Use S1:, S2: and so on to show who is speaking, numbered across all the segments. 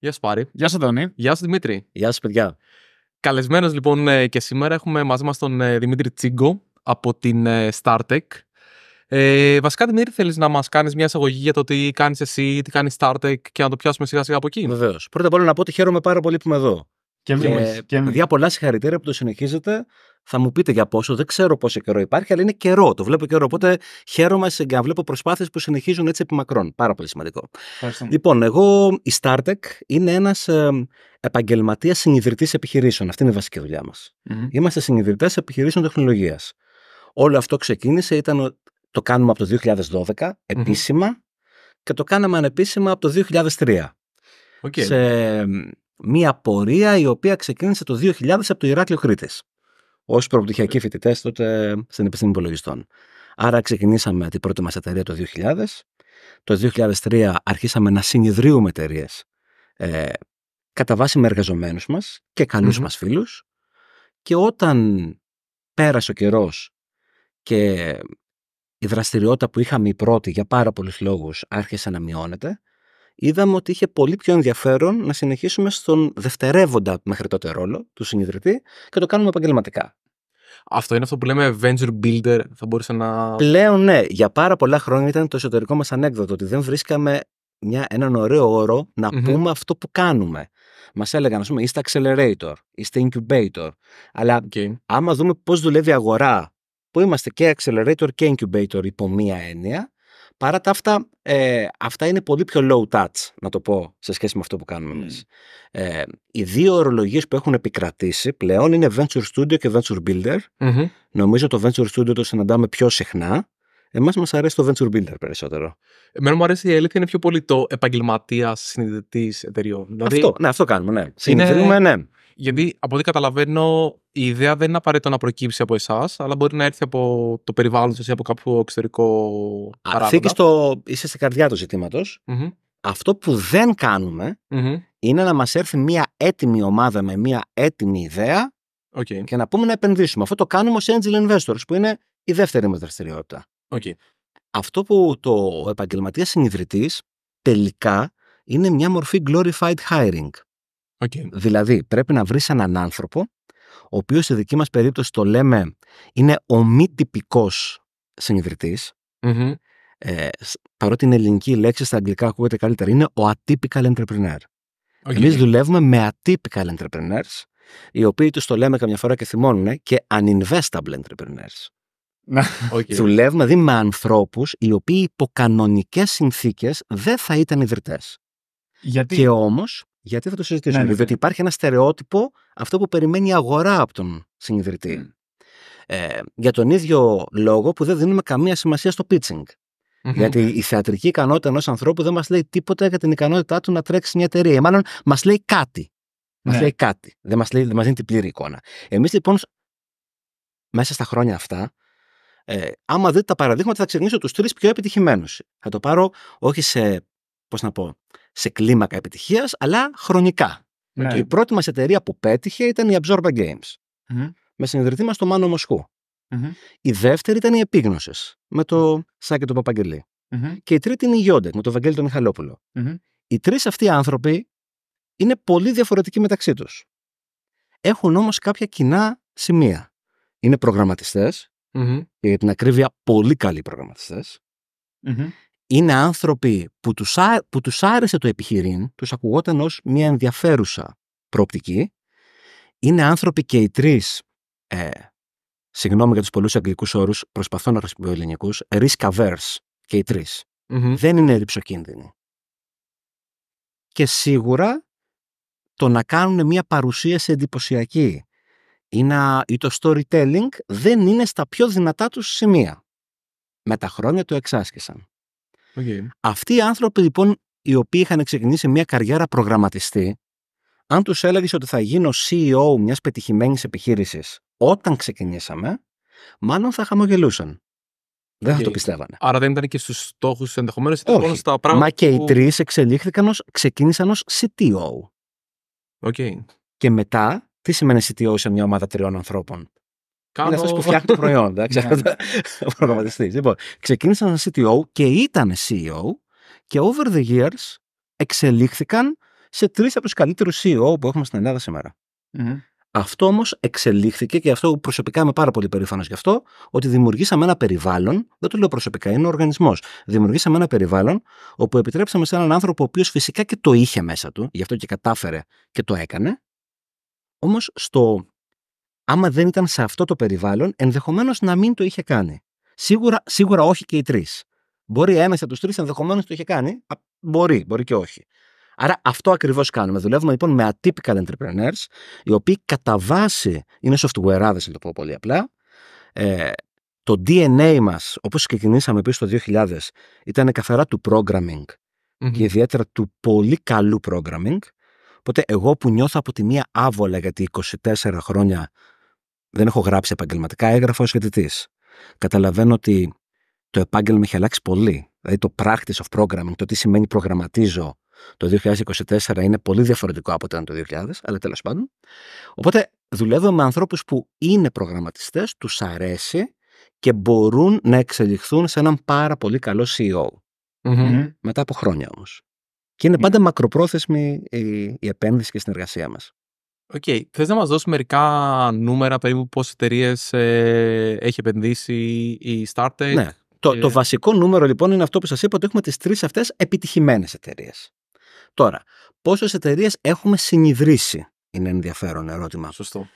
S1: Γεια σου Πάρη. Γεια σου Δόνη. Γεια σου Δημήτρη. Γεια σου παιδιά. Καλεσμένος λοιπόν ε, και σήμερα έχουμε μαζί μας τον ε, Δημήτρη Τσίγκο από την ε, StarTech. βασικά Δημήτρη θέλεις να μας κάνεις μια εισαγωγή για το τι κάνεις εσύ, τι κάνει StarTech και να το πιάσουμε σιγά σιγά από εκεί.
S2: Βεβαίως. Πρώτα απ' όλα να πω ότι χαίρομαι πάρα πολύ που είμαι εδώ. Και, και, πολλά συγχαρητήρια που το συνεχίζετε θα μου πείτε για πόσο, δεν ξέρω πόσο καιρό υπάρχει, αλλά είναι καιρό. Το βλέπω καιρό. Οπότε χαίρομαι να βλέπω προσπάθειες που συνεχίζουν έτσι επί μακρόν. Πάρα πολύ σημαντικό. Λοιπόν, εγώ, η Startech είναι ένας ε, επαγγελματίας συνειδητής επιχειρήσεων. Αυτή είναι η βασική δουλειά μας. Είμαστε συνειδητές επιχειρήσεων τεχνολογίας. Όλο αυτό ξεκίνησε, ήταν, το κάνουμε από το 2012 επισημα και το κάναμε ανεπίσημα από το 2003. Okay. Σε μια πορεία η οποία ξεκίνησε το 2000 από το Ηράκλειο Κρήτης ως προπτυχιακοί φοιτητές τότε στην επιστήμη υπολογιστών. Άρα ξεκινήσαμε την πρώτη μας εταιρεία το 2000. Το 2003 αρχίσαμε να συνειδρύουμε εταιρείες ε, κατά βάση με εργαζομένους μας και καλούς mm mm-hmm. μας φίλους και όταν πέρασε ο καιρός και η δραστηριότητα που είχαμε η πρώτη για πάρα πολλούς λόγους άρχισε να μειώνεται είδαμε ότι είχε πολύ πιο ενδιαφέρον να συνεχίσουμε στον δευτερεύοντα μέχρι τότε ρόλο του συνειδητή και το κάνουμε επαγγελματικά.
S1: Αυτό είναι αυτό που λέμε venture builder, θα μπορούσε να.
S2: Πλέον ναι. Για πάρα πολλά χρόνια ήταν το εσωτερικό μας ανέκδοτο ότι δεν βρίσκαμε μια, έναν ωραίο όρο να πούμε αυτό που κάνουμε. Μας έλεγαν, ας πούμε, είστε accelerator, είστε incubator. Αλλά okay. άμα δούμε πώς δουλεύει η αγορά, που είμαστε και accelerator και incubator υπό μία έννοια, Παρά τα αυτά, ε, αυτά είναι πολύ πιο low touch, να το πω, σε σχέση με αυτό που κάνουμε mm. εμείς. Ε, οι δύο ορολογίες που έχουν επικρατήσει πλέον είναι Venture Studio και Venture Builder. Mm-hmm. Νομίζω το Venture Studio το συναντάμε πιο συχνά. Εμάς μας αρέσει το Venture Builder περισσότερο.
S1: Εμένα μου αρέσει η αλήθεια είναι πιο πολύ το επαγγελματίας συνειδητής εταιρεών. Δηλαδή αυτό, ναι, αυτό κάνουμε, ναι. ναι. Γιατί από ό,τι καταλαβαίνω, η ιδέα δεν είναι απαραίτητο να προκύψει από εσάς, αλλά μπορεί να έρθει από το περιβάλλον σας ή από κάποιο εξωτερικό
S2: παράγοντα. στο... είσαι στην καρδιά του ζητηματο Αυτό που δεν κανουμε είναι να μας έρθει μια έτοιμη ομάδα με μια έτοιμη ιδέα okay. και να πούμε να επενδύσουμε. Αυτό το κάνουμε ως angel investors, που είναι η δεύτερη μας δραστηριότητα. Okay. Αυτό που το επαγγελματίας συνειδητής τελικά είναι μια μορφή glorified hiring. Δηλαδή, πρέπει να βρεις έναν άνθρωπο, ο οποίος στη δική μας περίπτωση το λέμε είναι ο μη τυπικό mm-hmm. παρότι είναι ελληνική λέξη, στα αγγλικά ακούγεται καλύτερα, είναι ο atypical entrepreneur. Okay. Εμείς δουλεύουμε με atypical entrepreneurs, οι οποίοι τους το λέμε καμιά φορά και θυμώνουν και uninvestable entrepreneurs. Okay. Δουλεύουμε δηλαδή με ανθρώπους οι οποίοι υπό κανονικέ συνθήκες δεν θα ήταν ιδρυτές. Γιατί... Και όμως γιατί θα το συζητήσουμε. Ναι, ναι διότι ναι. υπάρχει ένα στερεότυπο, αυτό που περιμένει η αγορά από τον συνειδητή. Ε, για τον ίδιο λόγο που δεν δίνουμε καμία σημασία στο pitching. Γιατί ναι. η θεατρική ικανότητα ενός ανθρώπου δεν μας λέει τίποτα για την ικανότητά του να τρέξει μια εταιρεία. Ε, μάλλον μας λέει κάτι. Μας λέει κάτι. Δεν μας δίνει την πλήρη εικόνα. Εμείς λοιπόν, μέσα στα χρόνια αυτά, ε, άμα δείτε τα παραδείγματα, θα ξεκινήσω τους τρεις πιο επιτυχημένους. Θα το πάρω όχι σε. Πώς να πω σε κλίμακα επιτυχίας, αλλά χρονικά. Ναι. Και η πρώτη μας εταιρεία που πέτυχε ήταν η Absorba Games. Mm-hmm. Με συνειδητή μα το Μάνο Μοσχού. Η δεύτερη ήταν η επίγνωση με το Σάκη του παπαγγελι mm Και η τρίτη είναι η Γιόντεκ, με το Βαγγέλη τον μιχαλοπουλο Οι τρεις αυτοί άνθρωποι είναι πολύ διαφορετικοί μεταξύ τους. Έχουν όμως κάποια κοινά σημεία. Είναι προγραμματιστές, για την ακρίβεια, πολύ καλοί προγραμματιστές είναι άνθρωποι που τους, άρεσε το επιχειρήν, τους ακουγόταν ως μια ενδιαφέρουσα προοπτική. Είναι άνθρωποι και οι τρεις, ε, συγγνώμη για τους πολλούς αγγλικούς όρους, προσπαθώ να χρησιμοποιώ ελληνικούς, risk averse και οι τρεις. Δεν είναι ρηψοκίνδυνοι. Και σίγουρα το να κάνουν μια παρουσίαση εντυπωσιακή ή, ή το storytelling δεν είναι στα πιο δυνατά τους σημεία. Με τα χρόνια το εξάσκησαν. Okay. Αυτοί οι άνθρωποι λοιπόν οι οποίοι είχαν ξεκινήσει μια καριέρα προγραμματιστή, αν τους έλεγες ότι θα γίνω CEO μιας πετυχημένης επιχείρησης όταν ξεκινήσαμε, μάλλον θα χαμογελούσαν. Δεν θα το πιστεύανε.
S1: Άρα δεν ήταν και στους στόχους ενδεχομένω, Όχι. στα πράγματα. Μα και που... οι τρεις
S2: εξελίχθηκαν ως, ξεκίνησαν ως CTO. Okay. Και μετά, τι σημαίνει CTO σε μια ομάδα τριών ανθρώπων.
S3: Κάνω... Είναι αυτός που φτιάχνει το προϊόν. Ναι.
S2: ο προγραμματιστής. Λοιπόν, ξεκίνησα σαν CTO και ήταν CEO και over the years εξελίχθηκαν σε τρεις από τους καλύτερους CEO που έχουμε στην Ελλάδα Αυτό όμως εξελίχθηκε και αυτό προσωπικά είμαι πάρα πολύ περήφανος γι' αυτό, ότι δημιουργήσαμε ένα περιβάλλον. Δεν το λέω προσωπικά, είναι ο οργανισμός. Δημιουργήσαμε ένα περιβάλλον όπου επιτρέψαμε σε έναν άνθρωπο ο οποίος φυσικά και το είχε μέσα του, γι' αυτό και κατάφερε και το έκανε. Όμως στο άμα δεν ήταν σε αυτό το περιβάλλον, ενδεχομένως να μην το είχε κάνει. Σίγουρα, σίγουρα όχι και οι τρεις. Μπορεί ένας από τους τρεις ενδεχομένως το είχε κάνει. μπορεί, μπορεί και όχι. Άρα αυτό ακριβώς κάνουμε. Δουλεύουμε λοιπόν με atypical entrepreneurs, οι οποίοι κατά βάση είναι software να το πω πολύ απλά. Ε, το DNA μας, όπως ξεκινήσαμε πίσω το 2000, ήταν καθαρά του programming mm και ιδιαίτερα του πολύ καλού programming. Οπότε εγώ που νιώθω από τη μία άβολα γιατί 24 χρόνια δεν έχω γράψει επαγγελματικά, έγραφα ως φοιτητής. Καταλαβαίνω ότι το επάγγελμα έχει αλλάξει πολύ. Δηλαδή το practice of programming, το τι σημαίνει προγραμματίζω το 2024 είναι πολύ διαφορετικό από το 2000, αλλά τέλος πάντων. Οπότε δουλεύω με ανθρώπους που είναι προγραμματιστές, τους αρέσει και μπορούν να εξελιχθούν σε έναν πάρα πολύ καλό CEO. Μετά από χρόνια όμως. Και είναι ναι. μακροπρόθεσμη η, η επένδυση και η συνεργασία μας.
S1: Οκ. Okay. Θες να μας δώσεις μερικά νούμερα περίπου πόσες
S2: εταιρείες ε, έχει επενδύσει η Startech. Ναι. Το, το βασικό νούμερο λοιπόν είναι αυτό που σας είπα ότι έχουμε τις τρεις αυτές επιτυχημένες εταιρείες. Τώρα, πόσες εταιρείες έχουμε συνειδρήσει είναι ενδιαφέρον ερώτημα. Σωστό.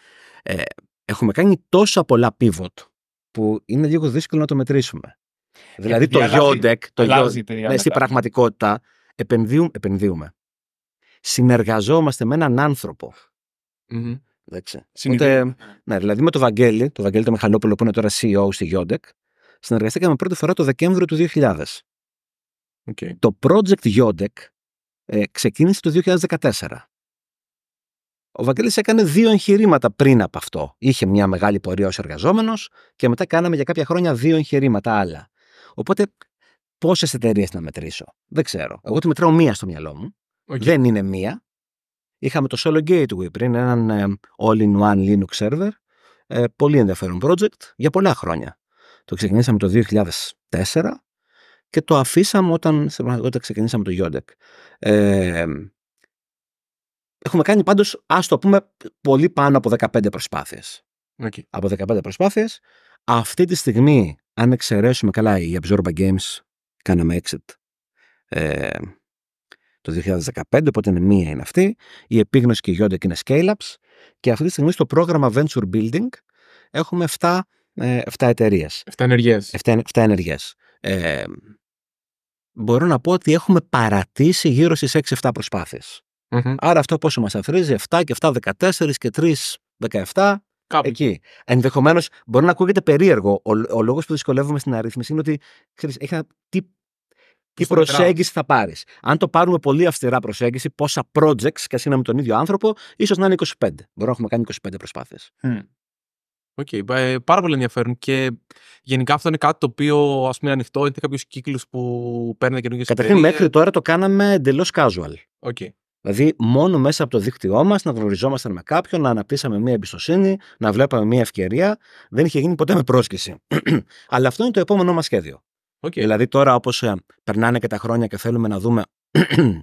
S2: Ε, έχουμε κάνει τόσα πολλά pivot που είναι λίγο δύσκολο να το μετρήσουμε.
S3: Δηλαδή το Yodec, το Yodec, ναι, ναι, στην
S2: πραγματικότητα επενδύουμε, επενδύουμε. Συνεργαζόμαστε με έναν άνθρωπο Mm-hmm. ναι, δηλαδή με το Βαγγέλη, το Βαγγέλη το Μιχαλόπουλο που είναι τώρα CEO στη Γιόντεκ, συνεργαστήκαμε πρώτη φορά το Δεκέμβριο του 2000. Okay. Το project Γιόντεκ ε, ξεκίνησε το 2014. Ο Βαγγέλης έκανε δύο εγχειρήματα πριν από αυτό. Είχε μια μεγάλη πορεία ως εργαζόμενος και μετά κάναμε για κάποια χρόνια δύο εγχειρήματα άλλα. Οπότε πόσες εταιρείες να μετρήσω. Δεν ξέρω. Εγώ τη μετράω μία στο μυαλό μου. Okay. Δεν είναι μία. Είχαμε το Solo Gateway πριν, έναν all-in-one Linux server, ε, πολύ ενδιαφέρον project για πολλά χρόνια. Το ξεκινήσαμε το 2004 και το αφήσαμε όταν, ξεκινήσαμε το Yodek. Ε, έχουμε κάνει πάντως, ας το πούμε, πολύ πάνω από 15 προσπάθειες. Okay. Από 15 προσπάθειες. Αυτή τη στιγμή, αν εξαιρέσουμε καλά, η Absorba Games κάναμε exit. Ε, το 2015, οπότε είναι μία είναι αυτή. Η επίγνωση και η γιοντεκ είναι scale-ups. Και αυτή τη στιγμή στο πρόγραμμα Venture Building έχουμε 7, 7 εταιρείε. 7 ενεργέ. 7, 7 ενεργέ. μπορώ να πω ότι έχουμε παρατήσει γύρω στις 6-7 προσπάθειε. αρα αυτό πόσο μας αφρίζει, 7 και 7, 14 και 3, 17. Εκεί. Ενδεχομένως μπορεί να ακούγεται περίεργο. Ο, ο λόγος που δυσκολεύομαι στην αρρύθμιση είναι ότι ξέρεις, έχει ένα
S3: τι προσέγγιση
S2: θα πάρεις. Αν το πάρουμε πολύ αυστηρά προσέγγιση, πόσα projects και ας είναι με τον ίδιο άνθρωπο, ίσως να είναι 25. Μπορούμε να έχουμε κάνει 25 προσπάθειε.
S1: Οκ, okay, ε, πάρα πολύ ενδιαφέρον και γενικά αυτό είναι κάτι το οποίο ας πούμε ανοιχτό, είτε κάποιος κύκλος που παίρνει καινούργιες Καταρχήν μέχρι
S2: τώρα το κάναμε εντελώς casual. Okay. Δηλαδή, μόνο μέσα από το δίκτυό μας να γνωριζόμασταν με κάποιον, να αναπτύσσαμε μια εμπιστοσύνη, να βλέπαμε μια ευκαιρία. Δεν είχε γίνει ποτέ με πρόσκληση. Αλλά αυτό είναι το επόμενό μας σχέδιο. Okay. Δηλαδή τώρα όπως ε, περνάνε και τα χρόνια και θέλουμε να δούμε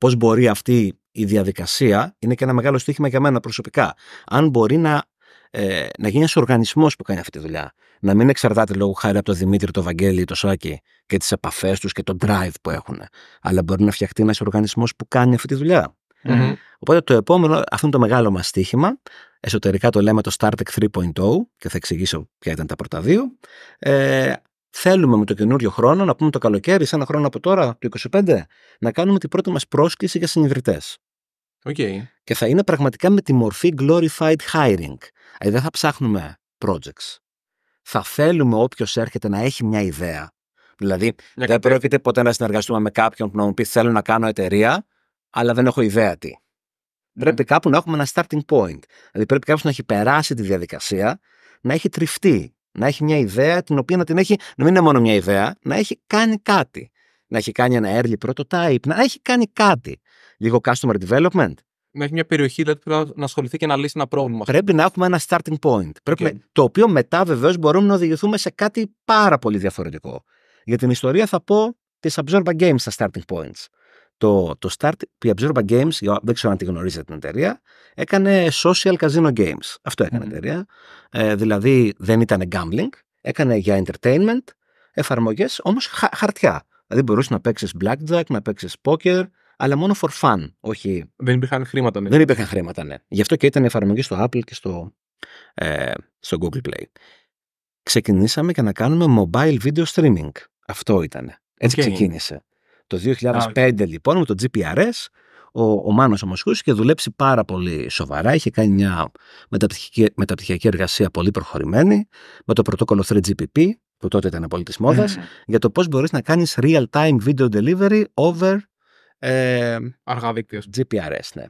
S2: πώς μπορεί αυτή η διαδικασία, είναι και ένα μεγάλο στοίχημα για μένα προσωπικά. Αν μπορεί να, ε, να γίνει ένας οργανισμός που κάνει αυτή τη δουλειά, να μην εξαρτάται λόγω χάρη από τον Δημήτρη, τον Βαγγέλη, τον Σάκη και τις επαφές τους και το drive που έχουν, αλλά μπορεί να φτιαχτεί ένας οργανισμός που κάνει αυτή τη δουλειά. Mm-hmm. Οπότε το επόμενο, αυτό είναι το μεγάλο μας στοίχημα, εσωτερικά το λέμε το StarTech 3.0 και θα εξηγήσω ποια ήταν τα πρώτα δύο. Ε, Θέλουμε με το καινούριο χρόνο, να πούμε το καλοκαίρι, σε ένα χρόνο από τώρα, το 25, να κάνουμε την πρώτη μας πρόσκληση για συνειδητές. Okay. Και θα είναι πραγματικά με τη μορφή glorified hiring. Δηλαδή δεν θα ψάχνουμε projects. Θα θέλουμε όποιος έρχεται να έχει μια ιδέα. Δηλαδή, δεν πρόκειται ποτέ να συνεργαστούμε με κάποιον που να μου πει Θέλω να κάνω εταιρεία, αλλά δεν έχω ιδέα τι. Mm. Πρέπει κάπου να έχουμε ένα starting point. Δηλαδή, πρέπει κάποιος να έχει περάσει τη διαδικασία, να έχει τριφτεί να έχει μια ιδέα την οποία να την έχει, να μην είναι μόνο μια ιδέα, να έχει κάνει κάτι. Να έχει κάνει ένα early prototype, να έχει κάνει κάτι. Λίγο customer development.
S1: Να έχει μια περιοχή δηλαδή, που να ασχοληθεί και να λύσει ένα πρόβλημα. Πρέπει
S2: να έχουμε ένα starting point. Το οποίο μετά βεβαίως μπορούμε να οδηγηθούμε σε κάτι πάρα πολύ διαφορετικό. Για την ιστορία θα πω τις Absorba Games στα starting points. Το, το Start Observer Games, δεν ξέρω αν τη γνωρίζετε την εταιρεία, έκανε social casino games. Αυτό έκανε η εταιρεία. Ε, δηλαδή δεν ήταν gambling, έκανε για entertainment εφαρμογές, όμως χαρτιά. Δηλαδή μπορούσες να παίξεις blackjack, να παίξεις poker, αλλά μόνο for fun. Όχι... Δεν υπήρχαν χρήματα, ναι. Δεν υπήρχαν χρήματα, ναι. Γι' αυτό και ήταν εφαρμογή στο Apple και στο, ε, στο Google Play. Ξεκινήσαμε και να κάνουμε mobile video streaming. Αυτό ήταν. Έτσι ξεκίνησε. Το 2005 okay. λοιπόν με το GPRS ο, ο Μάνος ο Μοσχούς και δουλέψει πάρα πολύ σοβαρά. Είχε κάνει μια μεταπτυχιακή, μεταπτυχιακή εργασία πολύ προχωρημένη με το πρωτόκολλο 3GPP που τότε ήταν πολύ της μόδας, mm-hmm. για το πώς μπορείς να κάνεις real-time video delivery over ε, GPRS. Ναι.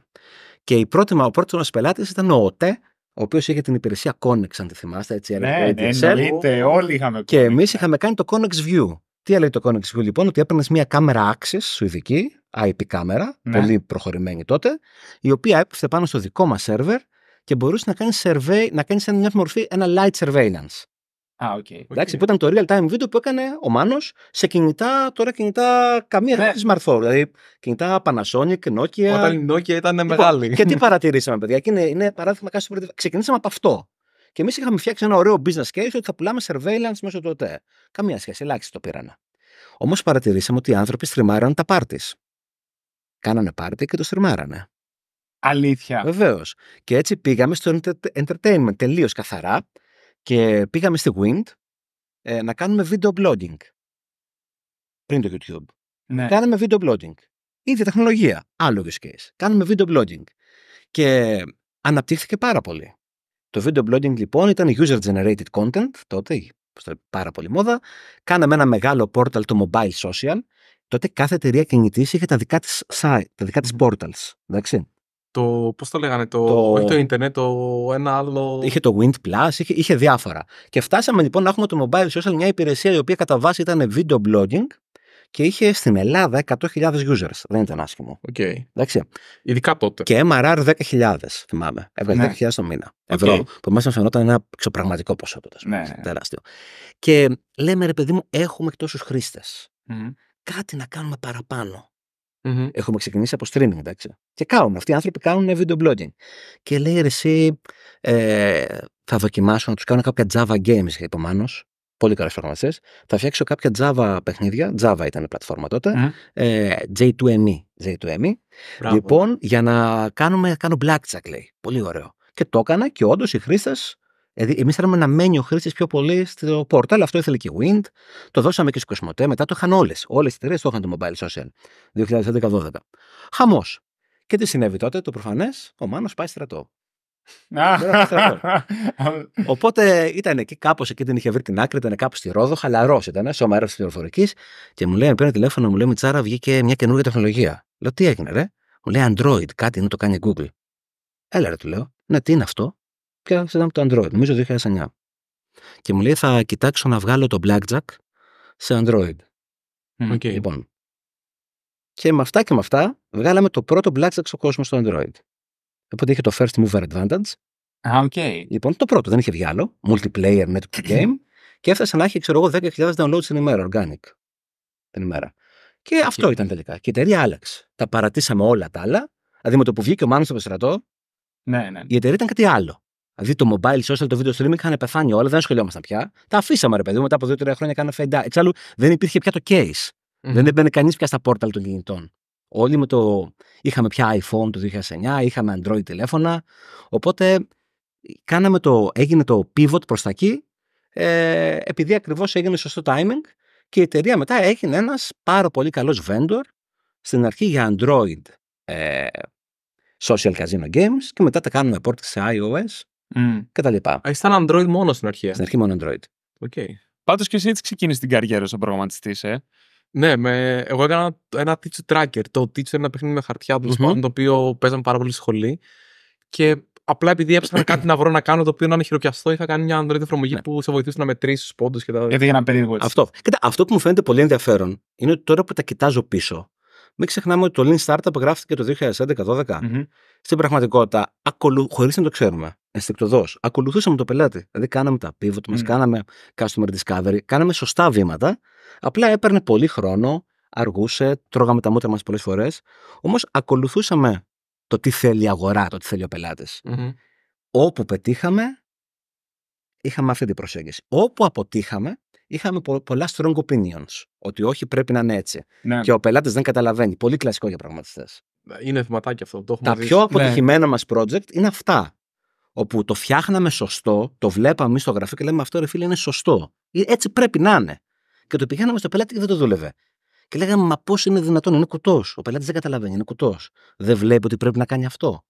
S2: Και η πρώτη, ο πρώτος μας πελάτης ήταν ο ΟΤΕ, ο οποίος είχε την υπηρεσία Connex, αν τη θυμάστε. Έτσι, ναι, ναι, εννοείται, όλοι είχαμε Και εμείς ναι. είχαμε κάνει το Connex View. Τι έλεγε το Conex λοιπόν, ότι έπαιρνες μια κάμερα access σουηδική, IP κάμερα, ναι. πολύ προχωρημένη τότε, η οποία έπεφτε πάνω στο δικό μας σερβερ και μπορούσε να κάνει survey, να κάνει μια μορφή, ένα light surveillance. Α, οκ. okay. Εντάξει, okay. που ήταν το real time video που έκανε ο Μάνος σε κινητά, τώρα κινητά καμία ναι. smartphone. Δηλαδή κινητά Panasonic, Nokia. Όταν η Nokia
S1: ήταν λοιπόν, μεγάλη. Και τι
S2: παρατηρήσαμε, παιδιά. Και είναι, είναι παράδειγμα κάτι Ξεκινήσαμε από αυτό. Και εμείς είχαμε φτιάξει ένα ωραίο business case ότι θα πουλάμε surveillance μέσω του ΟΤΕ. Καμία σχέση, ελάχιστο το πήρανε. Όμως παρατηρήσαμε ότι οι άνθρωποι στριμάραν τα πάρτι. Κάνανε πάρτι και το στριμάρανε. Αλήθεια. Βεβαίως. Και έτσι πήγαμε στο entertainment τελείως καθαρά και πήγαμε στη Wind ε, να κάνουμε video blogging. Πριν το YouTube. Ναι. Κάναμε video blogging. Ήδη τεχνολογία. Άλλο use case. Κάνουμε video blogging. Και αναπτύχθηκε πάρα πολύ. Το video blogging λοιπόν ήταν user generated content τότε, πάρα πολύ μόδα. Κάναμε ένα μεγάλο portal το mobile social. Τότε κάθε εταιρεία κινητής είχε τα δικά της site, τα δικά της portals. Εντάξει. Το, πώς το λέγανε, το, το... όχι το ίντερνετ, το ένα άλλο... Είχε το Wind Plus, είχε, είχε διάφορα. Και φτάσαμε λοιπόν να έχουμε το mobile social μια υπηρεσία η οποία κατά βάση ήταν video blogging, και είχε στην Ελλάδα 100.000 users. Δεν ήταν άσχημο. Okay. Εντάξει. Ειδικά τότε. Και MRR 10.000, θυμάμαι. Έβγαζε ναι. 10.000 το μήνα. Ευρώ. Okay. Που μέσα φαινόταν ένα εξωπραγματικό ποσό τότε. Ναι, ναι. Τεράστιο. Και λέμε, ρε παιδί μου, έχουμε εκτό τόσου Κάτι να κάνουμε παραπάνω. Έχουμε ξεκινήσει από streaming, εντάξει. Και κάνουν. Αυτοί οι άνθρωποι κάνουν video blogging. Και λέει, ρε, εσύ, ε, θα δοκιμάσω να τους κάνω κάποια Java games, είπε ο Μάνος πολύ καλές προγραμματιστές. Θα φτιάξω κάποια Java παιχνίδια. Java ήταν η πλατφόρμα τότε. Ε, J2ME. J2ME. Μπράβο. λοιπον για να κάνουμε, κάνω blackjack, λέει. Πολύ ωραίο. Και το έκανα και όντως οι χρήστες. Δηλαδή, εμείς θέλαμε να μένει ο χρήστης πιο πολύ στο πόρταλ. Αυτό ήθελε και η Wind. Το δώσαμε και στο Κοσμοτέ. Μετά το είχαν όλες. Όλες οι εταιρείες το είχαν το mobile social. 2011-2012. Χαμός. Και τι συνέβη τότε, το προφανές, ο Μάνος πάει στρατό. Οπότε ήταν εκεί κάπως, εκεί την είχε βρει την άκρη, ήταν κάπου στη Ρόδο, χαλαρός ήταν, σώμα αέρα τη πληροφορικής. Και μου λέει, με παίρνει τηλέφωνο, μου λέει, Μιτσάρα, βγήκε μια καινούργια τεχνολογία. Λέω, τι έγινε, ρε. Μου λέει, Android, κάτι είναι, το κάνει Google. Έλα, ρε, του λέω, Ναι, τι είναι αυτό. Και ήταν το Android, νομίζω 2009. Και μου λέει, Θα κοιτάξω να βγάλω το Blackjack σε Android. Okay. Λοιπόν. Και με αυτά και με αυτά, βγάλαμε το πρώτο Blackjack στον κόσμο στο Android. Οπότε είχε το first mover advantage. Α, okay. Λοιπόν, το πρώτο δεν είχε βγει άλλο. Multiplayer network game. και έφτασε να έχει, ξέρω εγώ, 10.000 downloads την ημέρα, organic. Την ημέρα. Και okay. αυτό ήταν τελικά. Και η εταιρεία άλλαξε. Τα παρατήσαμε όλα τα άλλα. Δηλαδή με το που βγήκε ο Μάνος στο στρατό, ναι, ναι, ναι. η εταιρεία ήταν κάτι άλλο. Δηλαδή το mobile social, το video streaming είχαν πεθάνει όλα, δεν ασχολιόμασταν πια. Τα αφήσαμε ρε παιδί μου, μετά από 2-3 χρόνια κάναμε φεντά. Εξάλλου δεν υπήρχε πια το case. Mm-hmm. Δεν έμπαινε κανείς πια στα πόρταλ των κινητών. Όλοι με το... Είχαμε πια iPhone το 2009, είχαμε Android τηλέφωνα, οπότε ε, κάναμε το... έγινε το pivot προς τα εκεί, ε, επειδή ακριβώς έγινε σωστό timing και η εταιρεία μετά έγινε ένας πάρα πολύ καλός vendor στην αρχή για Android ε, social casino games και μετά τα κάνουμε port σε iOS mm. και τα λοιπά. ήταν Android μόνο στην αρχή. Ε? Στην αρχή μόνο Android. Okay. Πάντως και εσύ έτσι ξεκίνησες την καριέρα σαν προγραμματιστής,
S1: ε. Ναι, με... εγώ έκανα ένα teacher tracker. Το teacher είναι ένα παιχνίδι με χαρτιά του mm το οποίο παίζαμε πάρα πολύ στη σχολή. Και απλά επειδή έψαχνα κάτι να βρω να κάνω το οποίο να είναι χειροπιαστό,
S2: είχα κάνει μια Android εφαρμογή ναι. που σε βοηθούσε να μετρήσεις τους πόντους και τα. Γιατί να περίεργο έτσι. Αυτό. αυτό που μου φαίνεται πολύ ενδιαφέρον είναι ότι τώρα που τα κοιτάζω πίσω, μην ξεχνάμε ότι το Lean Startup γράφτηκε το 2011-2012. Στην πραγματικότητα, ακολου... χωρίς να το ξέρουμε, ενστικτοδός, ακολουθούσαμε το πελάτη. Δηλαδή, κάναμε τα pivot μας, κάναμε customer discovery, κάναμε σωστά βήματα Απλά έπαιρνε πολύ χρόνο, αργούσε, τρώγαμε τα μούτρα μας πολλές φορές. Όμως ακολουθούσαμε το τι θέλει η αγορά, το τι θέλει ο πελατη Όπου πετύχαμε, είχαμε αυτή την προσέγγιση. Όπου αποτύχαμε, είχαμε πολλά strong opinions. Ότι όχι, πρέπει να είναι έτσι. Ναι. Και ο πελάτης δεν καταλαβαίνει. Πολύ κλασικό για πραγματιστές.
S1: Ε, είναι θυματάκι αυτό.
S2: Το Τα πιο ναι. αποτυχημένα ναι. μας project είναι αυτά. Όπου το φτιάχναμε σωστό, το βλέπαμε στο γραφείο και λέμε αυτό ρε φίλε είναι σωστό. Ε, έτσι πρέπει να είναι και το πηγαίναμε στο πελάτη και δεν το δούλευε. Και λέγαμε, Μα πώς είναι δυνατόν, είναι κουτός. Ο πελάτης δεν καταλαβαίνει, είναι κουτός. Δεν βλέπει ότι πρέπει να κάνει αυτό.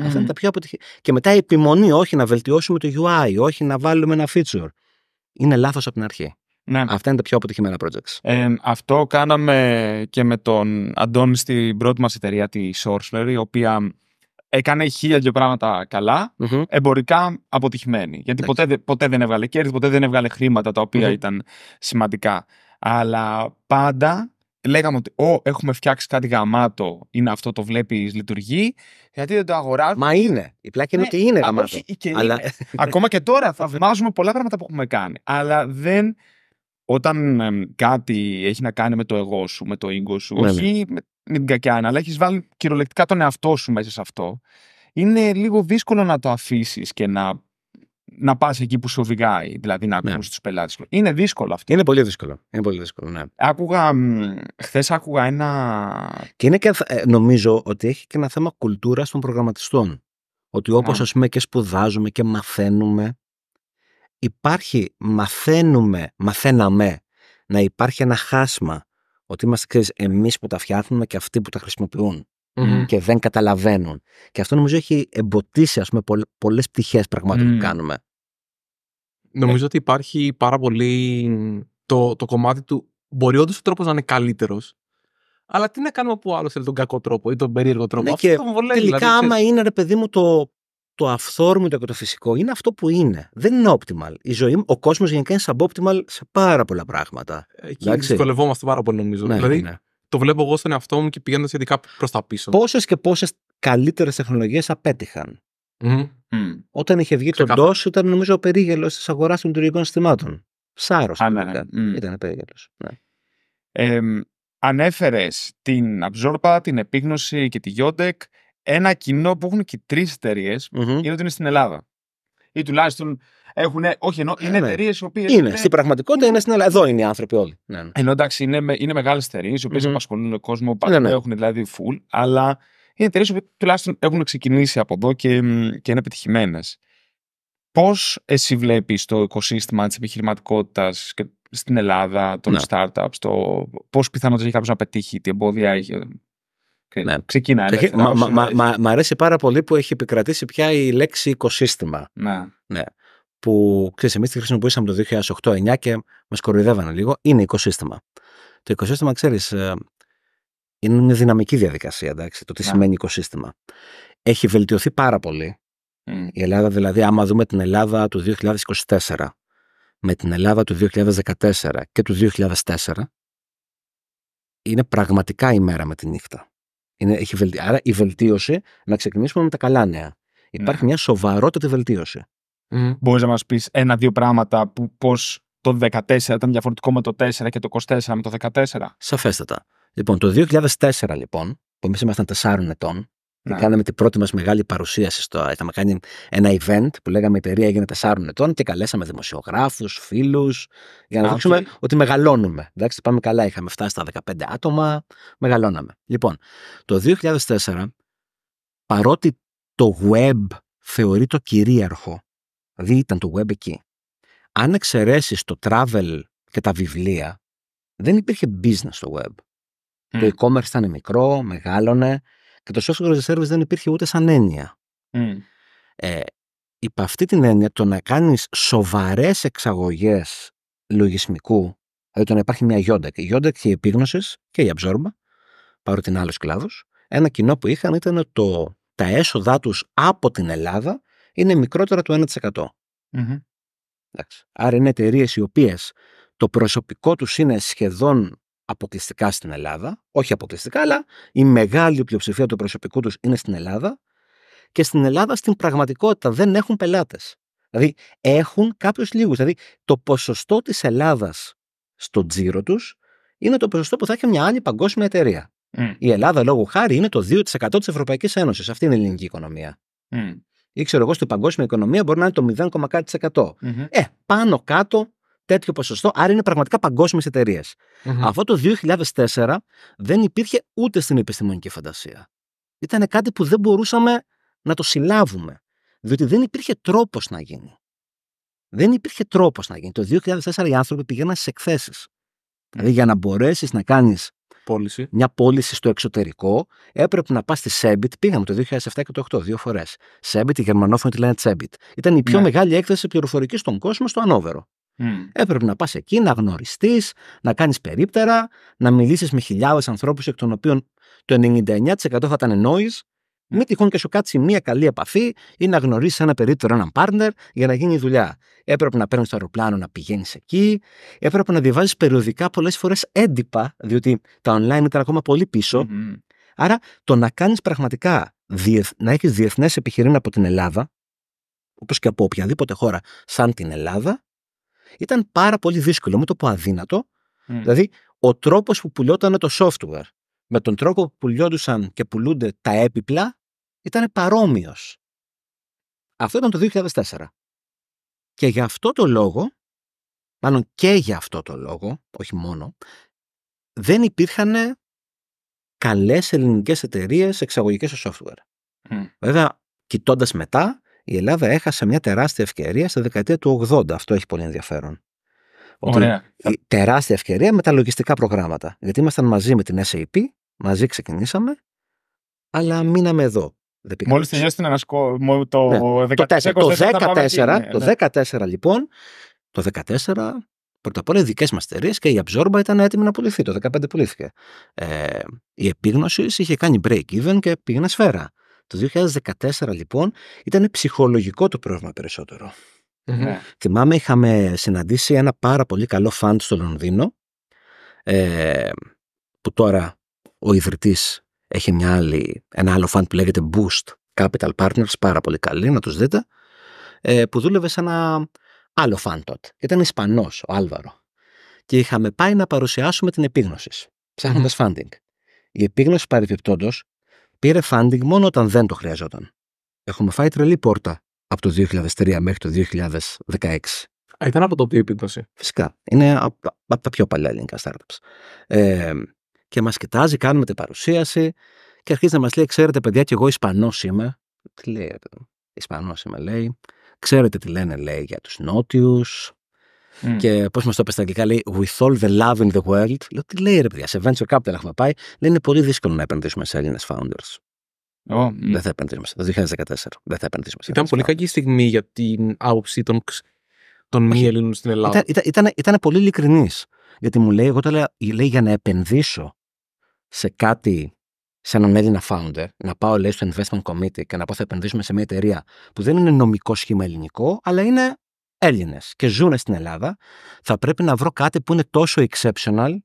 S2: Mm. Αυτά είναι τα πιο αποτυχημένα. Και μετά η επιμονή, όχι να βελτιώσουμε το UI, όχι να βάλουμε ένα feature. Είναι λάθος από την αρχή. Ναι. Αυτά είναι τα πιο αποτυχημένα projects.
S4: Ε, αυτό κάναμε και με τον Αντώνη στην πρώτη μας εταιρεία, τη Sorcery, η οποία Έκανε χίλια δυο πράγματα εμπορικά αποτυχημένη. Γιατί ποτέ, ποτέ δεν έβγαλε κέρδη, ποτέ δεν έβγαλε χρήματα τα οποια ήταν σημαντικά. Αλλά πάντα λέγαμε ότι Ω, έχουμε φτιάξει κάτι γαμάτο, είναι αυτό το βλέπεις, λειτουργεί. Γιατί δεν το αγοράζουμε. Μα είναι. Η πλάκη είναι ναι, ότι είναι γαμάτο. και Αλλά... Είναι. Ακόμα και τώρα θα πολλά πράγματα που έχουμε κάνει. Αλλά δεν όταν κάτι έχει να κάνει με το εγώ σου, με το ίγκο σου, ναι, όχι ναι. με την κακιά, αλλά έχεις βάλει κυριολεκτικά τον εαυτό σου μέσα σε αυτό, είναι λίγο δύσκολο να το αφήσεις και να, να πας εκεί που σου οδηγάει, δηλαδή να ακούσει ναι. τους πελάτες Είναι δύσκολο αυτό. Είναι πολύ δύσκολο. Είναι πολύ δύσκολο, ναι.
S2: Άκουγα, χθες άκουγα ένα. Και είναι και, ε, νομίζω ότι έχει και ένα θέμα κουλτούρας των προγραμματιστών. Ότι όπως α πούμε και σπουδάζουμε και μαθαίνουμε, υπάρχει, μαθαίνουμε, μαθαίναμε να υπάρχει ένα χάσμα ότι είμαστε ξέρεις, εμείς που τα φτιάχνουμε και αυτοί που τα χρησιμοποιουν και δεν καταλαβαίνουν. Και αυτό νομίζω έχει εμποτίσει ας πούμε, πολλές πτυχές πραγμάτων που κάνουμε.
S1: Νομίζω ότι υπάρχει πάρα πολύ το, το κομμάτι του μπορεί
S2: όντως ο τρόπος να είναι καλύτερος Αλλά τι να κάνουμε που άλλο θέλει τον κακό τρόπο ή τον περίεργο τρόπο. Ναι, και τελικά, δηλαδή, άμα είναι ρε παιδί μου το το αυθόρμητο και το φυσικό είναι αυτό που είναι. Δεν είναι optimal. Η ζωή, ο κόσμος γενικά είναι suboptimal σε πάρα πολλά πράγματα. Εκεί δυσκολευόμαστε πάρα πολύ, νομίζω. Ναι, δηλαδή, ναι.
S1: το βλέπω εγώ στον εαυτό μου και πηγαίνοντα σχετικά προς τα πίσω.
S2: Πόσες και πόσες καλύτερες τεχνολογίες απέτυχαν. Όταν είχε βγει Ξεκάθα. το DOS, ήταν νομίζω ο περίγελος της αγοράς των λειτουργικών συστημάτων. Ψάρο. Ναι, ναι, Ήταν περίγελος. Ναι.
S4: Ε, Ανέφερες την Absorba, την επίγνωση και τη Yodec ένα κοινό που έχουν και τρεις εταιρείες είναι ότι είναι στην Ελλάδα. Ή τουλάχιστον έχουν. Όχι, ενώ ε, είναι ναι. εταιρείες οι οποίες. Είναι, είναι, στην πραγματικότητα είναι στην Ελλάδα. Εδώ είναι οι άνθρωποι όλοι. Ναι, ναι. Ενώ εντάξει, είναι, είναι μεγάλες εταιρείες οι οποίες mm-hmm. κόσμο, ναι, ναι. έχουν δηλαδή full, αλλά είναι εταιρείες που τουλάχιστον έχουν ξεκινήσει από εδώ και, και είναι επιτυχημένες. Πώς εσύ βλέπεις το οικοσύστημα της επιχειρηματικότητας στην Ελλάδα, των ναι. startups, το πώς πιθανότητα έχει κάποιος να πετύχει, τι εμπόδια έχει. Ναι. μα, μα,
S2: μ' αρέσει πάρα πολύ που έχει επικρατήσει πια η λέξη οικοσύστημα. Ναι. ναι. Που ξέρεις, εμείς τη χρησιμοποιήσαμε το 2008-2009 και μας κοροϊδεύανε λίγο. Είναι οικοσύστημα. Το οικοσύστημα, ξέρεις, ε, είναι μια δυναμική διαδικασία, εντάξει, το τι ναι. σημαίνει οικοσύστημα. Έχει βελτιωθεί πάρα πολύ. Η Ελλάδα, δηλαδή, άμα δούμε την Ελλάδα του 2024 με την Ελλάδα του 2014 και του 2004, είναι πραγματικά η μέρα με τη νύχτα. Είναι, Άρα η βελτίωση, να ξεκινήσουμε με τα καλά νέα. Υπάρχει ναι. μια σοβαρότατη βελτίωση. Mm. Μπορείς να μας
S4: πεις ένα-δύο πράγματα που πώς το 2014 ήταν διαφορετικό με το 4 και το 24 με το
S2: 14. Σαφέστατα. Λοιπόν, το 2004 λοιπόν, που εμείς ήμασταν 4 ετών, ναι. Κάναμε την πρώτη μας μεγάλη παρουσίαση στο. Είχαμε κάνει ένα event που λέγαμε η Εταιρεία έγινε 4 ετών και καλέσαμε δημοσιογράφους, φίλους, για να okay. δείξουμε ότι μεγαλώνουμε. Εντάξει, πάμε καλά. Είχαμε φτάσει στα 15 άτομα, μεγαλώναμε. Λοιπόν, το 2004, παρότι το web θεωρεί το κυρίαρχο, δηλαδή ήταν το web εκεί, αν εξαιρέσεις το travel και τα βιβλία, δεν υπήρχε business στο web. Το ναι. e-commerce ήταν μικρό, μεγάλωνε και το software as a service δεν υπήρχε ούτε σαν έννοια. Mm. Ε, υπ' αυτή την έννοια το να κάνεις σοβαρές εξαγωγές λογισμικού, δηλαδή το να υπάρχει μια Yodek. Η Yodek και η επίγνωση και η Absorba, παρότι είναι άλλος κλάδος, ένα κοινό που είχαν ήταν ότι τα έσοδά τους από την Ελλάδα είναι μικρότερα του 1%. Mm-hmm. Άρα είναι εταιρείες οι οποίες το προσωπικό τους είναι σχεδόν αποκλειστικά στην Ελλάδα, όχι αποκλειστικά, αλλά η μεγάλη πλειοψηφία του προσωπικού τους είναι στην Ελλάδα και στην Ελλάδα στην πραγματικότητα δεν έχουν πελάτες. Δηλαδή έχουν κάποιους λίγους. Δηλαδή το ποσοστό της Ελλάδας στο τζίρο τους είναι το ποσοστό που θα έχει μια άλλη παγκόσμια εταιρεία. Η Ελλάδα, λόγω χάρη, είναι το 2% της Ευρωπαϊκής Ένωσης. Αυτή είναι η ελληνική οικονομία. Ή ξέρω εγώ, στην παγκόσμια οικονομία μπορεί να είναι το 0,1%. Ε, πάνω κάτω τέτοιο ποσοστό, άρα είναι πραγματικά παγκόσμιες εταιρείες. Mm-hmm. Αυτό το 2004 δεν υπήρχε ούτε στην επιστημονική φαντασία. Ήταν κάτι που δεν μπορούσαμε να το συλλάβουμε. Διότι δεν υπήρχε τρόπος να γίνει. Δεν υπήρχε τρόπος να γίνει. Το 2004 οι άνθρωποι πήγαιναν σε εκθέσεις. Mm. Δηλαδή, για να μπορέσεις να κάνεις μια πώληση στο εξωτερικό, έπρεπε να πας στη Σέμπιτ. Πήγαμε το 2007 και το 2008, δύο φορές. Σέμπιτ, οι γερμανόφωνοι τη λένε Τσέμπιτ. Ήταν η πιο ναι. μεγάλη έκθεση πληροφορικής στον κόσμο στο Ανόβερο. Έπρεπε να πας εκεί, να γνωριστείς, να κάνεις περίπτερα, να μιλήσεις με χιλιάδες ανθρώπους, εκ των οποίων το 99% θα ήταν Mm. Μην τυχόν και σου κάτσει μια καλή επαφή ή να γνωρίσεις ένα περίπτερο, έναν partner για να γίνει η δουλειά. Έπρεπε να παίρνεις το αεροπλάνο, να πηγαίνεις εκεί. Έπρεπε να διαβάζεις περιοδικά πολλές φορές έντυπα, διότι τα online ήταν ακόμα πολύ Άρα το να κάνεις πραγματικά να έχεις διεθνές επιχειρήν από την Ελλάδα, όπως και από οποιαδήποτε χώρα σαν την Ελλάδα, ήταν πάρα πολύ δύσκολο, μην το πω αδύνατο. Δηλαδή, ο τρόπος που πουλιόταν το software με τον τρόπο που πουλιόντουσαν και πουλούνται τα έπιπλα ήταν παρόμοιος. Αυτό ήταν το 2004. Και γι' αυτό το λόγο, μάλλον και για αυτό το λόγο, όχι μόνο, δεν υπήρχαν καλές ελληνικές εταιρείες εξαγωγικές στο software. Βέβαια, κοιτώντας μετά, η Ελλάδα έχασε μια τεράστια ευκαιρία Στα δεκαετία του 80. Αυτό έχει πολύ ενδιαφέρον. Ωραία. τεράστια ευκαιρία με τα λογιστικά προγράμματα. Γιατί ήμασταν μαζί με την SAP, μαζί ξεκινήσαμε, αλλά μείναμε εδώ. Μόλι τελειώσει την
S4: ανασκό. Το, ναι. το, 14, το 14, το
S2: ναι, ναι. λοιπόν, το 14 Πρώτα απ' όλα οι δικές μας εταιρείες και η Absorba ήταν έτοιμη να πουληθεί. Το 2015 πουλήθηκε. Ε, η επίγνωση είχε κάνει break-even και πήγαινε σφαίρα. Το 2014 λοιπόν ήταν ψυχολογικό το πρόβλημα περισσότερο. Mm-hmm. Θυμάμαι είχαμε συναντήσει ένα πάρα πολύ καλό φαντ στο Λονδίνο ε, που τώρα ο ιδρυτής έχει μια άλλη, ένα άλλο φαντ που λέγεται Boost Capital Partners, πάρα πολύ καλή, να τους δείτε, ε, που δούλευε σε ένα άλλο φαν τότε. Ήταν Ισπανός ο Άλβαρο. Και είχαμε πάει να παρουσιάσουμε την επίγνωση, ψάχνοντας funding. Η επίγνωση παρεμπιπτόντως πήρε funding μόνο όταν δεν το χρειαζόταν. Έχουμε φάει τρελή πόρτα από το 2003 μέχρι το 2016. Α, ήταν από το τι επίπτωση. Φυσικά. Είναι από, τα πιο παλιά ελληνικά startups. Ε, και μας κοιτάζει, κάνουμε την παρουσίαση και αρχίζει να μας λέει: Ξέρετε, παιδιά, και εγώ Ισπανός είμαι. Τι λέει, Ισπανός είμαι, λέει. Ξέρετε τι λένε, λέει, για τους Νότιους. Mm. Και πώς μας το είπε στα αγγλικά, λέει With all the love in the world. Λέω τι λέει ρε παιδιά, σε venture capital έχουμε πάει. Λέει είναι πολύ δύσκολο να επενδύσουμε σε Έλληνες founders. Δεν θα επενδύσουμε. Το 2014 δεν θα επενδύσουμε. Ήταν πολύ κακή στιγμή για την άποψη των, των μη Ελλήνων στην Ελλάδα. Ήταν, ήταν, πολύ ειλικρινής. Γιατί μου λέει, εγώ το λέω, λέει για να επενδύσω σε κάτι σε έναν Έλληνα founder, να πάω λέει στο investment committee και να πω θα επενδύσουμε σε μια εταιρεία που δεν είναι νομικό σχήμα ελληνικό, αλλά είναι Έλληνες και ζουν στην Ελλάδα, θα πρέπει να βρω κάτι που είναι τόσο exceptional,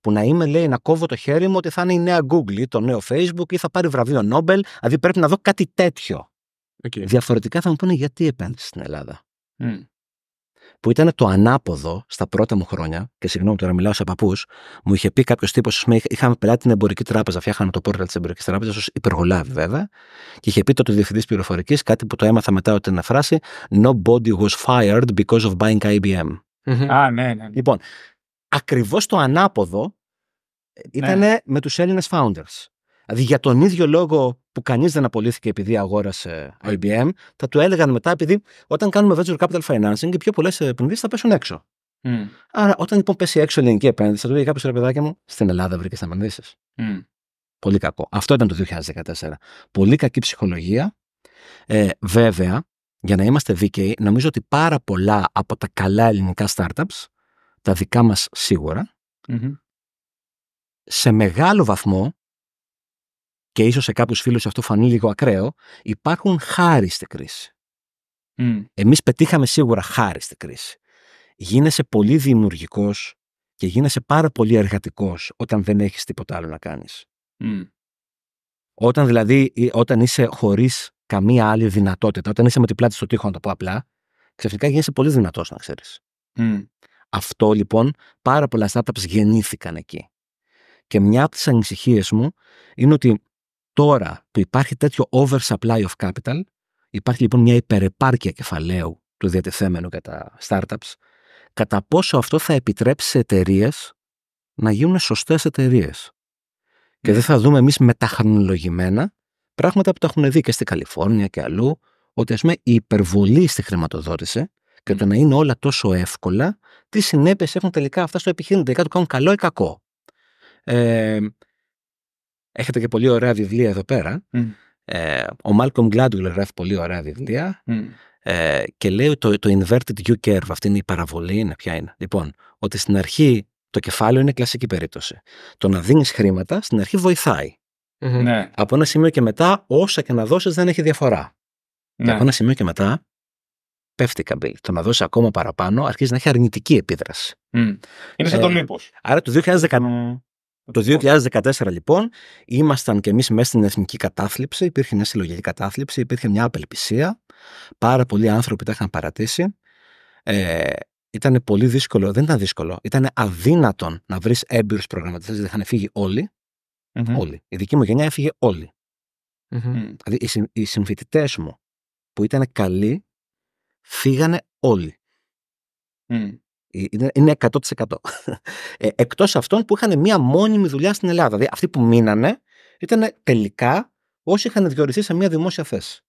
S2: που να είμαι, λέει, να κόβω το χέρι μου ότι θα είναι η νέα Google ή το νέο Facebook ή θα πάρει βραβείο Νόμπελ. Δηλαδή πρέπει να δω κάτι τέτοιο. Διαφορετικά θα μου πούνε γιατί επένδυσες στην Ελλάδα που ήταν το ανάποδο στα πρώτα μου χρόνια, και συγγνώμη τώρα μιλάω σε παππούς, μου είχε πει κάποιος τύπος, είχαμε πελάτη την εμπορική τράπεζα, φτιάχναμε το πόρταλ της εμπορικής τράπεζας, ως υπεργολάβη βέβαια, και είχε πει το ο διευθυντής πληροφορικής κάτι που το έμαθα μετά ότι είναι φράση, Nobody was fired because of buying IBM. Α, ναι, ναι, ναι. Λοιπόν, ακριβώς το ανάποδο ναι. ήταν με τους Έλληνες founders. Δηλαδή για τον ίδιο λόγο που κανείς δεν απολύθηκε επειδή αγόρασε IBM, θα του έλεγαν μετά επειδή όταν κάνουμε venture capital financing, οι πιο πολλές επενδύσεις θα πέσουν έξω. Mm. Άρα, όταν λοιπόν πέσει έξω η ελληνική επένδυση, θα του λέει κάποιος ρε παιδάκι μου, στην Ελλάδα βρήκες επενδύσει. Mm. Πολύ κακό. Αυτό ήταν το 2014. Πολύ κακή ψυχολογία. Ε, βέβαια, για να είμαστε δίκαιοι, νομίζω ότι πάρα πολλά από τα καλά ελληνικά startups, τα δικά μας σίγουρα, mm-hmm. σε μεγάλο βαθμό και ίσως σε κάποιους φίλους αυτό φανεί λίγο ακραίο, υπάρχουν χάριστη κρίση. Mm. Εμείς πετύχαμε σίγουρα χάριστη κρίση. Γίνεσαι πολύ δημιουργικός και γίνεσαι πάρα πολύ εργατικός όταν δεν έχεις τίποτα άλλο να κάνεις. Mm. Όταν δηλαδή, ε, όταν είσαι χωρίς καμία άλλη δυνατότητα, όταν είσαι με την πλάτη στο τοίχο, να το πω απλά, ξαφνικά γίνεσαι πολύ δυνατός, να ξέρεις. Mm. Αυτό λοιπόν, πάρα πολλά startups γεννήθηκαν εκεί. Και μια από τις ανησυχίες μου είναι ότι Τώρα που υπάρχει τέτοιο oversupply of capital, υπάρχει λοιπόν μια υπερεπάρκεια κεφαλαίου του διατεθέμενου για τα startups, κατά πόσο αυτό θα επιτρέψει σε εταιρείες να γίνουν σωστές εταιρείες. Και ναι. δεν θα δούμε εμείς μεταχνολογημένα πράγματα που τα έχουν δει και στη Καλιφόρνια και αλλού, ότι ας πούμε η υπερβολή στη χρηματοδότηση και το ναι. να είναι όλα τόσο εύκολα, τι συνέπειες έχουν τελικά αυτά στο επιχείρημα, τελικά το κάνουν καλό ή κακό. Ε, Έχετε και πολύ ωραία βιβλία εδώ πέρα. Ε, ο Μάλκομ Γκλάντουλ γράφει πολύ ωραία βιβλία ε, και λέει το, το inverted U curve, αυτή είναι η παραβολή, είναι ποια είναι. Λοιπόν, ότι στην αρχή το κεφάλαιο είναι κλασική περίπτωση. Το να δίνεις χρήματα στην αρχή ναι. Από ένα σημείο και μετά, όσα και να δώσεις δεν έχει διαφορά. Και ναι. από ένα σημείο και μετά, πέφτει η καμπύλη. Το να δώσεις ακόμα παραπάνω αρχίζει να έχει αρνητική επίδραση. Mm. Είναι σαν ε, το Άρα το 2010... Το 2014 λοιπόν ήμασταν και εμείς μέσα στην εθνική κατάθλιψη, υπήρχε μια συλλογική κατάθλιψη, υπήρχε μια απελπισία, πάρα πολλοί άνθρωποι τα είχαν παρατήσει. Ε, ήταν πολύ δύσκολο, δεν ήταν δύσκολο, ήταν αδύνατον να βρεις έμπειρους προγραμματιστές, δεν δηλαδή είχαν φύγει όλοι. Η δική μου γενιά έφυγε
S3: Δηλαδή
S2: οι, συμ, συμφοιτητές μου που ήταν καλοί φύγανε όλοι. Ε, είναι 100%. Ε, Εκτός αυτών που είχαν μία μόνιμη δουλειά στην Ελλάδα. Δηλαδή, αυτοί που μείνανε ήταν τελικά όσοι είχαν διοριστεί σε μία δημόσια θέση.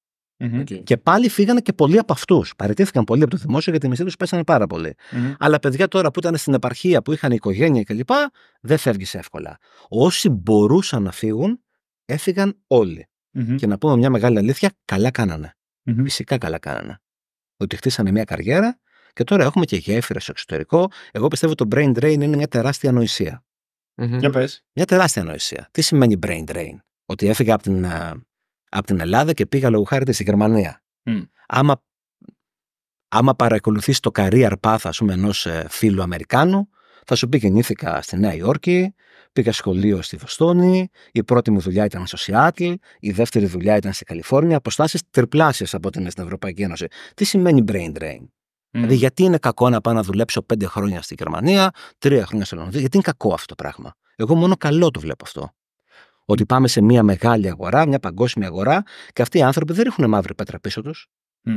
S2: Okay. Και πάλι φύγανε και πολλοί από αυτούς. Παραιτήθηκαν πολλοί από το δημόσιο γιατί οι μισθοί τους πέσανε πάρα πολύ. Mm-hmm. Αλλά παιδιά τώρα που ήταν στην επαρχία, που είχαν οικογένεια κλπ., δεν φεύγεις εύκολα. Όσοι μπορούσαν να φύγουν, έφυγαν όλοι. Mm-hmm. Και να πούμε μια μεγάλη αλήθεια, καλά κάνανε. Mm-hmm. Φυσικά καλά κάνανε. Ότι χτίσανε μια καριέρα και τώρα έχουμε και γέφυρα στο εξωτερικό. Εγώ πιστεύω το brain drain είναι μια τεράστια Για πες. Μια τεράστια ανοησία. Τι σημαίνει brain drain. Ότι έφυγα από την, την Ελλάδα και πήγα λόγω χάρη στη Γερμανία. Άμα, άμα παρακολουθείς το career path ας πούμε ενός ε, φίλου Αμερικάνου θα σου πει γεννήθηκα στη Νέα Υόρκη, πήγα σχολείο στη Βοστόνη, η πρώτη μου δουλειά ήταν στο Σιάτλ, η δεύτερη δουλειά ήταν στη Καλιφόρνια, αποστάσεις τριπλάσια από ό,τι είναι στην Ευρωπαϊκή Ένωση. Τι σημαίνει brain drain. Δηλαδή, γιατί είναι κακό να πάω να δουλέψω πέντε χρόνια στη Γερμανία, τρία χρόνια στη Λονδίνο. Γιατί είναι κακό αυτό το πράγμα. Εγώ μόνο καλό το βλέπω αυτό. Ότι πάμε σε μια μεγάλη αγορά, μια παγκόσμια αγορά και αυτοί οι άνθρωποι δεν ρίχνουν μαύρη πέτρα πίσω τους. Mm.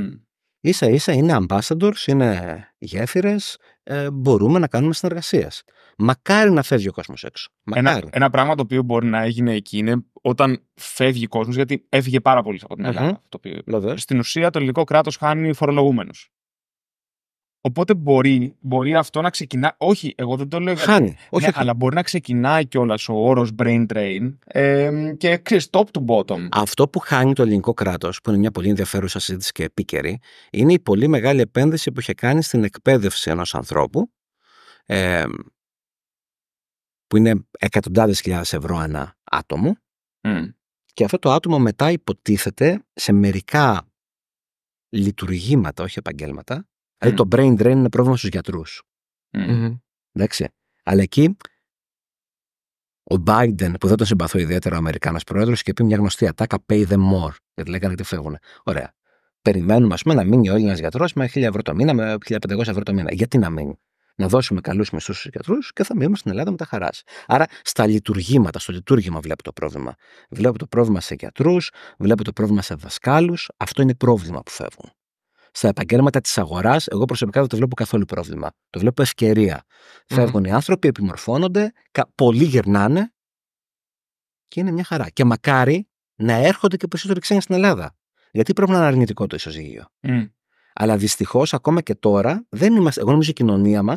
S2: σα ίσα είναι ambassadors, είναι γέφυρες, ε, μπορούμε να κάνουμε συνεργασίες. Μακάρι να φεύγει ο κόσμος έξω.
S4: Ένα, ένα πράγμα το οποίο μπορεί να έγινε εκεί είναι όταν φεύγει ο κόσμος, γιατί έφυγε πάρα πολύ από την Ελλάδα. Mm-hmm. Το στην ουσία το ελληνικό κράτος χάνει φορολογούμενους. Οπότε μπορεί, μπορεί αυτό να ξεκινά. Όχι, εγώ δεν το λέω. Χάνει. Ναι, όχι, Αλλά μπορεί να ξεκινάει
S2: κιόλας ο όρος brain drain ε, και ξέρεις top to bottom. Αυτό που χάνει το ελληνικό κράτος, που είναι μια πολύ ενδιαφέρουσα συζήτηση και επίκαιρη, είναι η πολύ μεγάλη επένδυση που είχε κάνει στην εκπαίδευση ενός ανθρώπου. που είναι εκατοντάδες χιλιάδες ευρώ ένα άτομο. Και αυτό το άτομο μετά υποτίθεται σε μερικά λειτουργήματα, όχι επαγγέλματα, Δηλαδή το brain drain είναι πρόβλημα στους γιατρούς. Εντάξει. Αλλά εκεί ο Biden, που δεν τον συμπαθώ ιδιαίτερα ο Αμερικάνος πρόεδρο, και πει μια γνωστή ατάκα pay them more. Γιατί λέγανε ότι φεύγουν. Ωραία. Περιμένουμε, ας πούμε, να μείνει ο Έλληνας γιατρός με 1.000 ευρώ το μήνα, με 1.500 ευρώ το μήνα. Γιατί να μείνει. Να δώσουμε καλούς μισθούς στους γιατρούς και θα μείνουμε στην Ελλάδα με τα χαράς. Άρα στα λειτουργήματα, στο λειτουργήμα βλέπω το πρόβλημα. Βλέπω το πρόβλημα σε γιατρούς, βλέπω το πρόβλημα σε δασκάλους. Αυτό είναι πρόβλημα που φεύγουν στα επαγγέλματα της αγοράς, εγώ προσωπικά δεν το βλέπω καθόλου πρόβλημα. Το βλέπω ευκαιρία. Mm-hmm. Φεύγουν οι άνθρωποι, επιμορφώνονται, πολλοί γυρνάνε και είναι μια χαρά. Και μακάρι να έρχονται και περισσότεροι ξένοι στην Ελλάδα. Γιατί πρέπει να είναι αρνητικό το ισοζύγιο. Mm. Αλλά δυστυχώς ακόμα και ειναι μια χαρα και μακαρι να ερχονται και περισσοτεροι ξενοι στην ελλαδα γιατι πρεπει να ειναι αρνητικο το ισοζυγιο αλλα δυστυχω ακομα και τωρα δεν είμαστε. Εγώ νομίζω η κοινωνία μα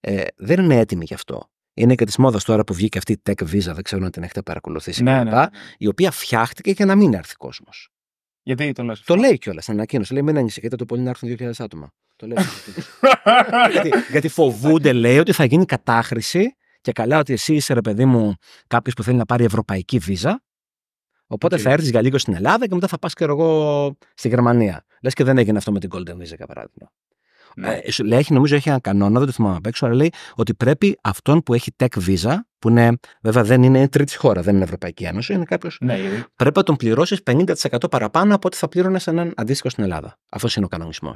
S2: ε, δεν είναι έτοιμη γι' αυτό. Είναι και της μόδας τώρα που βγήκε αυτή η tech visa, δεν ξέρω αν την έχετε παρακολουθήσει. Ναι, ναι, ναι, ναι. Η οποία φτιάχτηκε για να μην έρθει κόσμος. Γιατί τον Το λέει κιόλας, ανακοίνωσε. Λέει: Μην ανησυχείτε το πολύ να έρθουν 2.000 άτομα. Το λέει. γιατί, γιατί φοβούνται, λέει, ότι θα γίνει κατάχρηση και καλά ότι εσύ είσαι, ρε παιδί μου, κάποιος που θέλει να πάρει ευρωπαϊκή βίζα. Οπότε θα έρθεις για λίγο στην Ελλάδα και μετά θα πας και εγώ στη Γερμανία. Λες και δεν έγινε αυτό με την Golden Visa, για παράδειγμα. Ναι. Ε, νομίζω έχει ένα κανόνα, δεν το θυμάμαι απ' έξω, αλλά λέει ότι πρέπει αυτόν που έχει tech visa, που είναι, βέβαια δεν είναι τρίτη χώρα, δεν είναι Ευρωπαϊκή Ένωση, είναι κάποιος. Ναι. Πρέπει να τον πληρώσεις 50% παραπάνω από ό,τι θα πλήρωνες σε έναν αντίστοιχο στην Ελλάδα. Αυτός είναι ο κανονισμός.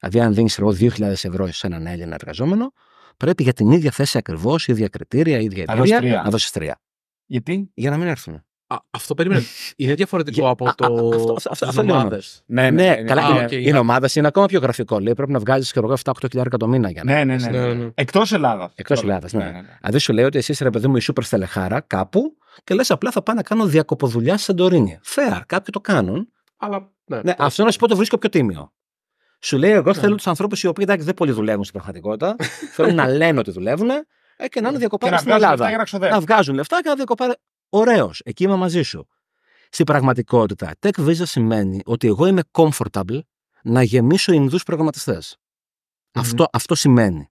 S2: Δηλαδή, αν δίνεις 2.000 ευρώ σε έναν Έλληνα εργαζόμενο, πρέπει για την ίδια θέση ακριβώς, ίδια κριτήρια, ίδια εταιρεία, να δώσεις τρία. Γιατί? Για να μην έρθουν
S1: αυτό περίμενε. Είναι διαφορετικό από το. Αυτό είναι ναι, ναι, ναι, καλά. Είναι
S2: ομάδε, είναι ακόμα πιο γραφικό. Λέει πρέπει να βγάζεις και εγώ 7-8 χιλιάρικα το μήνα για να. Ναι, ναι, ναι. Εκτός Ελλάδας. Εκτός Ελλάδας, ναι. ναι, ναι. Αν σου λέει ότι εσύ ρε παιδί μου η Σούπερ Στελεχάρα κάπου και λες απλά θα πάω να κάνω διακοποδουλειά στη Σαντορίνη. Φέα, κάποιοι το κάνουν. Αλλά. Ναι, αυτό να σου πω το βρίσκω πιο τίμιο. Σου λέει, εγώ θέλω τους ανθρώπους οι οποίοι δεν πολύ δουλεύουν στην πραγματικότητα. Θέλουν να λένε ότι δουλεύουν ε, και να είναι διακοπάρε στην Ελλάδα. Να, βγάζουν λεφτά και να διακοπάρε. Ωραίος, εκεί είμαι μαζί σου. Στην πραγματικότητα, tech visa σημαίνει ότι εγώ είμαι comfortable να γεμίσω Ινδούς Αυτό, αυτό σημαίνει.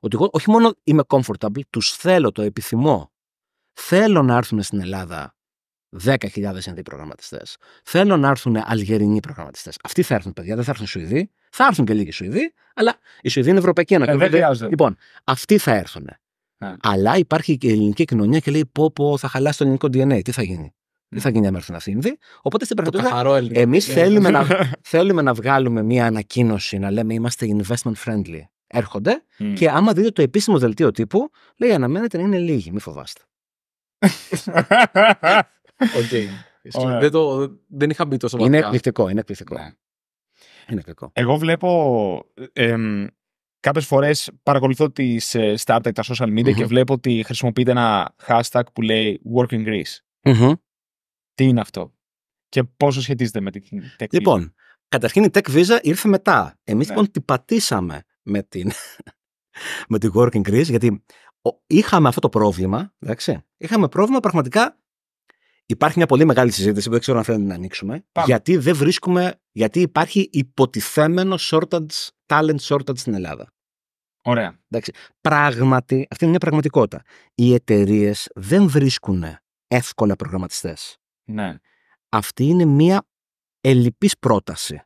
S2: Ότι εγώ όχι μόνο είμαι comfortable, τους θέλω, το επιθυμώ. Θέλω να έρθουν στην Ελλάδα 10.000 Ινδοί προγραμματιστές. Θέλω να έρθουν Αλγερινοί προγραμματιστές. Αυτοί θα έρθουν, παιδιά, δεν θα έρθουν Σουηδοί. Θα έρθουν και λίγοι Σουηδοί, αλλά οι Σουηδοί είναι Ευρωπαϊκοί ε, Λοιπόν, αυτοί θα έρθουν. Ναι. Αλλά υπάρχει και η ελληνική κοινωνία και λέει: Πώ, πω, θα χαλάσει το ελληνικό DNA. Τι θα γίνει. δεν θα γίνει άμα να αυτοί Οπότε στην πραγματικότητα. Εμείς θέλουμε, να, θέλουμε να βγάλουμε μια ανακοίνωση να λέμε είμαστε investment friendly. Έρχονται mm. και άμα δείτε το επίσημο δελτίο τύπου, λέει αναμένεται να είναι λίγοι, μη φοβάστε. okay.
S1: Δεν, είχα μπει τόσο
S4: βαθιά. Είναι εκπληκτικό,
S2: ναι. είναι εκπληκτικό. Εγώ βλέπω.
S4: Ε, εμ Κάποιες φορές παρακολουθώ τις ε, startup τα social media και βλέπω ότι χρησιμοποιείται ένα hashtag που λέει working
S3: Greece.
S4: Τι είναι αυτό
S2: και πόσο σχετίζεται με την Tech Visa. Λοιπόν, καταρχήν η Tech Visa ήρθε μετά. Εμείς ναι. λοιπόν την πατήσαμε με την, με την working Greece γιατί είχαμε αυτό το πρόβλημα. Εντάξει, είχαμε πρόβλημα πραγματικά Υπάρχει μια πολύ μεγάλη συζήτηση που δεν ξέρω αν θέλετε να ανοίξουμε. Γιατί δεν βρίσκουμε, γιατί υπάρχει υποτιθέμενο shortage, talent shortage στην Ελλάδα. Ωραία. Εντάξει. Πράγματι, αυτή είναι μια πραγματικότητα. Οι εταιρείες δεν βρίσκουν εύκολα προγραμματιστές. Ναι. Αυτή είναι μια ελλειπής πρόταση.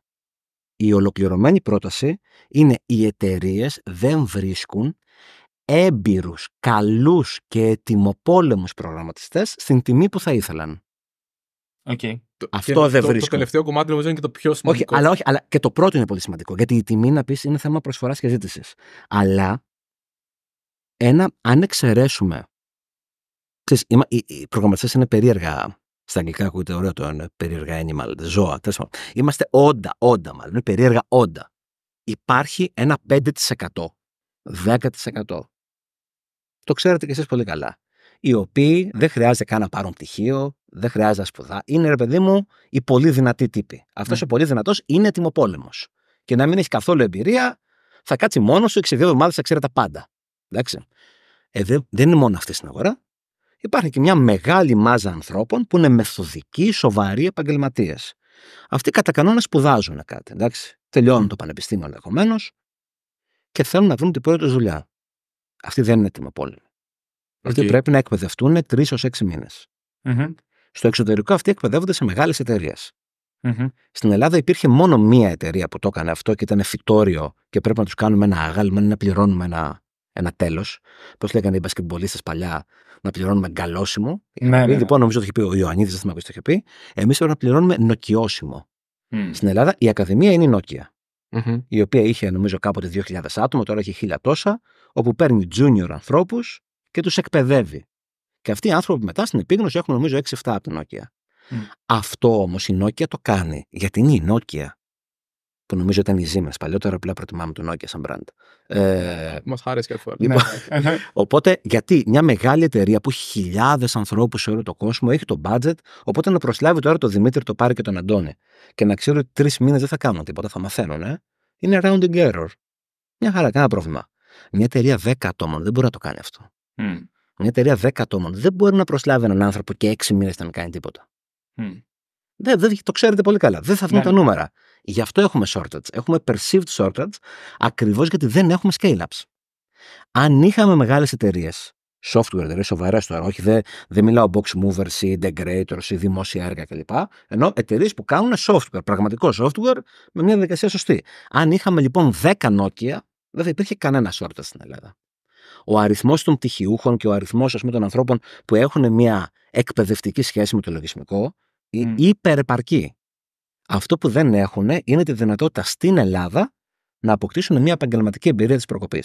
S2: Η ολοκληρωμένη πρόταση είναι οι εταιρείες δεν βρίσκουν έμπειρους, καλούς και ετοιμοπόλεμους προγραμματιστές στην τιμή που θα ήθελαν. Okay. Αυτό δεν το, βρίσκω. Το τελευταίο
S1: κομμάτι νομίζω είναι και το πιο σημαντικό. Όχι, αλλά,
S2: όχι, αλλά και το πρώτο είναι πολύ σημαντικό. Γιατί η τιμή να πεις είναι θέμα προσφοράς και ζήτησης. Αλλά ένα, αν εξαιρέσουμε. Ξέρεις, οι, οι προγραμματιστές είναι περίεργα. Στα αγγλικά ακούγεται ωραίο το είναι περίεργα animal, ζώα. Τέσμα. είμαστε όντα, όντα μάλλον. Είναι περίεργα όντα. Υπάρχει ένα 5%, 10%, το ξέρετε κι εσείς πολύ καλά. Οι οποίοι δεν χρειάζεται καν να πάρουν πτυχίο, δεν χρειάζεται να σπουδά. Είναι, ρε παιδί μου, οι πολύ δυνατοί τύποι. Αυτός ναι. ο πολύ δυνατός είναι ετοιμοπόλεμος. Και να μην έχει καθόλου εμπειρία, θα κάτσει μόνος σου, σε δύο εβδομάδες θα ξέρει τα πάντα. Εντάξει. Ε, δε, δεν είναι μόνο αυτή στην αγορά. Υπάρχει και μια μεγάλη μάζα ανθρώπων που είναι μεθοδικοί, σοβαροί επαγγελματίες. Αυτοί κατά κανόνα σπουδάζουν κάτι. Εντάξει. Τελειώνουν το πανεπιστήμιο ενδεχομένως και θέλουν να βρουν την πρώτη τους δουλειά. Αυτοί δεν είναι τιμοπόλεμοι. Okay. Αυτοί πρέπει να εκπαιδευτούν τρεις ως έξι μήνες. Mm-hmm. Στο εξωτερικό αυτοί εκπαιδεύονται σε μεγάλες εταιρείες. Mm-hmm. Στην Ελλάδα υπήρχε μόνο μία εταιρεία που το έκανε αυτό και ήταν φυτόριο και πρέπει να τους κάνουμε ένα άγαλμα, να πληρώνουμε ένα, ένα τέλος. Πώς λέγανε οι μπασκετμπολίστες παλιά, να πληρώνουμε γκαλώσιμο. Ναι, ναι, ε, ναι, Λοιπόν, νομίζω το είχε πει ο Ιωαννίδης, δεν θυμάμαι το είχε πει. Εμείς τώρα να πληρώνουμε νοκιώσιμο. Mm. Στην Ελλάδα η Ακαδημία είναι η Νόκια. Mm-hmm. Η οποία είχε νομίζω κάποτε 2.000 άτομα, τώρα έχει 1.000 τόσα όπου παίρνει junior ανθρώπους και τους εκπαιδεύει. Και αυτοί οι άνθρωποι μετά στην επίγνωση έχουν νομίζω 6-7 από την Nokia. Αυτό όμως η Nokia το κάνει, γιατί είναι η Nokia. Που νομίζω ήταν η Siemens παλιότερα, απλά προτιμάμε τον Nokia σαν brand. Ε, Μας
S1: χάρη και αυτό. Λοιπόν, ναι,
S2: ναι, ναι. οπότε, γιατί μια μεγάλη εταιρεία που έχει χιλιάδες ανθρώπους σε όλο τον κόσμο έχει το budget, οπότε να προσλάβει τώρα το Δημήτρη, το Πάρη και τον Αντώνη. Και να ξέρω ότι τρεις μήνες δεν θα κάνουν τίποτα, θα μαθαίνουν. Ε? Είναι rounding error. Μια χαρά, κανένα πρόβλημα. Μια εταιρεία 10 ατόμων δεν μπορεί να το κάνει αυτό. Mm. Μια εταιρεία 10 ατόμων δεν μπορεί να προσλάβει έναν άνθρωπο και 6 μήνες να κάνει τίποτα. Mm. Δεν, το ξέρετε πολύ καλά. Δεν θα βγουν yeah. Ναι, τα ναι. νούμερα. Γι' αυτό έχουμε shortage. Έχουμε perceived shortage ακριβώς γιατί δεν έχουμε scale-ups. Αν είχαμε μεγάλες εταιρείες, software εταιρείες, σοβαρές τώρα, όχι, δεν, δεν μιλάω box movers ή integrators ή δημόσια έργα κλπ. Ενώ εταιρείες που κάνουν software, πραγματικό software, με μια διαδικασία σωστή. Αν είχαμε λοιπόν 10 Nokia, δεν θα υπήρχε κανένα όρτα στην Ελλάδα. Ο αριθμός των πτυχιούχων και ο αριθμός των ανθρώπων που έχουν μια εκπαιδευτική σχέση με το λογισμικό mm. υπερεπαρκεί. Αυτό που δεν έχουν είναι τη δυνατότητα στην Ελλάδα να αποκτήσουν μια επαγγελματική εμπειρία της προκοπής.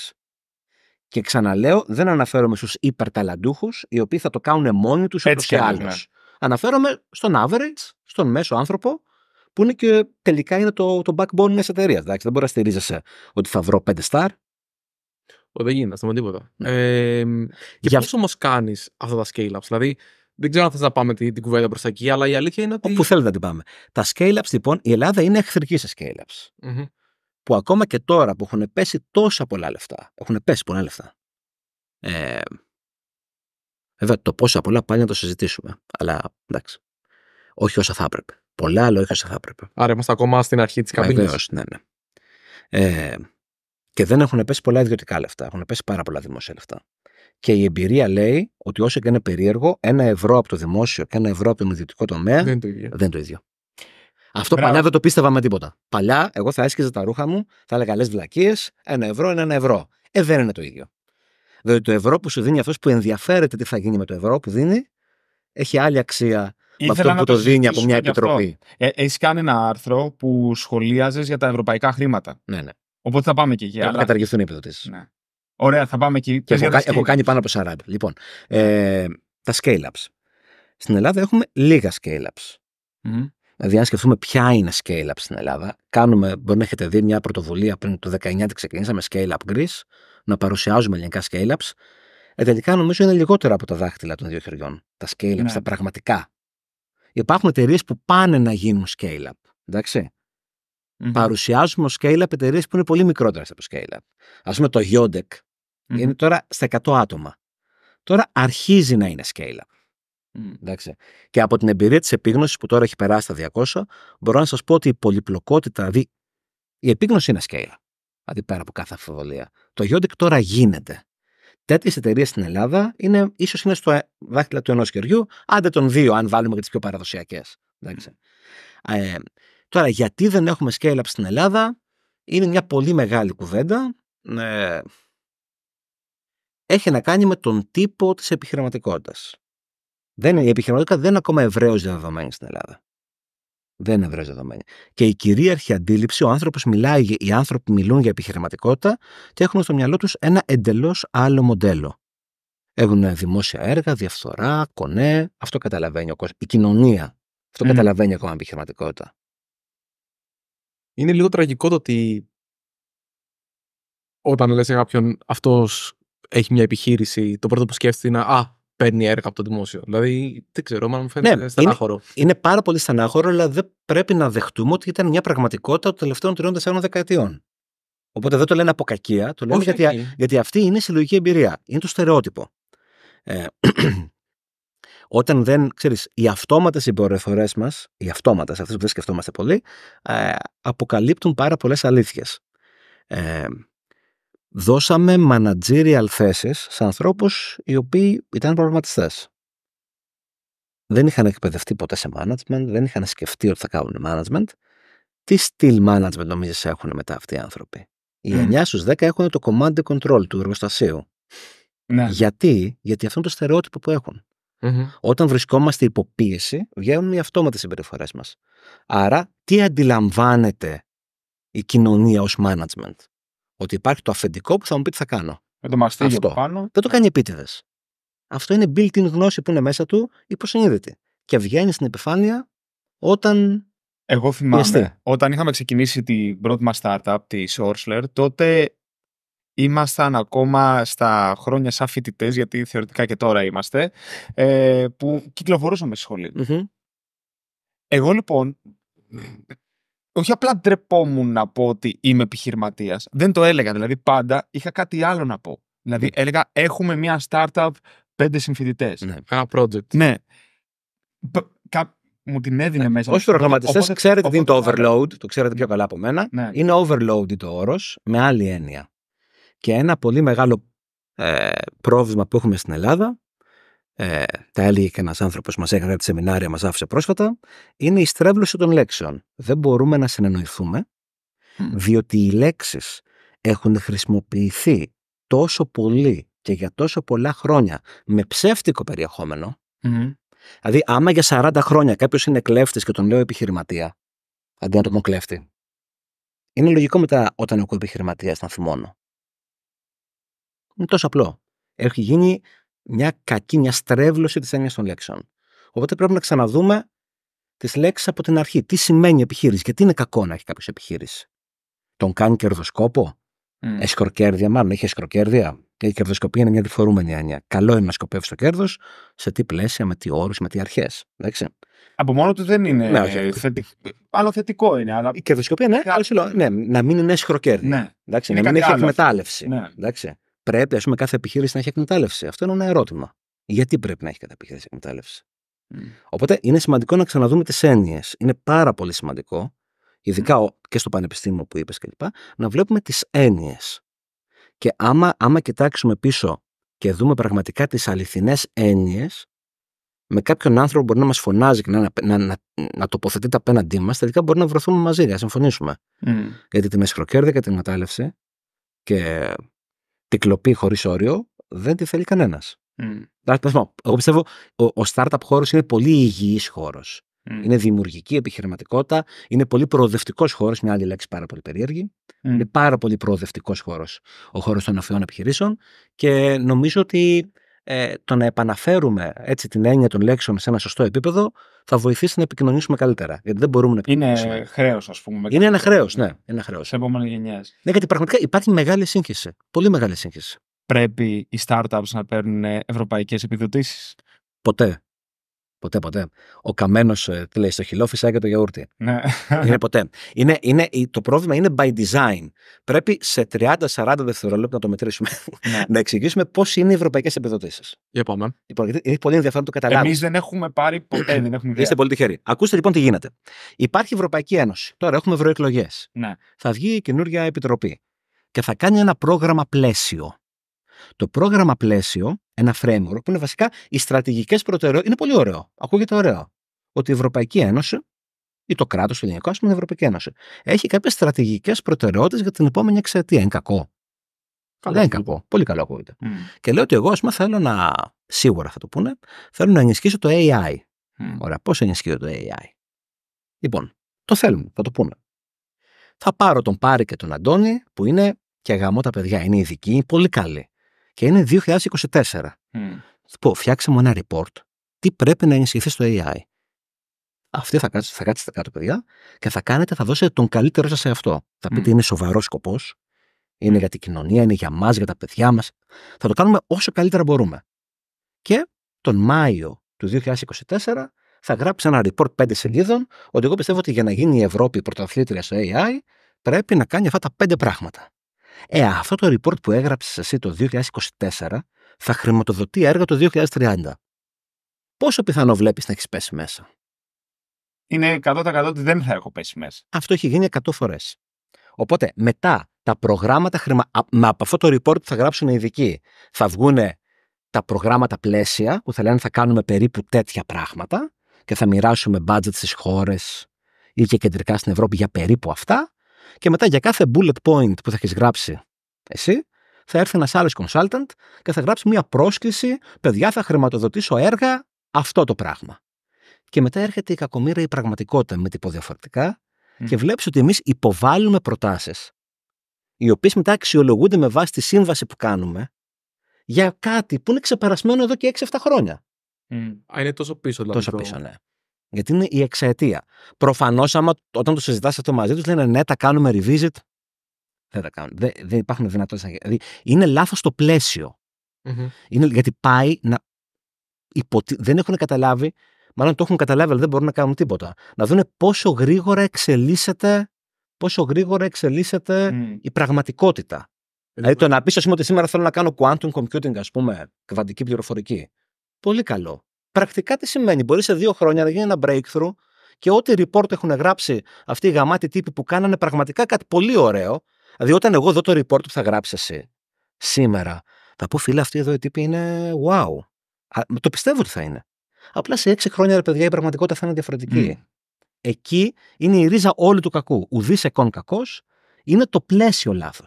S2: Και ξαναλέω, δεν αναφέρομαι στους υπερταλαντούχους, οι οποίοι θα το κάνουν μόνοι τους ή και ναι. άλλου. Αναφέρομαι στον average, στον μέσο άνθρωπο, που είναι και τελικά είναι το, το backbone μιας εταιρείας. Δεν μπορεί να στηρίζεσαι ότι θα βρω 5 star. Ο, δεν γίνεται, σταματή τίποτα. Ναι. Ε, Για... πώ όμως
S1: κάνεις αυτά τα scale-ups, δηλαδή δεν ξέρω αν θες να πάμε την, την κουβέντα προς εκεί, αλλά η αλήθεια είναι ότι. Όπου θέλετε να την
S2: πάμε. Τα scale-ups, λοιπόν, η Ελλάδα είναι εχθρική σε scale-ups. mm Που ακόμα και τώρα που έχουν πέσει τόσα πολλά λεφτά. Έχουν πέσει πολλά λεφτά. Ε, βέβαια, το πόσα πολλά πάλι να το συζητήσουμε. Αλλά εντάξει. Όχι όσα θα έπρεπε. Πολλά άλλο σε θα έπρεπε.
S1: Άρα είμαστε ακόμα στην αρχή της καμπύλη. Βεβαίως,
S2: ναι, ναι. Ε, και δεν έχουν πέσει πολλά ιδιωτικά λεφτά. Έχουν πέσει πάρα πολλά δημόσια λεφτά. Και η εμπειρία λέει ότι όσο και είναι περίεργο, ένα ευρώ από το δημόσιο και ένα ευρώ από τον ιδιωτικό τομέα δεν είναι το ίδιο. Δεν είναι το ίδιο. Αυτό Μπράβο. παλιά δεν το πίστευα με τίποτα. Παλιά, εγώ θα έσκιζα τα ρούχα μου, θα έλεγα λες βλακίες, ένα ευρώ είναι ένα ευρώ. Ε, δεν είναι το ίδιο. Διότι δηλαδή το ευρώ που σου δίνει αυτός που ενδιαφέρεται τι θα γίνει με το ευρώ που δίνει, έχει άλλη αξία αυτό που το δίνει από μια επιτροπή.
S4: Ε, Έχεις κάνει ένα άρθρο που σχολίαζες για τα ευρωπαϊκά χρήματα. Ναι, ναι. Οπότε θα
S2: πάμε και εκεί. Θα να καταργηθούν οι επιδοτήσεις. Ναι. Ωραία, θα πάμε εκεί. Και έχω, έχω κάνει πάνω από 40. Λοιπόν, ε, τα scale-ups. Στην Ελλάδα έχουμε λίγα scale-ups. Δηλαδή, αν σκεφτούμε ποια είναι scale-ups στην Ελλάδα, κάνουμε, μπορεί να έχετε δει μια πρωτοβουλία πριν το 19 ξεκινήσαμε scale-up Greece, να παρουσιάζουμε ελληνικά scale-ups. Ε, τελικά νομίζω είναι λιγότερο από τα δάχτυλα των δύο χεριών. Τα scale-ups, ναι. τα πραγματικά. Υπάρχουν εταιρείες που πάνε να γίνουν scale-up. ενταξει Παρουσιάζουμε ως scale-up εταιρείες που είναι πολύ μικρότερες από scale-up. Ας πούμε το Yodec είναι τώρα στα 100 άτομα. Τώρα αρχίζει να είναι scale-up. Εντάξει. Και από την εμπειρία της επίγνωσης που τώρα έχει περάσει τα 200, μπορώ να σας πω ότι η πολυπλοκότητα, δηλαδή η επίγνωση είναι scale. Δηλαδή πέρα από κάθε αφιβολία. Το Yodic τώρα γίνεται. Τέτοιες εταιρείες στην Ελλάδα είναι, ίσως είναι στο δάχτυλα του ενός χεριού, άντε των δύο, αν βάλουμε και τις πιο παραδοσιακές. Ε, τώρα, γιατί δεν έχουμε scale-up στην Ελλάδα, είναι μια πολύ μεγάλη κουβέντα. Ε, έχει να κάνει με τον τύπο της επιχειρηματικότητας. η επιχειρηματικότητα δεν είναι ακόμα ευρέως διαδεδομένη στην Ελλάδα. Δεν είναι δεδομένη. Και η κυρίαρχη αντίληψη, ο άνθρωπος μιλάει, οι άνθρωποι μιλούν για επιχειρηματικότητα και έχουν στο μυαλό τους ένα εντελώς άλλο μοντέλο. Έχουν δημόσια έργα, διαφθορά, κονέ. Αυτό καταλαβαίνει ο κόσμο. Η κοινωνία. Αυτό mm. καταλαβαίνει ακόμα επιχειρηματικότητα. Είναι λίγο τραγικό το ότι
S1: όταν λες σε κάποιον αυτός έχει μια επιχείρηση, το πρώτο που σκέφτεται είναι Α,
S2: παίρνει έργα από το δημόσιο. Δηλαδή, τι ξέρω, μάλλον μου φαίνεται ναι, στενάχωρο. Είναι, είναι πάρα πολύ στενάχωρο, αλλά δεν πρέπει να δεχτούμε ότι ήταν μια πραγματικότητα των τελευταίων τριών-τεσσάρων δεκαετιών. Οπότε δεν το λένε από κακία, το λένε γιατί, γιατί αυτή είναι η συλλογική εμπειρία. Είναι το στερεότυπο. Ε, όταν δεν, ξέρεις, οι αυτόματες συμπεριφορές μας, οι αυτόματες, αυτές που δεν σκεφτόμαστε πολύ, ε, αποκαλύπτουν πάρα πολλές αλήθειες. Ε, δώσαμε managerial θέσεις σε ανθρώπους οι οποίοι ήταν προγραμματιστέ. Δεν είχαν εκπαιδευτεί ποτέ σε management, δεν είχαν σκεφτεί ότι θα κάνουν management. Τι στυλ management νομίζεις έχουν μετά αυτοί οι άνθρωποι. Οι 9 στους 10 έχουν το command and control του εργοστασίου. Ναι. Γιατί, γιατί αυτό είναι το στερεότυπο που εχουν Όταν βρισκόμαστε υποποίηση, βγαίνουν οι αυτόματες συμπεριφορές μας. Άρα, τι αντιλαμβάνεται η κοινωνία ως management. Ότι υπάρχει το αφεντικό που θα μου πει τι θα κάνω. Με το πάνω. Δεν το κάνει επίτηδες. Αυτό είναι built-in γνώση που είναι μέσα του υποσυνείδητη. Και βγαίνει στην επιφάνεια όταν. Εγώ θυμάμαι.
S4: Όταν είχαμε ξεκινήσει την πρώτη μας startup, τη σόρσλερ τότε ήμασταν ακόμα στα χρόνια σαν φοιτητές, γιατί θεωρητικά και τώρα είμαστε, ε, που κυκλοφορούσαμε στη σχολη Εγώ λοιπόν όχι απλά ντρεπόμουν να πω ότι είμαι επιχειρηματίας. Δεν το έλεγα. Δηλαδή, πάντα είχα κάτι άλλο να πω. Δηλαδή, ναι. έλεγα: Έχουμε μια startup πέντε συμφοιτητές. Ναι, ένα project. Ναι. Κα... Μου την έδινε ναι. μέσα. Όσοι προγραμματιστέ
S2: ξέρετε τι είναι το overload, το ξέρετε πιο καλά από μένα. Ναι. Είναι overload το όρος με άλλη έννοια. Και ένα πολύ μεγάλο ε, πρόβλημα που έχουμε στην Ελλάδα ε, τα έλεγε και ένας άνθρωπος που μα έκανε σεμινάρια, μας άφησε πρόσφατα, είναι η στρέβλωση των λέξεων. Δεν μπορούμε να συνεννοηθούμε, διότι οι λέξεις έχουν χρησιμοποιηθεί τόσο πολύ και για τόσο πολλά χρόνια με ψεύτικο περιεχόμενο. Δηλαδή, άμα για 40 χρόνια κάποιος είναι κλέφτης και τον λέω επιχειρηματία, αντί να τον πω κλέφτη, είναι λογικό μετά όταν ακούω επιχειρηματία να θυμώνω. Είναι τόσο απλό. Έχει γίνει μια κακή, μια στρέβλωση της έννοιας των λέξεων. Οπότε πρέπει να ξαναδούμε τις λέξεις από την αρχή. Τι σημαίνει επιχείρηση, γιατί είναι κακό να έχει κάποιος επιχείρηση. Τον κάνει κερδοσκόπο. Mm. Εσκροκέρδια, μάλλον έχει εσκροκέρδια. Η κερδοσκοπία είναι μια διφορούμενη έννοια. Καλό είναι να σκοπεύεις το κέρδος, σε τι πλαίσια, με τι όρους, με τι αρχές. Από μόνο του δεν είναι. Ναι, όχι. Άλλο θετικό είναι. Αλλά... Η κερδοσκοπία, ναι, άλλο, ναι, να μην είναι κέρδη. Ναι. να μην έχει εκμετάλλευση. Ναι. Εντάξει πρέπει, ας πούμε, κάθε επιχείρηση να έχει εκμετάλλευση. Αυτό είναι ένα ερώτημα. Γιατί πρέπει να έχει κάθε επιχείρηση εκμετάλλευση. Οπότε είναι σημαντικό να ξαναδούμε τις έννοιες. Είναι πάρα πολύ σημαντικό, ειδικά και στο πανεπιστήμιο που είπες κλπ., να βλέπουμε τις έννοιες. Και άμα, άμα κοιτάξουμε πίσω και δούμε πραγματικά τις αληθινές έννοιες, με κάποιον άνθρωπο μπορεί να μας φωνάζει και να, να, να, να τοποθετείται απέναντί μας, τελικά μπορεί να βρεθούμε μαζί να συμφωνήσουμε. Γιατί τη μεσχροκέρδη και την και την κλοπή χωρίς όριο δεν τη θέλει κανένας. Mm. Εγώ πιστεύω ο, ο startup χώρος είναι πολύ υγιής χώρος. Είναι δημιουργική επιχειρηματικότητα, είναι πολύ προοδευτικός χώρος, μια άλλη λέξη πάρα πολύ περίεργη. Είναι πάρα πολύ προοδευτικός χώρος ο χώρος των αφιών επιχειρήσεων και νομίζω ότι ε, το να επαναφέρουμε έτσι, την έννοια των λέξεων σε ένα σωστό επίπεδο θα βοηθήσει να επικοινωνήσουμε καλύτερα. Γιατί δεν μπορούμε να επικοινωνήσουμε. Είναι χρέος, ας πούμε. Είναι ένα χρέο, ναι. Ένα χρέος. Σε επόμενε γενιέ. Ναι, γιατί πραγματικά υπάρχει μεγάλη σύγχυση. Πολύ μεγάλη σύγχυση. Πρέπει οι startups να παίρνουν ευρωπαϊκές επιδοτήσεις. Ποτέ. Ποτέ, ποτέ. Ο καμένος, ε, τι λέει, στο χυλό φυσάει και το γιαούρτι. Ναι. είναι ποτέ. Είναι, είναι, το πρόβλημα είναι by design. Πρέπει σε 30-40 δευτερόλεπτα να το μετρήσουμε. Ναι. να εξηγήσουμε πώς είναι οι ευρωπαϊκές επιδοτήσεις. Για πάμε. Λοιπόν, είναι πολύ ενδιαφέρον το καταλάβουμε. Εμείς δεν έχουμε πάρει ποτέ, ε, δεν έχουμε Είστε πολύ τυχεροί. Ακούστε λοιπόν τι γίνεται. Υπάρχει Ευρωπαϊκή Ένωση. Τώρα έχουμε ευρωεκλογές. Ναι. Θα βγει η καινούργια επιτροπή και θα κάνει ένα πρόγραμμα πλαίσιο. Το πρόγραμμα πλαίσιο, ένα framework, που είναι βασικά οι στρατηγικές προτεραιότητες. Είναι πολύ ωραίο. Ακούγεται ωραίο. Ότι η Ευρωπαϊκή Ένωση ή το κράτος το ελληνικό, ας πούμε, η Ευρωπαϊκή Ένωση. Έχει κάποιες στρατηγικές προτεραιότητες για την επόμενη εξαρτία. Είναι κακό. Καλώς. Δεν είναι κακό. Πολύ καλό ακούγεται. Και λέω ότι εγώ, ας πούμε, θέλω να. Σίγουρα θα το πούνε. Θέλω να ενισχύσω το AI. Mm. Ωραία. Πώς ενισχύω το AI. Λοιπόν, το θέλουμε. Θα το πούνε. Θα πάρω τον Πάρη και τον Αντώνη, που είναι και γαμώ τα παιδιά. Είναι ειδικοί, πολύ καλοί και είναι 2024. Mm. Πω, φτιάξε μου ένα report. Τι πρέπει να ενισχυθεί στο AI. Αυτή θα κάτσετε, θα κάτω, παιδιά, και θα κάνετε, θα δώσετε τον καλύτερό σας σε αυτό. Θα πείτε είναι σοβαρός σκοπός. Είναι για την κοινωνία, είναι για μας, για τα παιδιά μας. Θα το κάνουμε όσο καλύτερα μπορούμε. Και τον Μάιο του 2024 θα γράψει ένα report πέντε σελίδων ότι εγώ πιστεύω ότι για να γίνει η Ευρώπη πρωταθλήτρια στο AI πρέπει να κάνει αυτά τα πέντε πράγματα. Ε, αυτό το report που έγραψες εσύ το 2024 θα χρηματοδοτεί έργα το 2030. Πόσο πιθανό βλέπεις να έχεις πέσει μέσα.
S4: Είναι 100% ότι δεν θα έχω πέσει μέσα.
S2: Αυτό έχει γίνει 100 φορές. Οπότε μετά τα προγράμματα χρημα... από αυτό το report που θα γράψουν οι ειδικοί θα βγουν τα προγράμματα πλαίσια που θα λένε θα κάνουμε περίπου τέτοια πράγματα και θα μοιράσουμε budget στις χώρες ή και κεντρικά στην Ευρώπη για περίπου αυτά και μετά για κάθε bullet point που θα έχεις γράψει εσύ, θα έρθει ένας άλλος consultant και θα γράψει μια πρόσκληση. Παιδιά, θα χρηματοδοτήσω έργα αυτό το πράγμα. Και μετά έρχεται η κακομοίρα η πραγματικότητα με τύπο διαφορετικά και βλέπεις ότι εμείς υποβάλλουμε προτάσεις, οι οποίες μετά αξιολογούνται με βάση τη σύμβαση που κάνουμε για κάτι που είναι ξεπερασμένο εδώ και 6-7 χρόνια.
S1: Mm. Α, είναι τόσο πίσω δηλαδή. Τόσο πίσω, ναι.
S2: Γιατί είναι η εξαιτία Προφανώς, όταν το συζητάς αυτό μαζί τους, λένε ναι, τα κάνουμε revisit. Δεν τα κάνουν. Δεν, δεν υπάρχουν δυνατότητες. Δηλαδή, είναι λάθος το πλαίσιο. Είναι, γιατί πάει να. Υποτι... Δεν έχουν καταλάβει, μάλλον το έχουν καταλάβει, αλλά δεν μπορούν να κάνουν τίποτα. Να δουν πόσο γρήγορα εξελίσσεται, πόσο γρήγορα εξελίσσεται η πραγματικότητα. Ε, δηλαδή, το να πεις ότι σήμερα θέλω να κάνω quantum computing, ας πούμε, κβαντική πληροφορική. Πολύ καλό πρακτικά τι σημαίνει. Μπορεί σε δύο χρόνια να γίνει ένα breakthrough και ό,τι report έχουν γράψει αυτοί οι γαμάτοι τύποι που κάνανε πραγματικά κάτι πολύ ωραίο. Δηλαδή, όταν εγώ δω το report που θα γράψει εσύ σήμερα, θα πω φίλε, αυτοί εδώ οι τύποι είναι wow. το πιστεύω ότι θα είναι. Απλά σε έξι χρόνια, ρε παιδιά, η πραγματικότητα θα είναι διαφορετική. Εκεί είναι η ρίζα όλου του κακού. Ουδής εκών κακός είναι το πλαίσιο λάθος.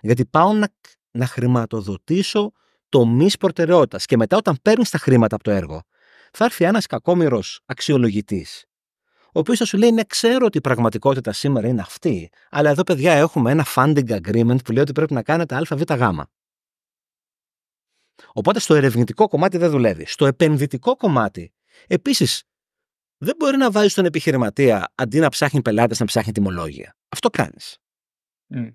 S2: Γιατί πάω να, να χρηματοδοτήσω τομεί προτεραιότητας. Και μετά, όταν παίρνεις τα χρήματα από το έργο, θα έρθει ένας κακόμοιρος αξιολογητής, ο οποίος θα σου λέει: Ναι, ξέρω ότι η πραγματικότητα σήμερα είναι αυτή, αλλά εδώ, παιδιά, έχουμε ένα funding agreement που λέει ότι πρέπει να κάνετε ΑΒΓ. Οπότε στο ερευνητικό κομμάτι δεν δουλεύει. Στο επενδυτικό κομμάτι, επίσης, δεν μπορεί να βάζεις τον επιχειρηματία αντί να ψάχνει πελάτες να ψάχνει τιμολόγια. Αυτό κάνεις. Ναι,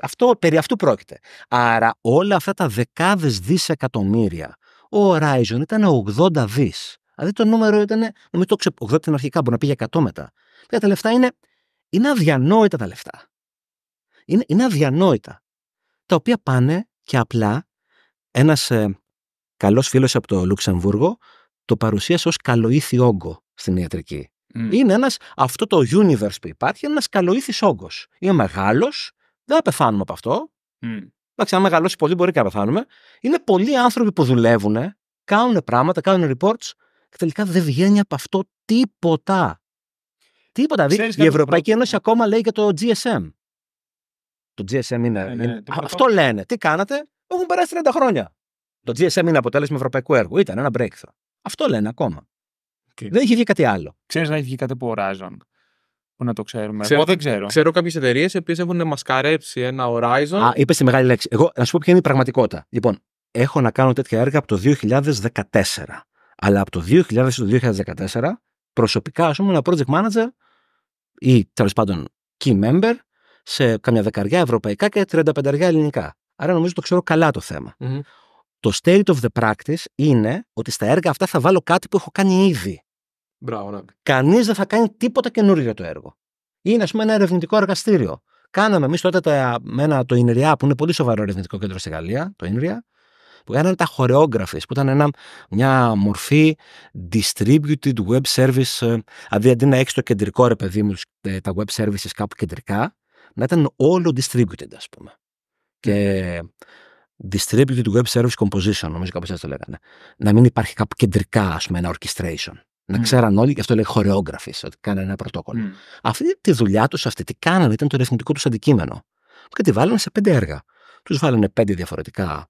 S2: αυτό, περί αυτού πρόκειται. Άρα όλα αυτά τα δεκάδες δισεκατομμύρια, ο Horizon ήταν 80 δις. Δηλαδή το νούμερο ήταν, νομίζω το ξε... 80 ήταν αρχικά, μπορεί να πήγε 100 μετά. Δηλαδή, τα λεφτά είναι, είναι αδιανόητα τα λεφτά. Είναι, είναι αδιανόητα. Τα οποία πάνε και απλά ένας ε, καλός φίλος από το Λουξεμβούργο το παρουσίασε ως καλοήθη όγκο στην ιατρική. Mm. Είναι ένας, αυτό το universe που υπάρχει, είναι ένας καλοήθης όγκος. Είναι μεγάλος, δεν θα πεθάνουμε από αυτό. Mm. Εντάξει, αν μεγαλώσει πολύ μπορεί και να πεθάνουμε. Είναι πολλοί άνθρωποι που δουλεύουν, κάνουν πράγματα, κάνουν reports και τελικά δεν βγαίνει από αυτό τίποτα. Τίποτα. Δηλαδή, Ξέρεις η Ευρωπαϊκή Ένωση ακόμα λέει για το GSM. Το GSM είναι. Ε, ναι, είναι... αυτό λένε. Τι κάνατε, έχουν περάσει 30 χρόνια. Το GSM είναι αποτέλεσμα ευρωπαϊκού έργου. Ήταν ένα breakthrough. Αυτό λένε ακόμα. Δεν είχε βγει κάτι άλλο. Ξέρεις να έχει βγει κάτι από Horizon. Που να το ξέρουμε. Ξέρω, Εγώ δεν ξέρω.
S1: Ξέρω κάποιες εταιρείες οι οποίες έχουν μασκαρέψει ένα Horizon. Α, είπες
S2: τη μεγάλη λέξη. Εγώ να σου πω ποια είναι η πραγματικότητα. Λοιπόν, έχω να κάνω τέτοια έργα από το 2014. Αλλά από το 2000 το 2014, προσωπικά, ας πούμε, ένα project manager ή τέλος πάντων key member σε καμιά δεκαριά ευρωπαϊκά και 35 ελληνικά. Άρα νομίζω το ξέρω καλά το θεμα Το state of the practice είναι ότι στα έργα αυτά θα βάλω κάτι που έχω κάνει ήδη. Μπράβο, ναι. Κανείς δεν θα κάνει τίποτα καινούργιο για το έργο. Είναι, ας πούμε, ένα ερευνητικό εργαστήριο. Κάναμε εμείς τότε τα, με το ΙΝΡΙΑ, που είναι πολύ σοβαρό ερευνητικό κέντρο στη Γαλλία, το ΙΝΡΙΑ, που κάναμε τα χορεόγραφες, που ήταν ένα, μια μορφή distributed web service, δηλαδή αντί να έχεις το κεντρικό ρε παιδί μου ε, τα web services κάπου κεντρικά, να ήταν όλο distributed ας πούμε. Και ναι. distributed web service composition, νομίζω κάπως έτσι το λέγανε. Να μην υπάρχει κάπου κεντρικά ας πούμε ένα orchestration. Να ξέραν όλοι, και αυτό λέει χορεόγραφη, ότι κάνανε ένα πρωτόκολλο. Mm. Αυτή τη δουλειά τους, αυτή τι κάνανε, ήταν το ρυθμιτικό τους αντικείμενο. Και τη βάλανε σε πέντε έργα. Τους βάλανε πέντε διαφορετικά.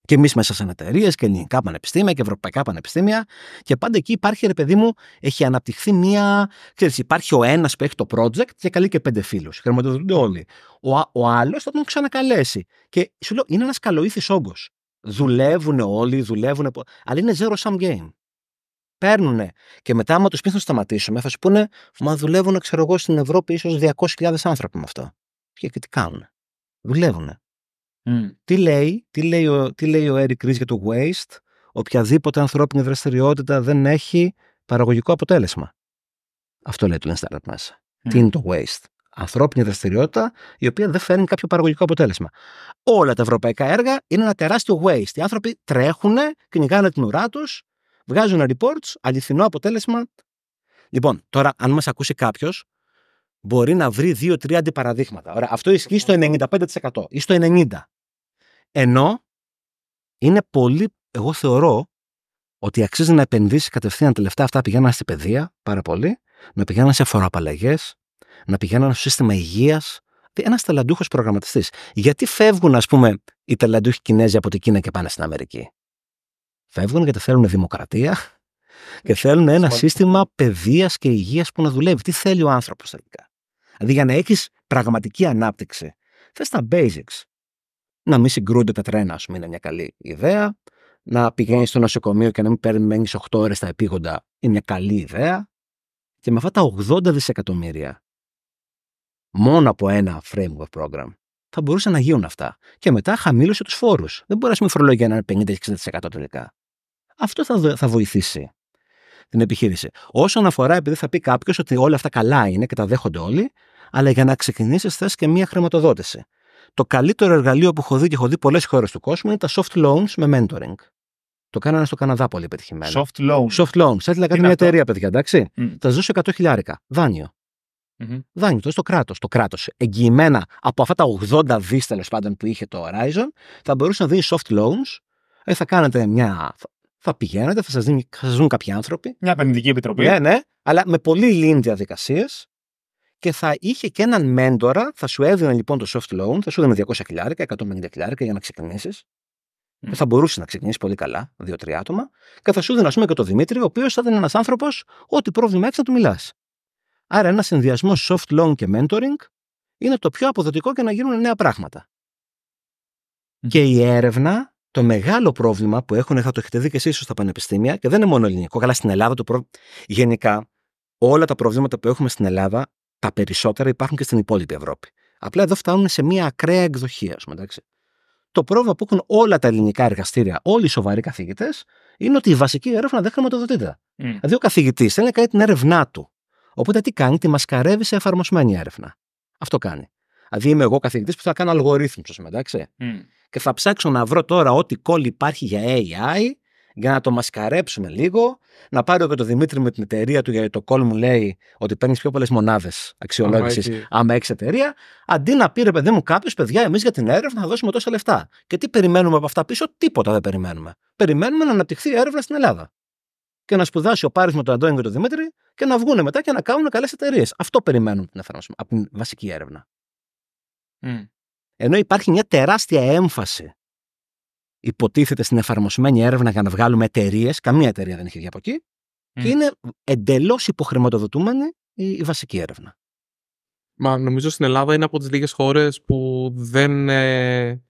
S2: Και εμείς μέσα σε εταιρείες και ελληνικά πανεπιστήμια και ευρωπαϊκά πανεπιστήμια. Και πάντα εκεί υπάρχει, ρε παιδί μου, έχει αναπτυχθεί μία. Ξέρεις, υπάρχει ο ένας που έχει το project και καλεί και πέντε φίλους. Χρηματοδοτούνται όλοι. Ο, ο άλλος θα τον ξανακαλέσει. Και σου λέω, είναι ένας καλοήθης όγκος. Δουλεύουν όλοι, δουλεύουν. Αλλά είναι zero sum game παίρνουν. Και μετά, άμα τους πει θα σταματήσουμε, θα σου πούνε, μα δουλεύουν, ξέρω εγώ, στην Ευρώπη ίσως 200.000 άνθρωποι με αυτό. Και, και τι κάνουν. Δουλεύουν. Mm. Τι λέει, τι λέει ο, τι λέει ο Eric Ries για το waste, οποιαδήποτε ανθρώπινη δραστηριότητα δεν έχει παραγωγικό αποτέλεσμα. Αυτό λέει το Instagram μας. Mm. Τι είναι το waste. Ανθρώπινη δραστηριότητα η οποία δεν φέρνει κάποιο παραγωγικό αποτέλεσμα. Όλα τα ευρωπαϊκά έργα είναι ένα τεράστιο waste. Οι άνθρωποι τρέχουν, κυνηγάνε την ουρά τους Βγάζουν reports, αληθινό αποτέλεσμα. Λοιπόν, τώρα, αν μας ακούσει κάποιος, μπορεί να βρει δύο-τρία αντιπαραδείγματα. αυτό ισχύει στο 95% ή στο 90%. Ενώ είναι πολύ, εγώ θεωρώ ότι αξίζει να επενδύσεις κατευθείαν τα λεφτά αυτά πηγαίναν στην παιδεία πάρα πολύ, να πηγαίναν σε φοροαπαλλαγές, να πηγαίναν στο σύστημα υγείας. Δηλαδή, Ένας ταλαντούχος προγραμματιστής. Γιατί φεύγουν, ας πούμε, οι ταλαντούχοι Κινέζοι από την Κίνα και πάνε στην Αμερική. Φεύγουν γιατί θέλουν δημοκρατία και θέλουν ένα σύστημα παιδείας και υγείας που να δουλεύει. Τι θέλει ο άνθρωπος τελικά. Δηλαδή, για να έχεις πραγματική ανάπτυξη, θες τα basics. Να μην συγκρούνται τα τρένα, ας πούμε, είναι μια καλή ιδέα. Να πηγαίνεις στο νοσοκομείο και να μην παίρνει 8 ώρες τα επίγοντα είναι μια καλή ιδέα. Και με αυτά τα 80 δισεκατομμύρια, μόνο από ένα framework program, θα μπορούσαν να γίνουν αυτά. Και μετά χαμήλωσε τους φόρους. Δεν μπορείς να μην να είναι 50-60% τελικά. Αυτό θα, θα βοηθήσει την επιχείρηση. Όσον αφορά, επειδή θα πει κάποιος ότι όλα αυτά καλά είναι και τα δέχονται όλοι, αλλά για να ξεκινήσεις θες και μία χρηματοδότηση. Το καλύτερο εργαλείο που έχω δει και έχω δει πολλές χώρες του κόσμου είναι τα soft loans με mentoring. Το κάνανε στο Καναδά πολύ πετυχημένα. Soft loans. Soft loans. Έτσι κάτι μια εταιρεία, παιδιά, εντάξει. Mm. Θα ζούσε 100 χιλιάρικα. Δάνειο. Mm-hmm. Δάνειο, το στο κράτος. Το κράτος εγγυημένα από αυτά τα 80 δις τέλος πάντων που είχε το Horizon, θα μπορούσε να δίνει soft loans. Ε, θα κάνετε μια θα πηγαίνετε, θα σας δουν κάποιοι άνθρωποι. Μια επενδυτική επιτροπή. Ναι, ναι, αλλά με πολύ lean διαδικασίες και θα είχε και έναν μέντορα, θα σου έδινε λοιπόν το soft loan, θα σου έδινε 200 χιλιάρικα, 150 χιλιάρικα για να ξεκινήσεις. Mm. Θα μπορούσε να ξεκινήσεις πολύ καλά, δύο-τρία άτομα. Και θα σου έδινε, ας πούμε, και το Δημήτρη, ο οποίος θα ήταν ένας άνθρωπος, ό,τι πρόβλημα έχεις να του μιλάς. Άρα, ένα συνδυασμό soft loan και mentoring είναι το πιο αποδοτικό για να γίνουν νέα πράγματα. Mm-hmm. Και η έρευνα το μεγάλο πρόβλημα που έχουν, θα το έχετε δει και εσείς στα πανεπιστήμια, και δεν είναι μόνο ελληνικό, αλλά στην Ελλάδα το πρόβλημα. Γενικά, όλα τα προβλήματα που έχουμε στην Ελλάδα, τα περισσότερα υπάρχουν και στην υπόλοιπη Ευρώπη. Απλά εδώ φτάνουν σε μια ακραία εκδοχή, ας πούμε. Εντάξει. Το πρόβλημα που έχουν όλα τα ελληνικά εργαστήρια, όλοι οι σοβαροί καθηγητές, είναι ότι η βασική έρευνα δεν χρηματοδοτείται. Mm. Δηλαδή, ο καθηγητής θέλει να κάνει την έρευνά του. Οπότε τι κάνει, τη μασκαρεύει σε εφαρμοσμένη έρευνα. Αυτό κάνει. Δηλαδή, είμαι εγώ καθηγητής που θα κάνω αλγορίθμους, ας πούμε, εντάξει και θα ψάξω να βρω τώρα ό,τι κόλλη υπάρχει για AI για να το μασκαρέψουμε λίγο. Να πάρω και το Δημήτρη με την εταιρεία του, γιατί το κόλλ μου λέει ότι παίρνεις πιο πολλές μονάδες αξιολόγησης. Άμα έχει εταιρεία, αντί να πει ρε παιδί μου κάποιος, παιδιά, εμείς για την έρευνα θα δώσουμε τόσα λεφτά. Και τι περιμένουμε από αυτά πίσω, τίποτα δεν περιμένουμε. Περιμένουμε να αναπτυχθεί έρευνα στην Ελλάδα. Και να σπουδάσει ο Πάρης με τον Αντώνιο και τον Δημήτρη και να βγουν μετά και να κάνουν καλές εταιρείες. Αυτό περιμένουν από την βασική έρευνα. Ενώ υπάρχει μια τεράστια έμφαση υποτίθεται στην εφαρμοσμένη έρευνα για να βγάλουμε εταιρείες, καμία εταιρεία δεν έχει βγει από εκεί, και είναι εντελώς υποχρηματοδοτούμενη η, η βασική έρευνα.
S1: Μα νομίζω στην Ελλάδα είναι από τις λίγες χώρες που δεν, ε,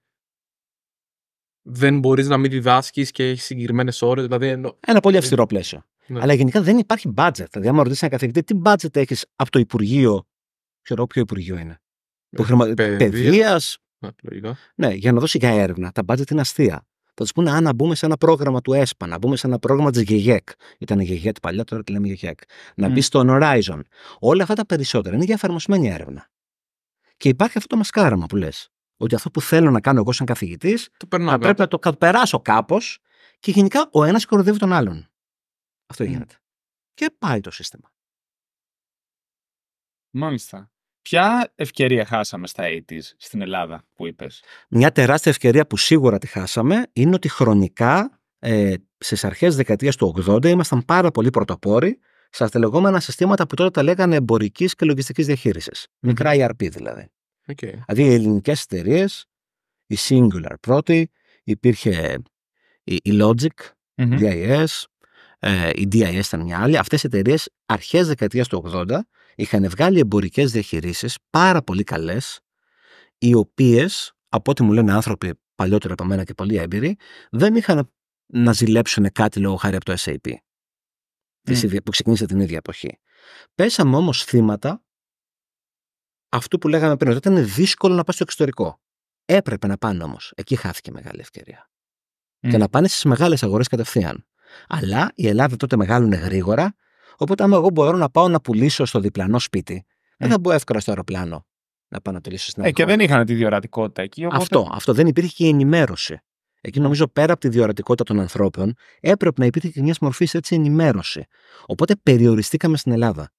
S1: δεν μπορείς να μην διδάσκεις και έχεις
S2: συγκεκριμένες ώρες. Δηλαδή εννο... Ένα πολύ αυστηρό πλαίσιο. Ναι. Αλλά γενικά δεν υπάρχει budget. Δηλαδή, άμα ρωτήσεις ένα καθηγητή, τι budget έχεις από το Υπουργείο, ξέρω ποιο Υπουργείο είναι, ε, ναι, Ναι, για να δώσει για έρευνα. Τα budget είναι αστεία. Θα τους πούνε, αν να μπούμε σε ένα πρόγραμμα του ΕΣΠΑ, να μπούμε σε ένα πρόγραμμα της ΓΕΓΕΚ. Ήταν η ΓΕΓΕΚ παλιά, τώρα τη λέμε ΓΕΓΕΚ. Να μπει στο στον Horizon. Όλα αυτά τα περισσότερα είναι για εφαρμοσμένη έρευνα. Και υπάρχει αυτό το μασκάραμα που λες. Ότι αυτό που θέλω να κάνω εγώ σαν καθηγητής, θα πρέπει να το περάσω κάπως και γενικά ο ένας κοροδεύει τον άλλον. Αυτό γίνεται. Και πάει το σύστημα. Μάλιστα.
S4: Ποια ευκαιρία χάσαμε στα 80s στην Ελλάδα που είπες?
S2: Μια τεράστια ευκαιρία που σίγουρα τη χάσαμε είναι ότι χρονικά ε, στις αρχές δεκαετίας του 80 ήμασταν πάρα πολύ πρωτοπόροι στα λεγόμενα συστήματα που τότε τα λέγανε εμπορικής και λογιστικής Μικρά ERP δηλαδή. Okay. Δηλαδή οι ελληνικές εταιρείες, η Singular πρώτη, υπήρχε η, Logic, mm-hmm. DIS, η DIS ε, ήταν μια άλλη. Αυτές οι εταιρείες αρχές δεκαετίας του 80 είχαν βγάλει εμπορικές διαχειρήσει πάρα πολύ καλές, οι οποίες, από ό,τι μου λένε άνθρωποι παλιότερα από μένα και πολύ έμπειροι, δεν είχαν να ζηλέψουν κάτι λόγω χάρη από το SAP. Mm. Ναι. που ξεκίνησε την ίδια εποχή. Πέσαμε όμως θύματα αυτού που λέγαμε πριν, ότι ήταν δύσκολο να πας στο εξωτερικό. Έπρεπε να πάνε όμως. Εκεί χάθηκε μεγάλη ευκαιρία. Mm. Και ναι. να πάνε στις μεγάλες αγορές κατευθείαν. Αλλά η Ελλάδα τότε μεγάλωνε γρήγορα Οπότε, άμα εγώ μπορώ να πάω να πουλήσω στο διπλανό σπίτι, δεν θα μπω εύκολα στο αεροπλάνο να πάω να το λύσω στην Ελλάδα. Και δεν
S4: είχαν τη διορατικότητα εκεί. Αυτό, αυτό
S2: δεν υπήρχε και η ενημέρωση. Εκεί νομίζω πέρα από τη διορατικότητα των ανθρώπων, έπρεπε να υπήρχε και μιας μορφής έτσι ενημέρωση. Οπότε περιοριστήκαμε στην Ελλάδα.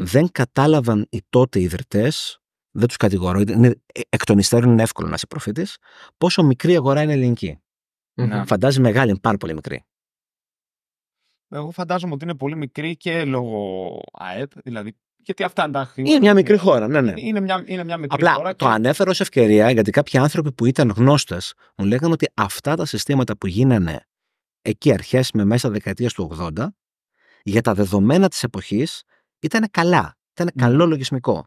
S2: Δεν κατάλαβαν οι τότε ιδρυτές, δεν τους κατηγορώ, είναι, ε, εκ των υστέρων είναι εύκολο να είσαι προφήτης, πόσο μικρή αγορά είναι ελληνική. Φαντάζει μεγάλη, πάρα πολύ μικρή.
S4: Εγώ φαντάζομαι ότι είναι πολύ μικρή και λόγω ΑΕΠ, δηλαδή γιατί αυτά
S2: τα Είναι μια μικρή χώρα, ναι, ναι.
S4: Είναι μια, είναι μια μικρή Απλά, χώρα. το
S2: και... ανέφερα ως ευκαιρία γιατί κάποιοι άνθρωποι που ήταν γνώστες μου λέγανε ότι αυτά τα συστήματα που γίνανε εκεί αρχές με μέσα δεκαετίας του 80 για τα δεδομένα της εποχής ήταν καλά. Ήταν καλό λογισμικό.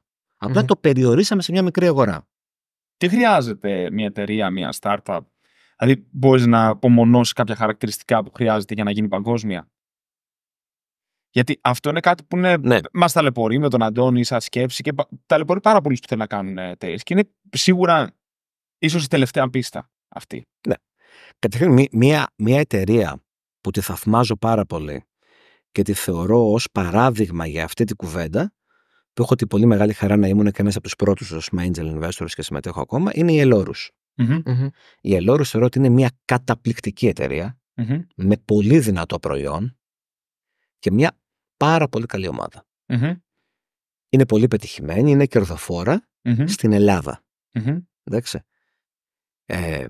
S2: το περιορίσαμε σε μια μικρή αγορά.
S4: Τι χρειάζεται μια εταιρεία, μια startup. Δηλαδή, μπορείς να απομονώσεις κάποια χαρακτηριστικά που χρειάζεται για να γίνει παγκόσμια. Γιατί αυτό είναι κάτι που είναι... ναι. μας ταλαιπωρεί με τον Αντώνη, σαν σκέψη και ταλαιπωρεί πάρα πολλούς που θέλουν να κάνουν τέλει. Και είναι σίγουρα ίσως η τελευταία πίστα
S2: αυτή. Ναι. Καταρχήν, μια, μια εταιρεία που τη θαυμάζω πάρα πολύ και τη θεωρώ ως παράδειγμα για αυτή τη κουβέντα, που έχω την πολύ μεγάλη χαρά να ήμουν και μέσα από τους πρώτους ως angel investors και συμμετέχω ακόμα, είναι η ελορους Η Ελόρους θεωρώ ότι είναι μια καταπληκτική εταιρεία, με πολύ δυνατό προϊόν και μια πάρα πολύ καλή Είναι πολύ πετυχημένη, είναι στην ελλαδα Εντάξει. Ε,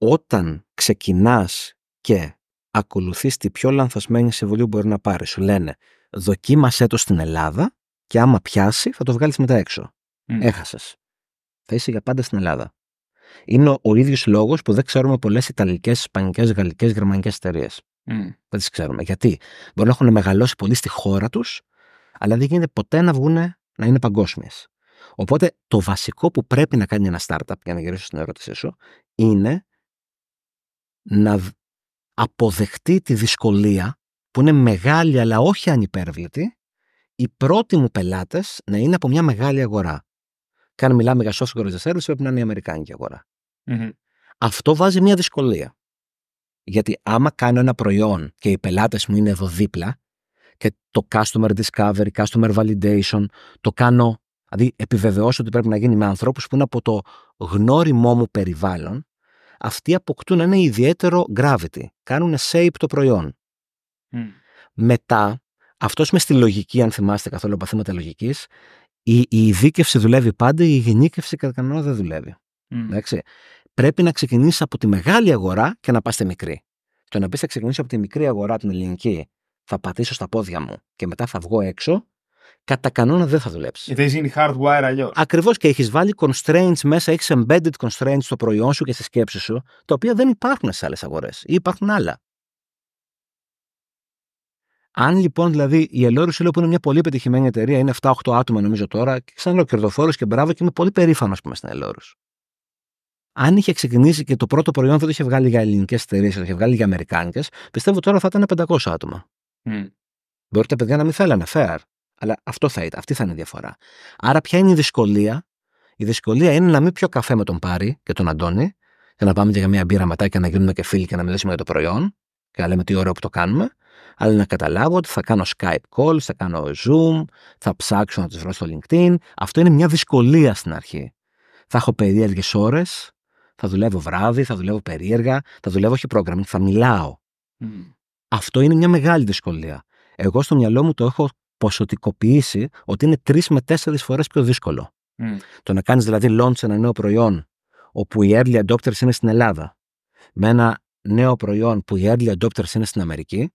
S2: όταν ξεκινάς και ακολουθείς τη πιο λανθασμένη συμβολή που μπορεί να πάρεις. Σου λένε δοκίμασέ το στην Ελλάδα και άμα πιάσει θα το βγάλεις μετά έξω. Mm. Έχασες. Θα είσαι για πάντα στην Ελλάδα. Είναι ο, ο ίδιος λόγος που δεν ξέρουμε πολλές Ιταλικές, Ισπανικές, Γαλλικές, Γερμανικές εταιρείες. Δεν τις ξέρουμε. Γιατί μπορεί να έχουν μεγαλώσει πολύ στη χώρα τους, αλλά δεν γίνεται ποτέ να βγουν να είναι παγκόσμιες. Οπότε το βασικό που πρέπει να κάνει ένα startup, για να γυρίσω στην ερώτησή σου, είναι να αποδεχτεί τη δυσκολία που είναι μεγάλη αλλά όχι ανυπέρβλητη, οι πρώτοι μου πελάτες να είναι από μια μεγάλη αγορά. Και μιλάμε για software as πρέπει να είναι η Αμερικάνικη Αυτό βάζει μια δυσκολία. Γιατί άμα κάνω ένα προϊόν και οι πελάτες μου είναι εδώ δίπλα και το customer discovery, customer validation, το κάνω. Δηλαδή, επιβεβαιώσω ότι πρέπει να γίνει με ανθρώπους που είναι από το γνώριμό μου περιβάλλον, αυτοί αποκτούν ένα ιδιαίτερο gravity. Κάνουν shape το προϊόν. Mm. Μετά, αυτός με στη λογική, αν θυμάστε καθόλου από παθήματα λογικής, η, η ειδίκευση δουλεύει πάντα, η γενίκευση κατά κανόνα δεν δουλεύει. Mm. Εντάξει πρέπει να ξεκινήσεις από τη μεγάλη αγορά και να πας στη μικρή. Το να πεις θα ξεκινήσω από τη μικρή αγορά, την ελληνική, θα πατήσω στα πόδια μου και μετά θα βγω έξω, κατά κανόνα δεν θα δουλέψεις. Γιατί ε, γίνει hardwire αλλιώς. Ακριβώς και έχεις βάλει constraints μέσα, έχεις embedded constraints στο προϊόν σου και στη σκέψη σου, τα οποία δεν υπάρχουν σε άλλες αγορές ή υπάρχουν άλλα. Αν λοιπόν δηλαδή η Ελόρου Σιλό που είναι μια πολύ πετυχημένη εταιρεία, είναι 7-8 άτομα νομίζω τώρα, και κερδοφόρο και μπράβο και είμαι πολύ περήφανος που είμαι στην Ελόρου αν είχε ξεκινήσει και το πρώτο προϊόν δεν το είχε βγάλει για ελληνικές εταιρείες, είχε βγάλει για αμερικάνικες, πιστεύω τώρα θα ήταν 500 άτομα. Mm. Μπορεί τα παιδιά να μην θέλανε, fair. Αλλά αυτό θα ήταν, αυτή θα είναι η διαφορά. Άρα, ποια είναι η δυσκολία. Η δυσκολία είναι να μην πιω καφέ με τον Πάρη και τον Αντώνη, και να πάμε για μια μπύρα μετά και να γίνουμε και φίλοι και να μιλήσουμε για το προϊόν, και να λέμε τι ωραίο που το κάνουμε, αλλά να καταλάβω ότι θα κάνω Skype calls, θα κάνω Zoom, θα ψάξω να τους βρω στο LinkedIn. Αυτό είναι μια δυσκολία στην αρχή. Θα έχω περίεργες ώρες, θα δουλεύω βράδυ, θα δουλεύω περίεργα, θα δουλεύω όχι πρόγραμμα, θα μιλάω. Αυτό είναι μια μεγάλη δυσκολία. Εγώ στο μυαλό μου το έχω ποσοτικοποιήσει ότι είναι τρεις με τέσσερις φορές πιο δύσκολο. Το να κάνεις δηλαδή launch ένα νέο προϊόν όπου οι early adopters είναι στην Ελλάδα με ένα νέο προϊόν που οι early adopters είναι στην Αμερική.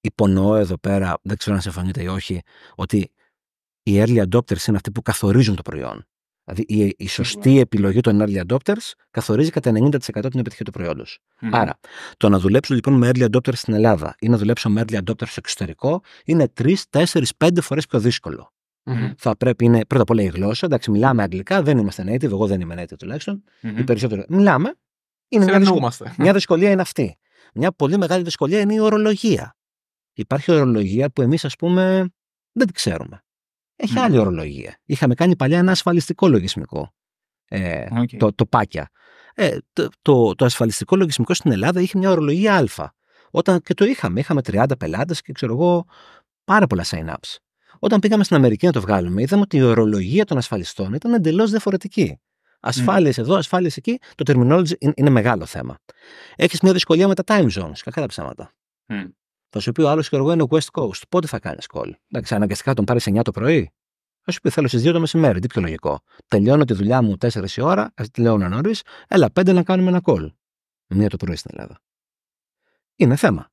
S2: Υπονοώ εδώ πέρα, δεν ξέρω αν σε φανείτε ή όχι, ότι οι early adopters είναι αυτοί που καθορίζουν το προϊόν. Δηλαδή, η, σωστή επιλογή των early adopters καθορίζει κατά 90% την επιτυχία του προϊόντος. Mm. Άρα, το να δουλέψω λοιπόν με early adopters στην Ελλάδα ή να δουλέψω με early adopters στο εξωτερικό είναι 3, 4, 5 φορές πιο δυσκολο Θα πρέπει είναι πρώτα απ' όλα η γλώσσα. Εντάξει, μιλάμε αγγλικά, δεν είμαστε native, εγώ δεν είμαι native τουλάχιστον. Mm-hmm. μιλάμε. Είναι μια, δυσκολία. μια δυσκολία είναι αυτή. Μια πολύ μεγάλη δυσκολία είναι η ορολογία. Υπάρχει ορολογία που εμείς, ας πούμε, δεν την ξέρουμε. Έχει ναι. άλλη ορολογία. Είχαμε κάνει παλιά ένα ασφαλιστικό λογισμικό. Ε, το, το πάκια. Ε, το, το, ασφαλιστικό λογισμικό στην Ελλάδα είχε μια ορολογία Α. Όταν και το είχαμε, είχαμε 30 πελάτες και ξέρω εγώ πάρα πολλά sign-ups. Όταν πήγαμε στην Αμερική να το βγάλουμε, είδαμε ότι η ορολογία των ασφαλιστών ήταν εντελώς διαφορετική. Ναι. Ασφάλειες εδώ, ασφάλειες εκεί. Το terminology είναι, μεγάλο θέμα. Έχεις μια δυσκολία με τα time zones, κακά τα ψέματα. Ναι. Θα σου πει ο άλλος και εγώ είναι ο West Coast. Πότε θα κάνεις call. Εντάξει, αναγκαστικά τον πάρεις 9 το πρωί. Θα σου πει θέλω στις 2 το μεσημέρι. Τι πιο λογικό. Τελειώνω τη δουλειά μου 4 η ώρα, α ε, τελειώνω νωρίς, έλα 5 να κάνουμε ένα call. Μία το πρωί στην Ελλάδα. Είναι θέμα.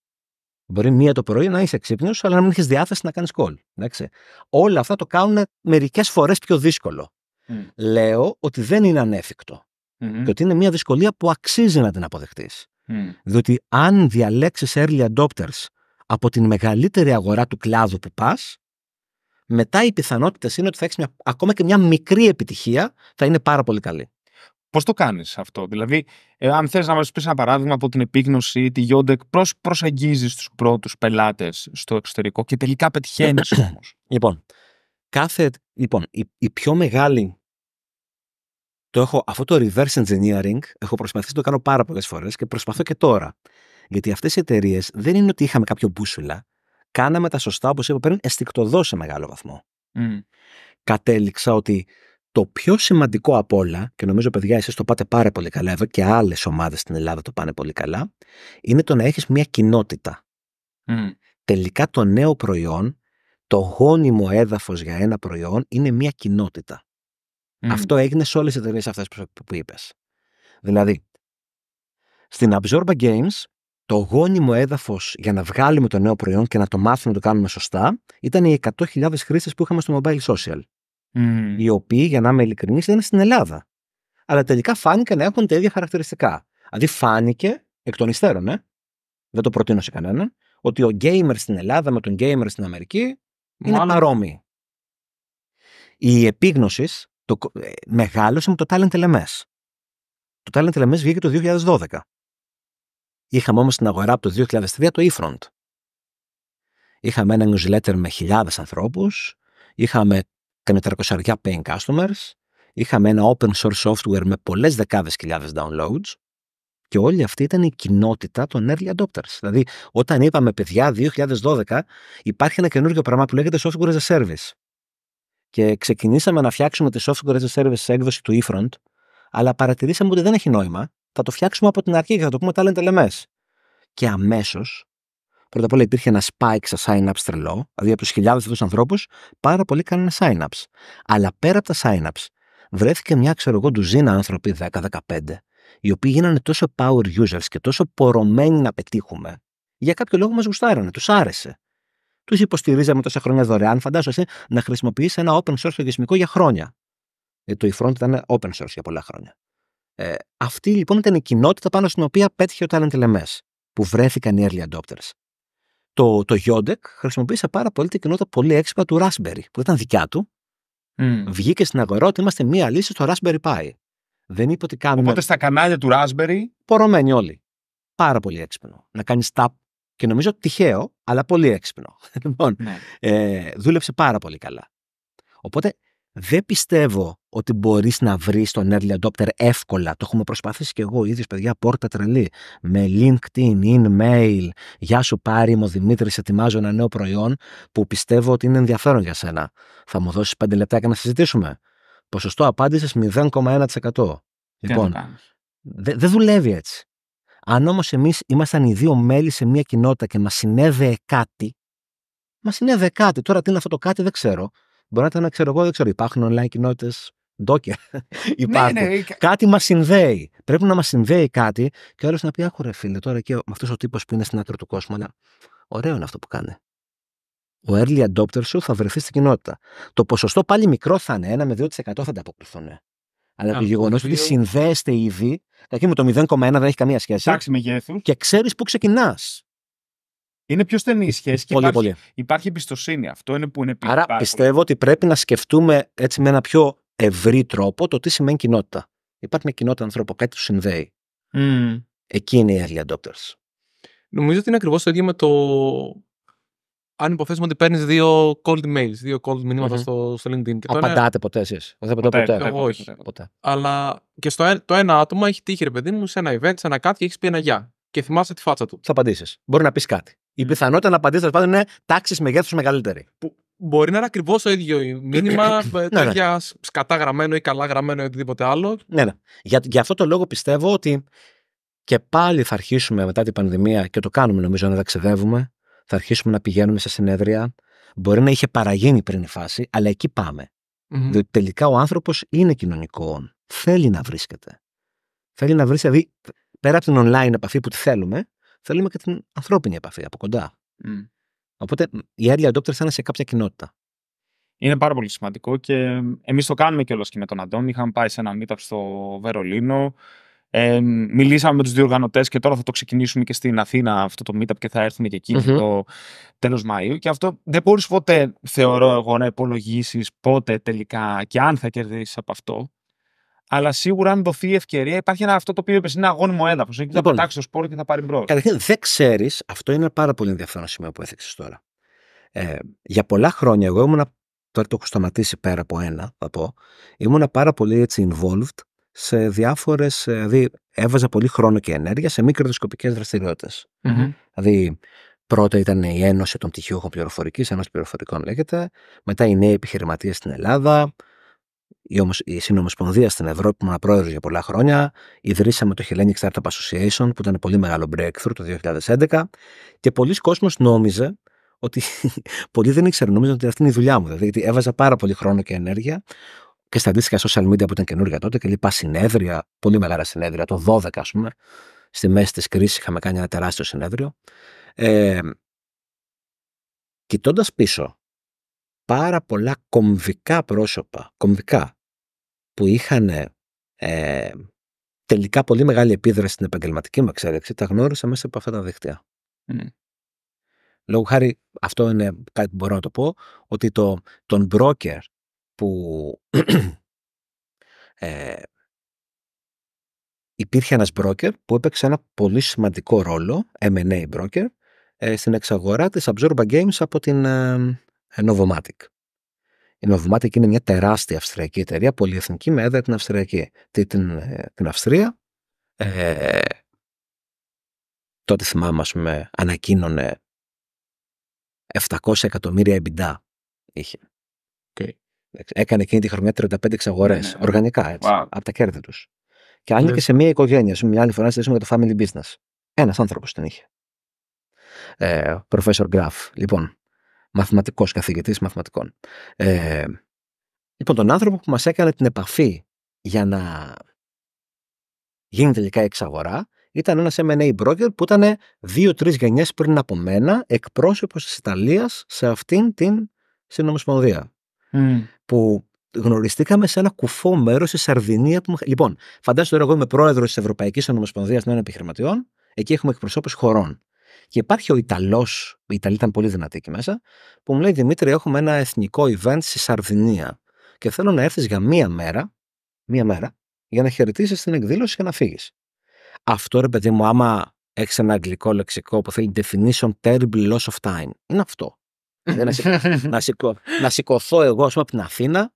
S2: Μπορεί μία το πρωί να είσαι ξύπνιος, αλλά να μην έχεις διάθεση να κάνεις call. Εντάξει. Όλα αυτά το κάνουν μερικές φορές πιο δύσκολο. Mm. Λέω ότι δεν είναι ανέφικτο. Mm-hmm. Και ότι είναι μια δυσκολία που αξίζει να την αποδεχτείς. Mm. Διότι αν διαλέξεις early adopters από την μεγαλύτερη αγορά του κλάδου που πας, μετά οι πιθανότητες είναι ότι θα έχεις ακόμα και μια μικρή επιτυχία, θα είναι πάρα πολύ καλή. Πώς το κάνεις αυτό, Δηλαδή,
S4: ε, αν θες να μας πεις ένα παράδειγμα από την επίγνωση τη Γιόντεκ, πώς προσεγγίζεις τους πρώτους πελάτες
S2: στο εξωτερικό και τελικά πετυχαίνεις όμως. Λοιπόν, κάθε, λοιπόν η, πιο μεγάλη. Το έχω, αυτό το reverse engineering έχω προσπαθήσει να το κάνω πάρα πολλές φορές και προσπαθώ και τώρα. Γιατί αυτές οι εταιρείες δεν είναι ότι είχαμε κάποιο μπούσουλα. Κάναμε τα σωστά, όπως είπα πριν, αισθηκτοδό σε μεγάλο βαθμό. Mm. Κατέληξα ότι το πιο σημαντικό απ' όλα, και νομίζω παιδιά εσείς το πάτε πάρα πολύ καλά εδώ και άλλες ομάδες στην Ελλάδα το πάνε πολύ καλά, είναι το να έχεις μια κοινότητα. Mm. Τελικά το νέο προϊόν, το γόνιμο έδαφος για ένα προϊόν είναι μια κοινότητα. Αυτό έγινε σε όλες τις εταιρείες αυτές που είπες. Δηλαδή, στην Absorba Games το γόνιμο έδαφος για να βγάλουμε το νέο προϊόν και να το μάθουμε να το κάνουμε σωστά ήταν οι 100.000 χρήστες που είχαμε στο mobile social. Mm. Οι οποίοι, για να είμαι ειλικρινής, ήταν στην Ελλάδα. Αλλά τελικά φάνηκαν να έχουν τα ίδια χαρακτηριστικά. Δηλαδή, φάνηκε εκ των υστέρων, ε, δεν το προτείνω σε κανέναν, ότι ο gamer στην Ελλάδα με τον gamer στην Αμερική είναι Μάλλον... παρόμοιοι. Η επίγνωση το... Ε, μεγάλωσε με το Talent LMS. Το Talent LMS βγήκε το 2012. Είχαμε όμως στην αγορά από το 2003 το eFront. Είχαμε ένα newsletter με χιλιάδες ανθρώπους, είχαμε καμιά ταρκοσαριά paying customers, είχαμε ένα open source software με πολλές δεκάδες χιλιάδες downloads. Και όλη αυτή ήταν η κοινότητα των early adopters. Δηλαδή, όταν είπαμε, παιδιά, 2012, υπάρχει ένα καινούργιο πράγμα που λέγεται software as a service. Και ξεκινήσαμε να φτιάξουμε τη software as a service σε έκδοση του eFront, αλλά παρατηρήσαμε ότι δεν έχει νόημα, θα το φτιάξουμε από την αρχή και θα το πούμε talent LMS. Και αμέσως, πρώτα απ' όλα υπήρχε ένα spike στα sign-ups τρελό, δηλαδή από τους χιλιάδες αυτούς τους ανθρώπους, πάρα πολλοί κάνανε sign-ups. Αλλά πέρα από τα sign-ups, βρέθηκε μια, ξέρω εγώ, ντουζίνα άνθρωποι 10-15, οι οποίοι γίνανε τόσο power users και τόσο πορωμένοι να πετύχουμε, για κάποιο λόγο μας γουστάρανε, τους άρεσε. Τους υποστηρίζαμε τόσα χρόνια δωρεάν. Φαντάζεσαι να χρησιμοποιήσει ένα open source λογισμικό για χρόνια. Γιατί ε, το e-front ήταν open source για πολλά χρόνια. Ε, αυτή λοιπόν ήταν η κοινότητα πάνω στην οποία πέτυχε ο Talent LMS, που βρέθηκαν οι early adopters. Το, το Yodek χρησιμοποίησε πάρα πολύ την κοινότητα πολύ έξυπνα του Raspberry, που ήταν δικιά του. Mm. Βγήκε στην αγορά ότι είμαστε μία λύση στο Raspberry Pi. Δεν είπε ότι κάνουμε. Οπότε στα κανάλια του Raspberry. Πορωμένοι όλοι. Πάρα πολύ έξυπνο. Να κάνεις τα και νομίζω τυχαίο, αλλά πολύ έξυπνο. Λοιπόν, ναι. ε, δούλεψε πάρα πολύ καλά. Οπότε δεν πιστεύω ότι μπορείς να βρεις τον early adopter εύκολα. Το έχουμε προσπαθήσει κι εγώ ίδιος, παιδιά, πόρτα τρελή. Με LinkedIn, email, mail Γεια σου, Πάρη, είμαι ο Δημήτρη. Ετοιμάζω ένα νέο προϊόν που πιστεύω ότι είναι ενδιαφέρον για σένα. Θα μου δώσεις 5 λεπτά και να συζητήσουμε. Ποσοστό απάντησης 0,1%. Λοιπόν, δεν δουλεύει έτσι. Αν όμως εμείς ήμασταν οι δύο μέλη σε μια κοινότητα και μας συνέβαινε κάτι. Μας συνέδεε κάτι. Τώρα τι είναι αυτό το κάτι δεν ξέρω. Μπορεί να ήταν, ξέρω εγώ, δεν ξέρω, υπάρχουν online κοινότητες. Ντόκια. Ναι, ναι, υπάρχουν. Κάτι μας συνδέει. Πρέπει να μας συνδέει κάτι και όλο να πει: Άκουρε, φίλε, τώρα και με αυτός ο τύπος που είναι στην άκρη του κόσμου, αλλά ωραίο είναι αυτό που κάνει. Ο early adopter σου θα βρεθεί στην κοινότητα. Το ποσοστό πάλι μικρό θα είναι, ένα με 2% θα ανταποκριθούν. Αλλά το γεγονό ότι συνδέεστε ήδη, κακή μου το 0,1 δεν έχει καμία σχέση. Εντάξει, μεγέθους. Και ξέρεις πού ξεκινάς. Είναι πιο στενή η σχέση και πολύ, υπάρχει, πολύ.
S4: υπάρχει εμπιστοσύνη. Αυτό είναι που είναι Άρα πιστεύω
S2: ότι πρέπει να σκεφτούμε έτσι με ένα πιο ευρύ τρόπο το τι σημαίνει κοινότητα. Υπάρχει μια κοινότητα ανθρώπων, κάτι τους συνδέει. Mm. Εκεί είναι οι early adopters.
S1: Νομίζω ότι είναι ακριβώς το ίδιο με το. Αν υποθέσουμε ότι παίρνεις δύο cold mails, δύο cold μηνύματα mm-hmm. στο, στο LinkedIn. Και Απαντάτε ένα...
S2: ποτέ εσείς. Δεν ποτέ, ποτέ, ποτέ, Όχι. Ποτέ, ποτέ.
S1: Αλλά και στο, το ένα άτομο έχει τύχει, ρε παιδί μου, σε ένα event, σε ένα κάτι και έχεις πει ένα γεια. Και θυμάσαι τη φάτσα του. Θα απαντήσεις.
S2: Μπορεί να πεις κάτι η πιθανότητα να απαντήσει τέλος είναι τάξη μεγέθους μεγαλύτερη. μπορεί να είναι ακριβώς το ίδιο μήνυμα, ναι, ναι.
S1: σκατά γραμμένο ή καλά γραμμένο ή οτιδήποτε άλλο.
S2: Ναι, ναι. Για, για αυτό το λόγο πιστεύω ότι και πάλι θα αρχίσουμε μετά την πανδημία και το κάνουμε νομίζω να ταξιδεύουμε. Θα αρχίσουμε να πηγαίνουμε σε συνέδρια. Μπορεί να είχε παραγίνει πριν η φάση, αλλά εκεί πάμε. Διότι τελικά ο άνθρωπος είναι κοινωνικό. Θέλει να βρίσκεται. Θέλει να βρίσκεται. Δηλαδή, πέρα από την online επαφή που τη θέλουμε, θέλουμε και την ανθρώπινη επαφή από κοντά. Mm. Οπότε οι early adopters θα είναι σε κάποια κοινότητα. Είναι πάρα πολύ σημαντικό και εμείς
S4: το κάνουμε κιόλας και με τον Αντώνη. Είχαμε πάει σε ένα meetup στο Βερολίνο. Ε, μιλήσαμε με τους διοργανωτές και τώρα θα το ξεκινήσουμε και στην Αθήνα αυτό το meetup και θα έρθουν και εκεί το τέλος Μαΐου. Και αυτό δεν μπορείς ποτέ, θεωρώ εγώ, να υπολογίσεις πότε τελικά και αν θα κερδίσεις από αυτό. Αλλά σίγουρα, αν δοθεί η ευκαιρία, υπάρχει ένα, αυτό το οποίο είπες: Είναι αγώνιμο έδαφος. Έχει λοιπόν, θα πετάξεις το σπόρο και θα πάρει μπρος. Καταρχήν,
S2: δεν ξέρεις, αυτό είναι ένα πάρα πολύ ενδιαφέρον σημείο που έθεξε τώρα. Ε, για πολλά χρόνια, εγώ ήμουν. Τώρα το έχω σταματήσει πέρα από ένα, θα πω. ήμουν πάρα πολύ έτσι involved σε διάφορες. Ε, δηλαδή, έβαζα πολύ χρόνο και ενέργεια σε μη κερδοσκοπικέ Δηλαδή, Πρώτα ήταν η Ένωση των Πτυχιούχων Πληροφορική, ένα Πληροφορικών λέγεται. Μετά οι νέοι επιχειρηματίε στην Ελλάδα η, ομοσ... η Συνομοσπονδία στην Ευρώπη, που ήμουν πρόεδρος για πολλά χρόνια. Ιδρύσαμε το Hellenic Startup Association, που ήταν πολύ μεγάλο breakthrough το 2011. Και πολλοί κόσμος νόμιζε ότι. πολλοί δεν ήξεραν, νόμιζαν ότι αυτή είναι η δουλειά μου. Δηλαδή, έβαζα πάρα πολύ χρόνο και ενέργεια και στα αντίστοιχα social media που ήταν καινούργια τότε και λοιπά συνέδρια, πολύ μεγάλα συνέδρια, το 12 ας πούμε, στη μέση της κρίσης είχαμε κάνει ένα τεράστιο συνέδριο. Ε, κοιτώντας πίσω, πάρα πολλά κομβικά πρόσωπα, κομβικά, που είχαν ε, ε, τελικά πολύ μεγάλη επίδραση στην επαγγελματική μου εξέλιξη, τα γνώρισα μέσα από αυτά τα δίχτυα. Ναι. Λόγω χάρη, αυτό είναι κάτι που μπορώ να το πω, ότι το, τον broker που ε, υπήρχε ένας broker που έπαιξε ένα πολύ σημαντικό ρόλο, M&A broker, ε, στην εξαγορά της Absorba Games από την, ε, ε, Novomatic. Η Novomatic είναι μια τεράστια αυστριακή εταιρεία, πολυεθνική με έδρα την Αυστριακή. Την, ε, την, Αυστρία. Ε, τότε θυμάμαι, ας πούμε, ανακοίνωνε 700 εκατομμύρια εμπιντά είχε. Okay. Έκανε εκείνη τη χρονιά 35 εξαγορές. Ναι, ναι. Οργανικά έτσι. Wow. Από τα κέρδη τους. Και άνοιγε yeah. Ναι. σε μια οικογένεια. Σε μια άλλη φορά συζητήσουμε για το family business. Ένας άνθρωπος την είχε. Ε, professor Graf. Λοιπόν μαθηματικός, καθηγητής μαθηματικών. Ε, λοιπόν, τον άνθρωπο που μας έκανε την επαφή για να γίνει τελικά εξαγορά ήταν ένας M&A broker που ήταν δύο-τρεις γενιές πριν από μένα εκπρόσωπος της Ιταλίας σε αυτήν την συνομοσπονδία. Που γνωριστήκαμε σε ένα κουφό μέρος στη Σαρδινία. Που... Λοιπόν, φαντάζομαι τώρα εγώ είμαι πρόεδρος της Ευρωπαϊκής Ομοσπονδία Νέων Επιχειρηματιών. Εκεί έχουμε εκπροσώπους χωρών. Και υπάρχει ο Ιταλός, η Ιταλία ήταν πολύ δυνατή εκεί μέσα, που μου λέει Δημήτρη, έχουμε ένα εθνικό event στη Σαρδινία και θέλω να έρθεις για μία μέρα, μία μέρα, για να χαιρετήσεις την εκδήλωση και να φύγεις. Αυτό ρε παιδί μου, άμα έχεις ένα αγγλικό λεξικό που θέλει definition terrible loss of time, είναι αυτό. να, σηκω, να, σηκω, να σηκωθώ εγώ, ας πούμε, από την Αθήνα,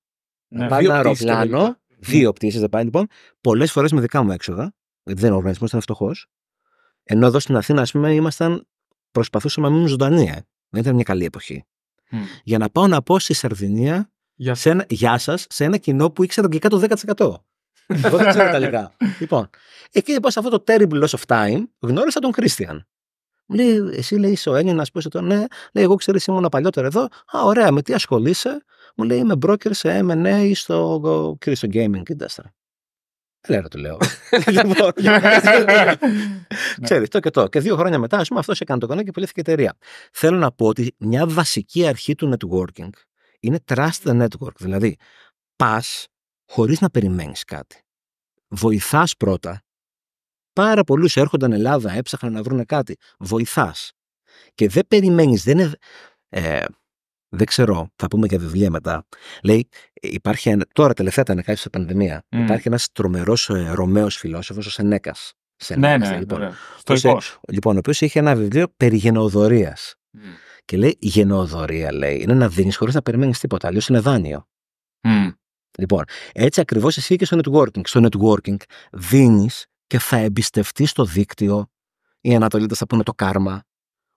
S3: να ναι, πάω ένα αεροπλάνο,
S2: δύο πτήσεις δεν πάει λοιπόν, πολλές φορές με δικά μου έξοδα, γιατί δεν είναι οργανισμός, ήταν φτωχός, ενώ εδώ στην Αθήνα, ας πούμε, ήμασταν, προσπαθούσαμε να μείνουμε ζωντανοί. Ε. Δεν ήταν μια καλή εποχή. Mm. Για να πάω να πω στη Σαρδινία, σε ένα, γεια σας, σε ένα κοινό που ήξερα αγγλικά το 10%. Εγώ δεν ξέρω Ιταλικά. λοιπόν, εκεί λοιπόν σε αυτό το terrible loss of time γνώρισα τον Κρίστιαν. Μου λέει, εσύ λέει, είσαι ο Έλληνας που είσαι το ναι. Λέει, εγώ ξέρει, ήμουν παλιότερο εδώ. Α, ωραία, με τι ασχολείσαι. Μου λέει, είμαι broker σε M&A στο, στο gaming industry. Δεν το λέω.
S3: Τι λοιπόν,
S2: ναι. Ξέρεις, το και το. Και δύο χρόνια μετά, ας πούμε, αυτός έκανε το κανόνα και πουλήθηκε η εταιρεία. Θέλω να πω ότι μια βασική αρχή του networking είναι trust the network. Δηλαδή, πας χωρίς να περιμένεις κάτι. Βοηθάς πρώτα. Πάρα πολλούς έρχονταν Ελλάδα, έψαχναν να βρουν κάτι. Βοηθάς. Και δεν περιμένεις, δεν είναι. Ε, δεν ξέρω, θα πούμε για βιβλία μετά. Λέει, υπάρχει ένα, τώρα τελευταία τα ανακάλυψε σε πανδημία. Mm. Υπάρχει ένας τρομερός ε, Ρωμαίος φιλόσοφος, ο Σενέκας. Ναι, ναι, δηλαδή, λοιπόν, ναι. λοιπόν, ο οποίος είχε ένα βιβλίο περί γενοδορίας. Και λέει, η γενοδορία λέει, είναι να δίνεις χωρίς να περιμένεις τίποτα. Αλλιώς είναι δάνειο. Λοιπόν, έτσι ακριβώς εσύ και στο networking. Στο networking δίνεις και θα εμπιστευτείς στο δίκτυο. Οι Ανατολίτες θα πούνε το κάρμα.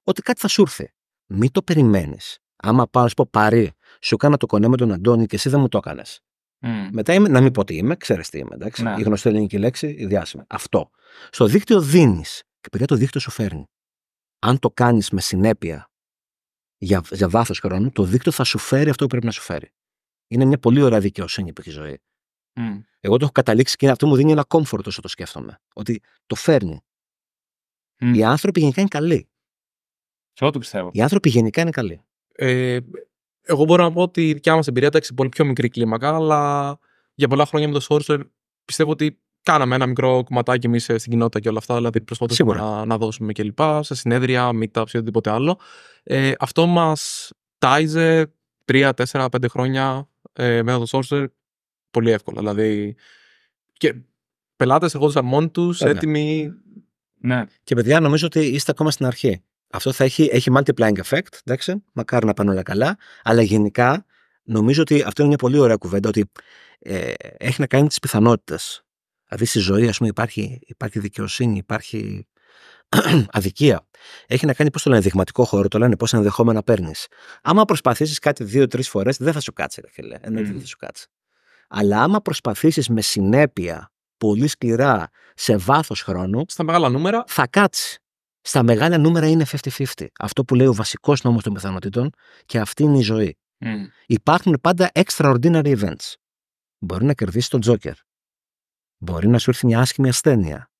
S2: Ότι κάτι θα σου έρθει. Μην το περιμένεις. Άμα πάω, σου πω παρή, σου κάνω το κονέ με τον Αντώνη και εσύ δεν μου το έκανες. Mm. Μετά είμαι, να μην πω τι είμαι, ξέρεις τι είμαι. Εντάξει. Να. Η γνωστή ελληνική λέξη, η διάσημη. Αυτό. Στο δίκτυο δίνεις και παιδιά το δίκτυο σου φέρνει. Αν το κάνεις με συνέπεια για, για βάθος χρόνου, το δίκτυο θα σου φέρει αυτό που πρέπει να σου φέρει. Είναι μια πολύ ωραία δικαιοσύνη που έχεις η ζωή. Εγώ το έχω καταλήξει και αυτό μου δίνει ένα comfort όσο το σκέφτομαι. Ότι το φέρνει. Mm. Οι άνθρωποι γενικά είναι καλοί. Σε εγώ το πιστεύω. Οι άνθρωποι γενικά είναι καλοί.
S1: Ε, εγώ μπορώ να πω ότι η δικιά μας εμπειρία ήταν πολύ πιο μικρή κλίμακα, αλλά για πολλά χρόνια με το Sorcerer πιστεύω ότι κάναμε ένα μικρό κομματάκι εμείς ε, στην κοινότητα και όλα αυτά. Δηλαδή προσπαθούσαμε να, να δώσουμε κλπ. Σε συνέδρια, meetups ή οτιδήποτε άλλο. Ε, αυτό μας τάιζε 3, 4, 5 χρόνια ε, με το Sourcer
S2: πολύ εύκολα. Δηλαδή. Και πελάτες ερχόντουσαν μόνοι τους, έτοιμοι. Ναι. Και παιδιά, νομίζω ότι είστε ακόμα στην αρχή αυτό θα έχει, έχει multiplying effect, εντάξει, μακάρι να πάνε όλα καλά, αλλά γενικά νομίζω ότι αυτό είναι μια πολύ ωραία κουβέντα, ότι ε, έχει να κάνει με τις πιθανότητες. Δηλαδή στη ζωή, ας πούμε, υπάρχει, υπάρχει δικαιοσύνη, υπάρχει αδικία. Έχει να κάνει, πώς το λένε, δειγματικό χώρο, το λένε πόσα ενδεχόμενα παίρνεις. Άμα προσπαθήσεις κάτι δύο-τρει φορές, δεν θα σου κάτσει, ρε φίλε. mm. δεν θα σου κάτσει. Αλλά άμα προσπαθήσεις με συνέπεια, πολύ σκληρά, σε βάθος χρόνου. Στα μεγάλα νούμερα. Θα κάτσει. Στα μεγάλα νούμερα είναι 50-50. Αυτό που λέει ο βασικός νόμος των πιθανότητων και αυτή είναι η ζωή. Mm. Υπάρχουν πάντα extraordinary events. Μπορεί να κερδίσει τον Τζόκερ. Μπορεί να σου έρθει μια άσχημη ασθένεια.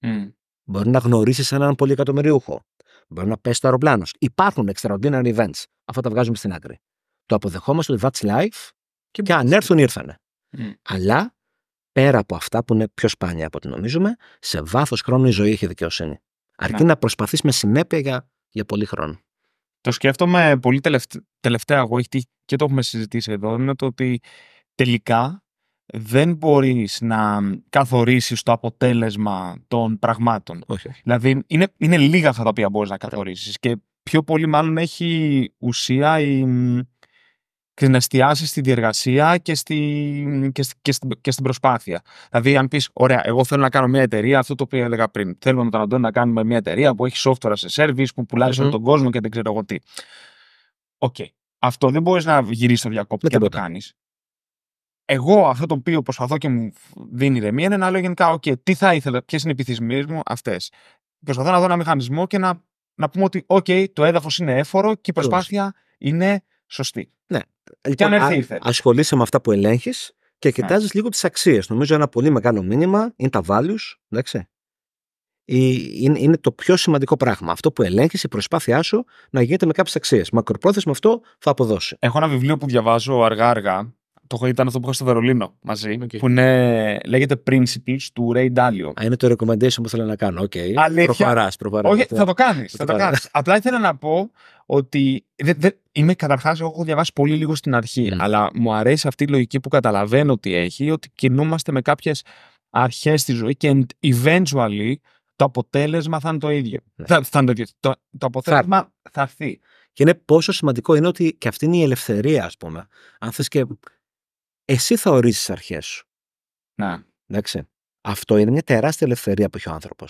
S2: Mm. Μπορεί να γνωρίσεις έναν πολυεκατομμυρίουχο. Μπορεί να πέσεις το αεροπλάνο. Υπάρχουν extraordinary events. Αυτά τα βγάζουμε στην άκρη. Το αποδεχόμαστε ότι that's life και, και αν έρθουν ήρθανε. Αλλά πέρα από αυτά που είναι πιο σπάνια από ό,τι νομίζουμε, σε βάθος χρόνου η ζωή έχει δικαιοσύνη. Αρκεί ναι. να προσπαθείς με συνέπεια για, πολύ χρόνο. Το σκέφτομαι
S4: πολύ τελευταία, τελευταία εγώ και το έχουμε συζητήσει εδώ, είναι το ότι τελικά δεν μπορείς να καθορίσεις το αποτέλεσμα των πραγμάτων. Όχι. Δηλαδή είναι, είναι λίγα αυτά τα οποία μπορείς να καθορίσεις και πιο πολύ μάλλον έχει ουσία η, και να εστιάσει στη διεργασία και, στη, και, και, στην, και στην προσπάθεια. Δηλαδή, αν πεις, ωραία, εγώ θέλω να κάνω μια εταιρεία, αυτό το οποίο έλεγα πριν. Θέλουμε με τον Αντώνη να κάνουμε μια εταιρεία που έχει software σε service, που πουλάει σε mm όλο τον κόσμο και δεν ξέρω εγώ τι. Οκ. Okay. Αυτό δεν μπορείς να γυρίσεις στο διακόπτη και να το κάνεις. Εγώ αυτό το οποίο προσπαθώ και μου δίνει ηρεμία είναι να λέω γενικά, οκ, τι θα ήθελα, ποιες είναι οι επιθυμίε μου αυτές. Προσπαθώ να δω ένα μηχανισμό και να, να πούμε ότι, οκ, το έδαφος είναι έφορο και η προσπάθεια
S2: είναι Σωστή. Ναι. Λοιπόν, α, ασχολείσαι με αυτά που ελέγχεις και ναι. κοιτάζεις λίγο τις αξίες. Νομίζω ένα πολύ μεγάλο μήνυμα είναι τα values. Εντάξει. Είναι, είναι το πιο σημαντικό πράγμα. Αυτό που ελέγχεις, η προσπάθειά σου να γίνεται με κάποιες αξίες. Μακροπρόθεσμα αυτό θα αποδώσει.
S4: Έχω ένα βιβλίο που διαβάζω αργά-αργά το ήταν αυτό που είχα στο Βερολίνο μαζί. Okay. Που
S2: λέγεται Principles του Ray Dalio. Α, είναι το recommendation που θέλω να κάνω.
S4: Okay. Αλήθεια. Όχι, θα το κάνεις.
S3: Θα, το κάνεις.
S4: Απλά ήθελα να πω ότι. Δε, δε, είμαι καταρχάς, εγώ έχω διαβάσει πολύ λίγο στην αρχή. Ναι. Αλλά μου αρέσει αυτή η λογική που καταλαβαίνω ότι έχει, ότι κινούμαστε με κάποιες αρχές στη ζωή και eventually το
S2: αποτέλεσμα θα είναι το ίδιο. Ναι. Θα, θα είναι το, ίδιο. το, αποτέλεσμα θα. θα έρθει. Και είναι πόσο σημαντικό είναι ότι και αυτή είναι η ελευθερία, ας πούμε. Αν θες και εσύ θα ορίζεις τις αρχές σου. Να. Εντάξει. Αυτό είναι μια τεράστια ελευθερία που έχει ο άνθρωπος.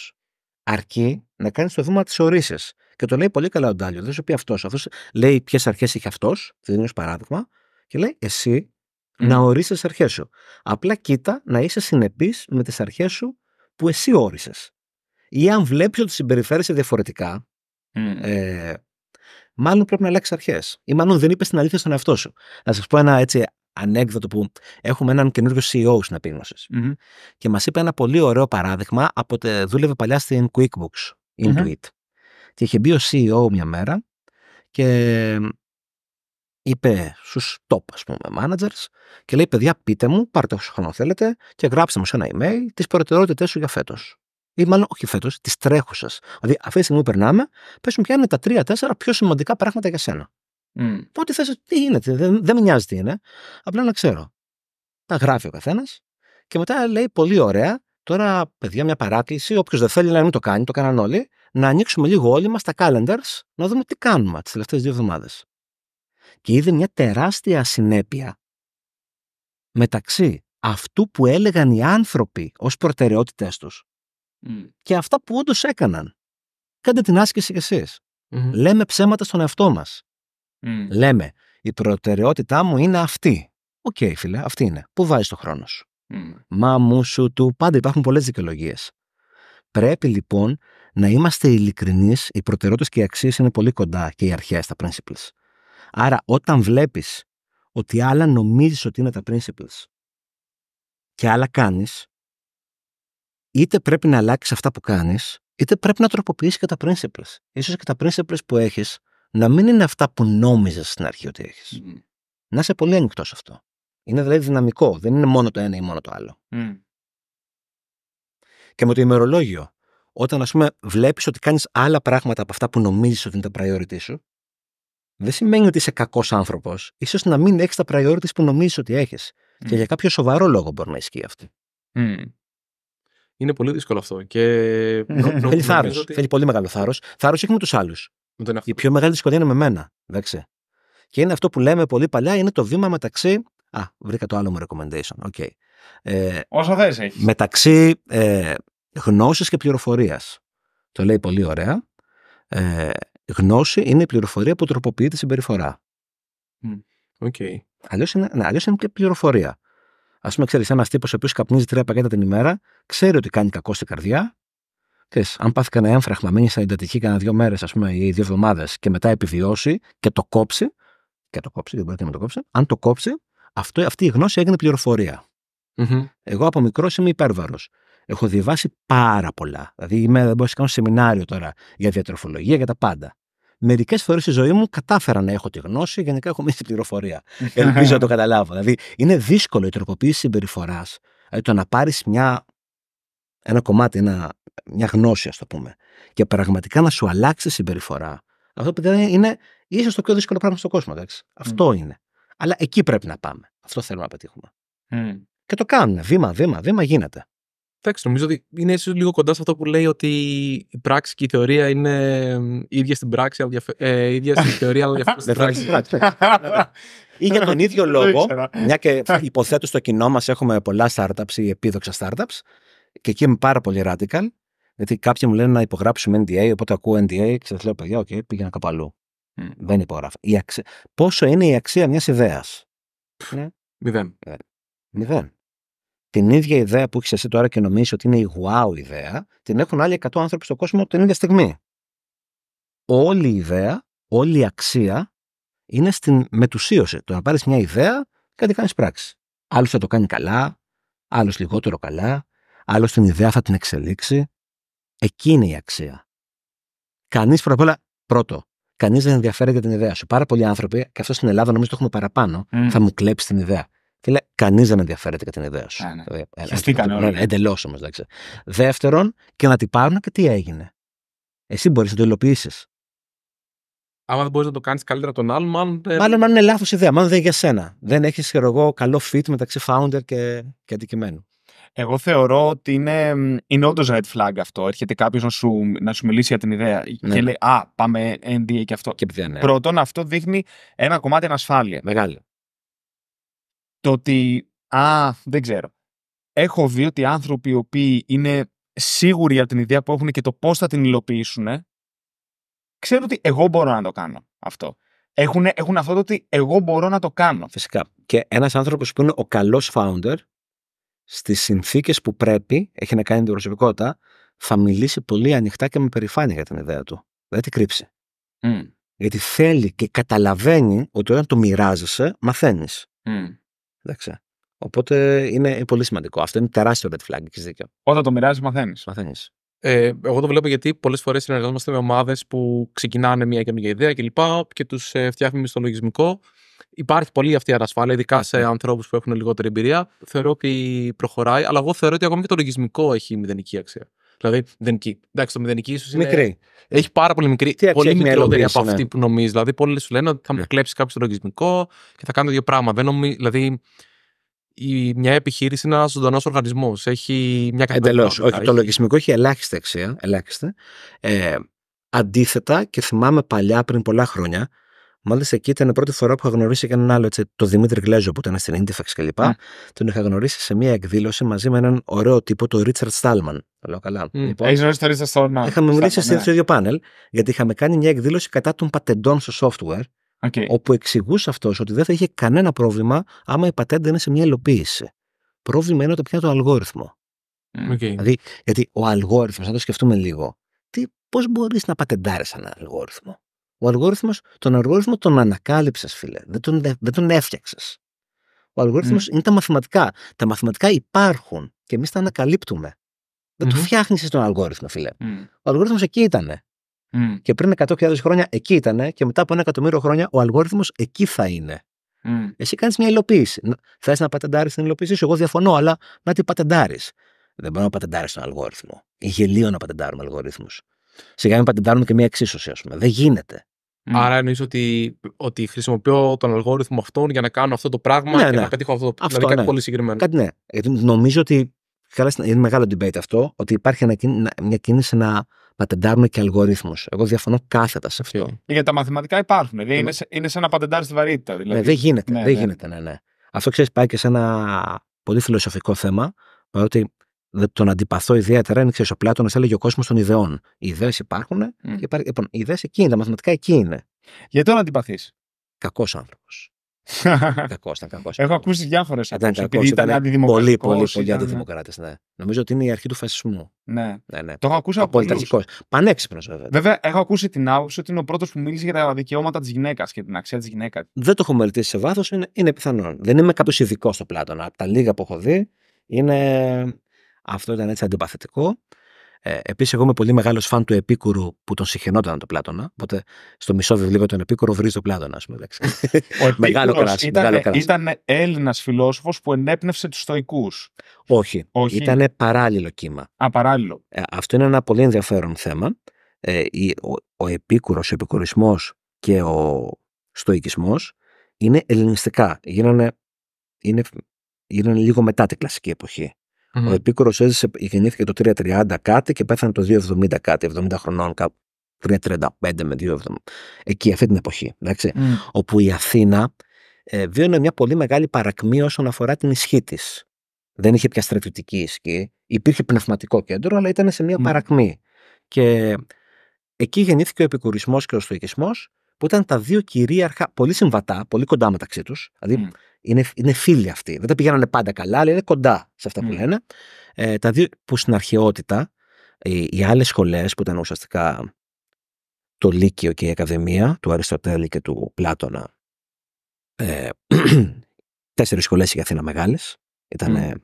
S2: Αρκεί να κάνεις το βήμα της ορίσει. Και το λέει πολύ καλά ο Ντάλιο. Δεν σου πει αυτός. Αυτός λέει ποιες αρχές έχει αυτός, δίνει παράδειγμα, και λέει εσύ να ορίσει τις αρχές σου. Απλά κοίτα να είσαι συνεπής με τις αρχές σου που εσύ όρισες. Ή αν βλέπεις ότι συμπεριφέρεσαι διαφορετικά, mm. ε, μάλλον πρέπει να αλλάξεις αρχές. Ή μάλλον δεν είπες την αλήθεια στον εαυτό σου. Να σας πω ένα έτσι ανέκδοτο που έχουμε έναν καινούριο CEO στην επίγνωση. mm-hmm. Και μας είπε ένα πολύ ωραίο παράδειγμα από το δούλευε παλιά στην QuickBooks, Intuit. mm Και είχε μπει ο CEO μια μέρα και είπε στους top, ας πούμε, managers και λέει: Παιδιά, πείτε μου, πάρτε όσο χρόνο θέλετε και γράψτε μου σε ένα email τις προτεραιότητές σου για φέτος. Ή μάλλον όχι φέτος, τις τρέχουσες Δηλαδή, αυτή τη στιγμή που περνάμε, πες μου ποια είναι τα τρία-τέσσερα πιο σημαντικά πράγματα για σένα. Mm. Ό,τι θες, τι είναι, δεν, δεν τι είναι. Απλά να ξέρω. Τα γράφει ο καθένας και μετά λέει πολύ ωραία. Τώρα, παιδιά, μια παράκληση. Όποιος δεν θέλει να μην το κάνει, το κάναν όλοι. Να ανοίξουμε λίγο όλοι μας τα calendars να δούμε τι κάνουμε τις τελευταίες δύο εβδομάδες. Και είδε μια τεράστια συνέπεια μεταξύ αυτού που έλεγαν οι άνθρωποι ως προτεραιότητες τους mm. και αυτά που όντως έκαναν. Κάντε την άσκηση κι εσεις Λέμε ψέματα στον εαυτό μας. Λέμε, η προτεραιότητά μου είναι αυτή. Οκ, φίλε, αυτή είναι. Πού βάζεις το χρόνο σου. Mm. Μα μου σου του. Πάντα υπάρχουν πολλές δικαιολογίες. Πρέπει λοιπόν να είμαστε ειλικρινείς. Οι προτεραιότητες και οι αξίες είναι πολύ κοντά και οι αρχές, τα principles. Άρα, όταν βλέπεις ότι άλλα νομίζεις ότι είναι τα principles και άλλα κάνεις, είτε πρέπει να αλλάξεις αυτά που κάνεις, είτε πρέπει να τροποποιήσεις και τα principles. σω και τα principles που έχεις να μην είναι αυτά που νόμιζες στην αρχή ότι έχεις. Mm. Να είσαι πολύ ανοιχτός σε αυτό. Είναι δηλαδή δυναμικό. Δεν είναι μόνο το ένα ή μόνο το άλλο. Και με το ημερολόγιο. Όταν, ας πούμε, βλέπεις ότι κάνεις άλλα πράγματα από αυτά που νομίζεις ότι είναι τα priority σου, δεν σημαίνει ότι είσαι κακός άνθρωπος. σω να μην έχεις τα priorities που νομίζεις ότι έχεις. Mm. Και για κάποιο σοβαρό λόγο μπορεί να ισχύει αυτή. Είναι πολύ δύσκολο αυτό. Και... Θέλει θάρρος. Ότι... Θέλει πολύ μεγάλο θάρρος. Θάρρος έχει με τους άλλους. Η πιο μεγάλη δυσκολία είναι με μένα. Εντάξει. Και είναι αυτό που λέμε πολύ παλιά, είναι το βήμα μεταξύ. Α, βρήκα το άλλο μου recommendation. Okay. Ε, Όσο θες Μεταξύ ε, γνώσης και πληροφορίας. Το λέει πολύ ωραία. Ε, γνώση είναι η πληροφορία που τροποποιεί τη συμπεριφορά. Okay. Αλλιώς είναι, ναι, είναι και πληροφορία. Ας πούμε, ξέρεις, ένας τύπος ο οποίος καπνίζει τρία πακέτα την ημέρα, ξέρει ότι κάνει κακό στην καρδιά, Ξέρεις, αν πάθει κανένα έμφραγμα, μείνει στην εντατική κανένα δύο μέρες, ας πούμε, ή δύο εβδομάδες και μετά επιβιώσει και το κόψει. Και το κόψει, δεν μπορεί να το κόψει. Αν το κόψει, αυτό, αυτή η γνώση έγινε Εγώ από μικρός είμαι υπέρβαρος. Έχω διαβάσει πάρα πολλά. Δηλαδή, είμαι, δεν μπορείς να κάνω σεμινάριο τώρα για διατροφολογία, για τα πάντα. Μερικές φορές στη ζωή μου κατάφερα να έχω τη γνώση, γενικά έχω μείνει στην πληροφορία. Ελπίζω να το καταλάβω. Δηλαδή, είναι δύσκολο η τροποποίηση συμπεριφοράς. Δηλαδή, το να πάρεις μια ένα κομμάτι, ένα μια γνώση, ας το πούμε. Και πραγματικά να σου αλλάξει συμπεριφορά. Αυτό που δεν είναι ίσως το πιο δύσκολο πράγμα στον κόσμο. Αυτό είναι. Αλλά εκεί πρέπει να πάμε. Αυτό θέλουμε να πετύχουμε. Mm. Και το κάνουμε Βήμα, βήμα, βήμα γίνεται.
S1: Εντάξει, νομίζω ότι είναι ίσως λίγο κοντά σε αυτό που λέει ότι η πράξη και η θεωρία είναι ίδια στην πράξη, αλλά ε, ίδια στη θεωρία, αλλά διαφορετικά στην πράξη.
S2: Ή για τον ίδιο λόγο, μια και υποθέτω στο κοινό μας έχουμε πολλά startups ή επίδοξα startups, και εκεί είμαι πάρα πολύ radical, γιατί κάποιοι μου λένε να υπογράψουμε NDA, οπότε ακούω NDA και σας λέω, παιδιά, οκ, okay, πήγαινα κάπου αλλού. Δεν υπογράφω. Πόσο είναι η αξία μιας ιδέας. Ναι. Μηδέν. Ε, μηδέν. Την ίδια ιδέα που έχεις εσύ τώρα και νομίζεις ότι είναι η wow ιδέα, την έχουν άλλοι 100 άνθρωποι στον κόσμο την ίδια στιγμή. Όλη η ιδέα, όλη η αξία είναι στην μετουσίωση. Το να πάρεις μια ιδέα και να κάνεις πράξη. Άλλος θα το κάνει καλά, άλλος λιγότερο καλά, άλλος την ιδέα θα την εξελίξει, Εκείνη η αξία. Κανείς πρώτα απ' όλα, πρώτο, κανείς δεν ενδιαφέρεται για την ιδέα σου. Πάρα πολλοί άνθρωποι, και αυτό στην Ελλάδα νομίζω το έχουμε παραπάνω, θα μου κλέψει την ιδέα. Και λέει, κανείς δεν ενδιαφέρεται για την ιδέα σου. Ναι. Εντελώ όμω, εντάξει. Δεύτερον, και να την πάρουν και τι έγινε. Εσύ μπορεί να το υλοποιήσει.
S1: Άμα δεν μπορεί να το κάνει καλύτερα τον άλλον, μάλλον.
S4: Μάλλον, είναι
S2: λάθο ιδέα. Μάλλον δεν είναι για σένα. Δεν έχει, ξέρω καλό fit μεταξύ founder και, και αντικειμένου.
S4: Εγώ θεωρώ ότι είναι, είναι όντως red flag αυτό. Έρχεται κάποιος να σου, να σου μιλήσει για την ιδέα ναι. και λέει Α, πάμε NDA και αυτό. Και Πρώτον, αυτό δείχνει ένα κομμάτι ανασφάλεια. Μεγάλη. Το ότι Α, δεν ξέρω. Έχω δει ότι άνθρωποι οι οποίοι είναι σίγουροι για την ιδέα που έχουν και το πώς θα την υλοποιήσουν, ξέρω ότι εγώ μπορώ να το κάνω αυτό. Έχουν,
S2: έχουν αυτό το ότι εγώ μπορώ να το κάνω. Φυσικά. Και ένας άνθρωπος που είναι ο καλός founder στις συνθήκες που πρέπει, έχει να κάνει την προσωπικότητα, θα μιλήσει πολύ ανοιχτά και με περηφάνεια για την ιδέα του. Δεν την κρύψει. Mm. Γιατί θέλει και καταλαβαίνει ότι όταν το μοιράζεσαι, μαθαίνεις. Mm. Οπότε είναι πολύ σημαντικό. Αυτό είναι τεράστιο red flag. Έχεις δίκιο. Όταν το μοιράζεις, μαθαίνεις. Μαθαίνεις. Ε, εγώ το
S1: βλέπω γιατί πολλές φορές συνεργαζόμαστε με ομάδες που ξεκινάνε μια καινούργια ιδέα κλπ. Και, και τους ε, φτιάχνουμε στο λογισμικό Υπάρχει πολύ αυτή η ανασφάλεια, ειδικά σε ανθρώπους που έχουν λιγότερη εμπειρία. Θεωρώ ότι προχωράει, αλλά εγώ θεωρώ ότι ακόμα και το λογισμικό έχει μηδενική αξία. Δηλαδή, μηδενική. Εντάξει, το μηδενική ίσως είναι. Μικρή. Έχει πάρα πολύ μικρή. Τι πολύ μικρότερη από ναι. αυτή που νομίζεις. Δηλαδή, πολλοί σου λένε ότι θα ναι. κλέψεις κάποιο το λογισμικό και θα κάνει δύο πράγματα. Δεν Δηλαδή, η, μια επιχείρηση είναι ένας ζωντανός οργανισμός. Έχει μια Εντελώ. έχει... το λογισμικό
S2: έχει ελάχιστη αξία. Ελάχιστη. Ε, αντίθετα, και θυμάμαι παλιά πριν πολλά χρόνια, Μάλιστα εκεί ήταν η πρώτη φορά που είχα γνωρίσει έναν άλλο, έτσι, το Δημήτρη Γκλέζο που ήταν στην και κλπ. Mm. Τον είχα γνωρίσει σε μια εκδήλωση μαζί με έναν ωραίο τύπο, τον Ρίτσαρτ Στάλμαν. Το λέω καλά. Mm.
S4: Λοιπόν, Έχεις γνωρίσει τον Ρίτσαρτ Στάλμαν. Ναι. Είχαμε μιλήσει στο ναι. ίδιο
S2: πάνελ, γιατί είχαμε κάνει μια εκδήλωση κατά των πατεντών στο software. Okay. Όπου εξηγούσε αυτός ότι δεν θα είχε κανένα πρόβλημα άμα η πατέντα είναι σε μια υλοποίηση. Πρόβλημα είναι όταν πια το αλγόριθμο. Okay. Δηλαδή, γιατί ο αλγόριθμος, να το σκεφτούμε λίγο, πώς μπορείς να πατεντάρεις ένα αλγόριθμο. Ο αλγόριθμος, τον αλγόριθμο τον ανακάλυψες, φίλε, δεν τον, δεν τον έφτιαξες. Ο αλγόριθμος mm. είναι τα μαθηματικά. Τα μαθηματικά υπάρχουν και εμείς τα ανακαλύπτουμε. Δεν mm-hmm. το φτιάχνει τον αλγόριθμο, φίλε. Mm. Ο αλγόριθμος εκεί ήταν. Και πριν 100.000 χρόνια εκεί ήταν και μετά από ένα εκατομμύριο χρόνια ο αλγόριθμος εκεί θα είναι. Εσύ κάνεις μια υλοποίηση. Θες να πατεντάρεις την υλοποίησή σου. Εγώ διαφωνώ, αλλά να την πατεντάρεις. Δεν μπορεί να πατεντάρεις τον αλγόριθμο. Γελίο να πατεντάρουμε αλγόριθμους. Σιγά μην πατεντάρουμε και μια εξίσωση, ας πούμε. Δεν γίνεται.
S1: Άρα εννοείς ότι, ότι χρησιμοποιώ τον αλγόριθμο αυτόν για να κάνω αυτό το πράγμα ναι, και ναι. να πετύχω αυτό το πράγμα. Δηλαδή κάτι ναι. πολύ συγκεκριμένο. Κάτι
S2: ναι. Γιατί νομίζω ότι. Καλά, είναι μεγάλο debate αυτό, ότι υπάρχει ένα, μια κίνηση να πατεντάρουμε και αλγορίθμους. Εγώ διαφωνώ κάθετα σε αυτό.
S4: Γιατί τα μαθηματικά υπάρχουν. Δηλαδή ε, είναι, είναι σαν να πατεντάρει τη βαρύτητα. Ναι, δηλαδή. Ναι, δεν γίνεται. Ναι, δεν ναι. γίνεται, ναι, ναι.
S2: Αυτό ξέρεις πάει και σε ένα πολύ φιλοσοφικό θέμα, τον αντιπαθώ ιδιαίτερα είναι ξέρεις, ο Πλάτωνας έλεγε ο κόσμος των ιδεών. Οι ιδέες υπάρχουν mm. και υπάρχει, λοιπόν, οι ιδέες εκεί είναι, τα μαθηματικά εκεί είναι. Γιατί τον αντιπαθείς. Κακός άνθρωπος. κακός ήταν, κακός. Έχω ακούσει διάφορες απόψει. Επειδή ήταν Πολύ, πολύ, πολύ ναι. αντιδημοκράτες, ναι. Νομίζω ότι είναι η αρχή του φασισμού. Ναι. ναι, ναι. Το έχω ακούσει από Απόλυτα
S4: Πανέξυπνος, βέβαια. Βέβαια, έχω ακούσει την άποψη ότι είναι ο πρώτος που μίλησε για τα δικαιώματα της γυναίκας και την αξία
S2: της γυναίκας. Δεν το έχω μελετήσει σε βάθος, είναι, είναι πιθανόν. Δεν είμαι κάποιος ειδικός στο Πλάτωνα. Από τα λίγα που έχω δει, είναι αυτό ήταν έτσι αντιπαθητικό. Ε, Επίσης, εγώ είμαι πολύ μεγάλος φαν του Επίκουρου που τον συχαινόταν τον Πλάτωνα. Οπότε στο μισό βιβλίο τον Επίκουρο βρίζει τον Πλάτωνα, ας πούμε. μεγάλο κράσι. Ήταν,
S4: ε, Έλληνας φιλόσοφος που ενέπνευσε τους
S2: Στοικού. Όχι. Όχι. Ήταν παράλληλο κύμα. Α, παράλληλο. Ε, αυτό είναι ένα πολύ ενδιαφέρον θέμα. Ε, ο, ο Επίκουρος, ο Επικουρισμό και ο Στοικισμό είναι ελληνιστικά. Γίνανε, είναι, γίνανε λίγο μετά την κλασική εποχή. Ο επίκουρος έζησε, γεννήθηκε το 330 κάτι και πέθανε το 270 κάτι, 70 χρονών κάπου. 335 με 270. Εκεί, αυτή την εποχή. Εντάξει, Όπου η Αθήνα ε, βίωνε μια πολύ μεγάλη παρακμή όσον αφορά την ισχύ της. Δεν είχε πια στρατιωτική ισχύ. Υπήρχε πνευματικό κέντρο, αλλά ήταν σε μια παρακμή. Και εκεί γεννήθηκε ο επικουρισμός και ο στοικισμός, που ήταν τα δύο κυρίαρχα, πολύ συμβατά, πολύ κοντά μεταξύ τους. Δηλαδή είναι, είναι φίλοι αυτοί. Δεν τα πηγαίνανε πάντα καλά, αλλά είναι κοντά σε αυτά που λένε. Ε, τα δύο που στην αρχαιότητα ε, οι, οι άλλες σχολές που ήταν ουσιαστικά το Λύκειο και η Ακαδημία του Αριστοτέλη και του Πλάτωνα. Ε, Τέσσερις σχολές η Αθήνα μεγάλες. Ήταν ε,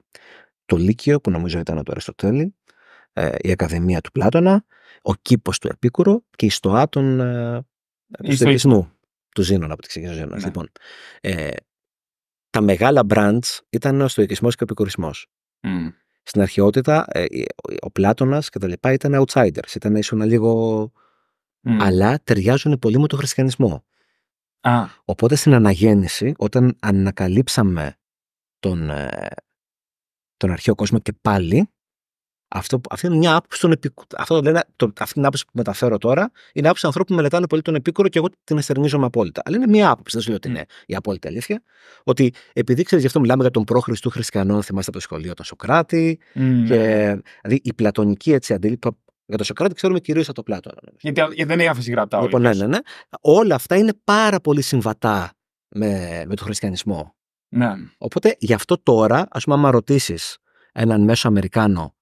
S2: το Λύκειο που νομίζω ήταν του Αριστοτέλη, ε, η Ακαδημία του Πλάτωνα, ο κήπος του Επίκουρο και η Στοά των, ε, του Ζήνων, από τη ναι. Λοιπόν, ε, τα μεγάλα brands ήταν ο στοικισμός και ο επικουρισμός. Στην αρχαιότητα, ε, ε, ο Πλάτωνας και τα λοιπά ήταν outsiders, ήταν ένα λίγο... Αλλά ταιριάζουν πολύ με τον χριστιανισμό. Οπότε στην αναγέννηση, όταν ανακαλύψαμε τον, ε, τον αρχαίο κόσμο και πάλι, αυτό, αυτή είναι μια άποψη των επίκουρων. αυτή την άποψη που μεταφέρω τώρα είναι άποψη ανθρώπου που μελετάνε πολύ τον επίκουρο και εγώ την εστερνίζομαι απόλυτα. Αλλά είναι μια άποψη, δεν σου λέω ότι είναι η απόλυτη αλήθεια. Ότι επειδή ξέρεις, γι' αυτό μιλάμε για τον πρόχριστο χριστιανό, θυμάστε από το σχολείο, τον Σοκράτη. Mm. Και, δηλαδή η πλατωνική έτσι αντίληψη. Για τον Σοκράτη ξέρουμε κυρίως από το πλάτο.
S4: Γιατί, δεν είναι άφηση γραπτά. Λοιπόν,
S2: ναι, ναι, ναι. Όλα αυτά είναι πάρα πολύ συμβατά με, με τον χριστιανισμό. Ναι. Οπότε γι' αυτό τώρα, ας πούμε, άμα ρωτήσεις έναν μέσο Αμερικάνο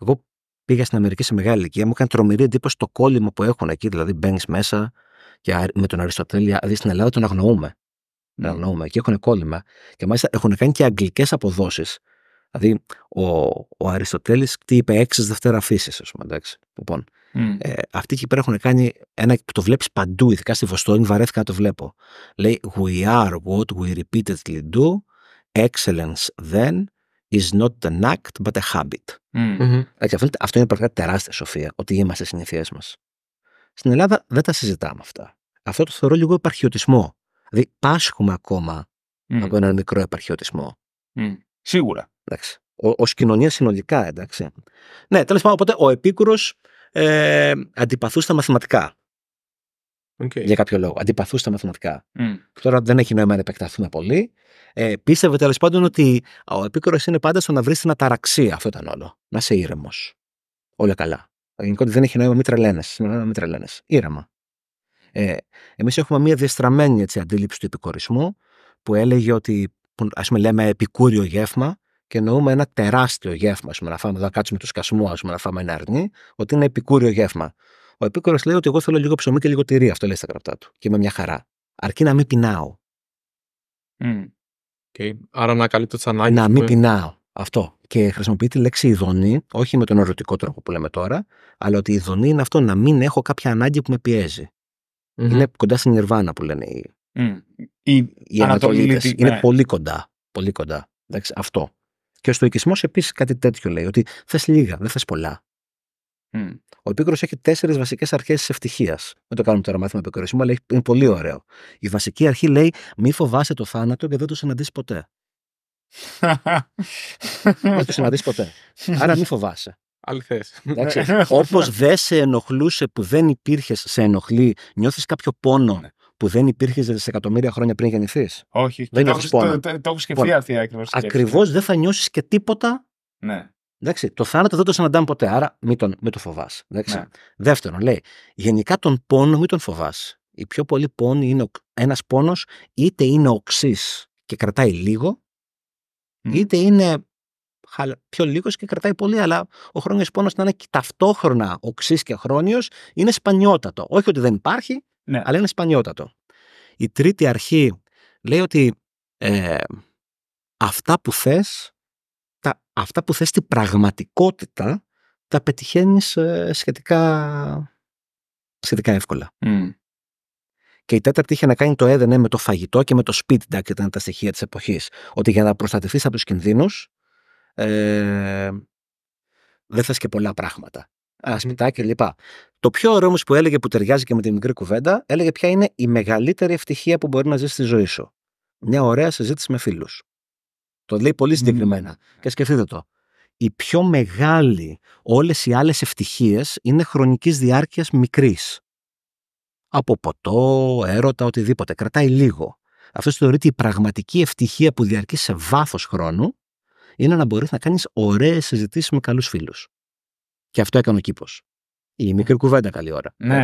S2: εγώ πήγα στην Αμερική σε μεγάλη ηλικία, μου έκανε τρομερή εντύπωση το κόλλημα που έχουν εκεί. Δηλαδή, μπαίνεις μέσα και με τον Αριστοτέλη, Δηλαδή, στην Ελλάδα τον αγνοούμε. Mm. Τον ναι. αγνοούμε και έχουν κόλλημα. Και μάλιστα έχουν κάνει και αγγλικές αποδόσεις. Δηλαδή, ο, ο Αριστοτέλης τι είπε, έξι Δευτέρα φύσης, ας πούμε. Εντάξει. Λοιπόν, ε, αυτοί εκεί πέρα έχουν κάνει ένα που το βλέπεις παντού, ειδικά στη Βοστόνη, βαρέθηκα να το βλέπω. Λέει, We are what we repeatedly do, excellence then, is not an act, but a habit. Αυτό, είναι πραγματικά τεράστια σοφία, ότι είμαστε συνήθειέ μας. Στην Ελλάδα δεν τα συζητάμε αυτά. Αυτό το θεωρώ λίγο επαρχιωτισμό. Δηλαδή, πάσχουμε ακόμα mm. από έναν μικρό επαρχιωτισμό. Σίγουρα. Εντάξει. Ως κοινωνία συνολικά, εντάξει. Ναι, τέλος πάντων, οπότε ο Επίκουρος ε, αντιπαθούσε τα μαθηματικά. Okay. Για κάποιο λόγο. Αντιπαθούσε τα μαθηματικά. Mm. Τώρα δεν έχει νόημα να επεκταθούμε πολύ. Ε, πίστευε τέλος πάντων ότι ο επίκορος είναι πάντα στο να βρεις την αταραξία. Αυτό ήταν όλο. Να είσαι ήρεμος. Όλα καλά. ότι δεν έχει νόημα, μην τρελαίνε. Μην τρελαίνε. Ήρεμα. Ε, Εμείς έχουμε μια διαστραμμένη έτσι, αντίληψη του επικορισμού που έλεγε ότι, ας πούμε, λέμε επικούριο γεύμα και εννοούμε ένα τεράστιο γεύμα. Ας πούμε, να φάμε εδώ, κάτσουμε του κασμού ας πούμε, να φάμε ένα αρνί, ότι είναι επικούριο γεύμα. Ο επίκορος λέει ότι εγώ θέλω λίγο ψωμί και λίγο τυρί. Αυτό λέει στα γραπτά του. Και με μια χαρά. Αρκεί να μην πεινάω. Mm. Okay. Άρα να καλύπτω τις ανάγκες. Να μην πεινάω. Αυτό. Και χρησιμοποιεί τη λέξη ειδονή, όχι με τον ερωτικό τρόπο που λέμε τώρα, αλλά ότι ειδονή είναι αυτό να μην έχω κάποια ανάγκη που με πιεζει mm-hmm. Είναι κοντά στην Ιρβάνα που λένε οι, mm. οι, Είναι ναι. πολύ κοντά. Πολύ κοντά. Εντάξει, αυτό. Και ο στοικισμός επίσης κάτι τέτοιο λέει, ότι θες λίγα, δεν θες πολλά. Ο επίκρο έχει τέσσερις βασικές αρχές της ευτυχίας. Δεν το κάνουμε τώρα μάθημα επικουρισμού, αλλά είναι πολύ ωραίο. Η βασική αρχή λέει: Μη φοβάσαι το θάνατο και δεν το συναντήσεις ποτέ. δεν το συναντήσεις ποτέ. Άρα μη φοβάσαι.
S1: Αληθέ. Ναι.
S2: Όπως δεν σε ενοχλούσε που δεν υπήρχες, σε ενοχλεί, νιώθεις κάποιο πόνο ναι. που δεν υπήρχες δισεκατομμύρια χρόνια πριν γεννηθείς. Όχι, δεν το, πόνο. έχω σκεφτεί αυτή ακριβώ. Ακριβώς δεν θα νιώσεις και τίποτα ναι. Εντάξει, το θάνατο δεν το συναντάμε ποτέ, άρα μην, τον, το φοβάσαι. Ναι. Δεύτερον, λέει, γενικά τον πόνο μην τον φοβάσαι. Η πιο πολύ πόνη είναι ένας πόνος είτε είναι οξύς και κρατάει λίγο, mm. είτε είναι πιο λίγος και κρατάει πολύ, αλλά ο χρόνιος πόνος να είναι ταυτόχρονα οξύς και χρόνιος είναι σπανιότατο. Όχι ότι δεν υπάρχει, ναι. αλλά είναι σπανιότατο. Η τρίτη αρχή λέει ότι ε, αυτά που θες αυτά που θες στην πραγματικότητα τα πετυχαίνεις ε, σχετικά, σχετικά εύκολα. Mm. Και η τέταρτη είχε να κάνει το έδενε με το φαγητό και με το σπίτι, εντάξει, ήταν τα στοιχεία της εποχής. Ότι για να προστατευτείς από τους κινδύνους, ε, δεν θες και πολλά πράγματα. Ασπιτά και λοιπά. Το πιο ωραίο όμως που έλεγε που ταιριάζει και με τη μικρή κουβέντα, έλεγε ποια είναι η μεγαλύτερη ευτυχία που μπορεί να ζήσει στη ζωή σου. Μια ωραία συζήτηση με φίλους. Το λέει πολύ συγκεκριμένα. Και σκεφτείτε το. Η πιο μεγάλη, όλες οι άλλες ευτυχίες είναι χρονικής διάρκειας μικρής. Από ποτό, έρωτα, οτιδήποτε. Κρατάει λίγο. Αυτό θεωρεί ότι η πραγματική ευτυχία που διαρκεί σε βάθος χρόνου είναι να μπορείς να κάνεις ωραίες συζητήσεις με καλούς φίλους. Και αυτό έκανε ο κήπος. Η μικρή κουβέντα καλή ώρα. Ναι.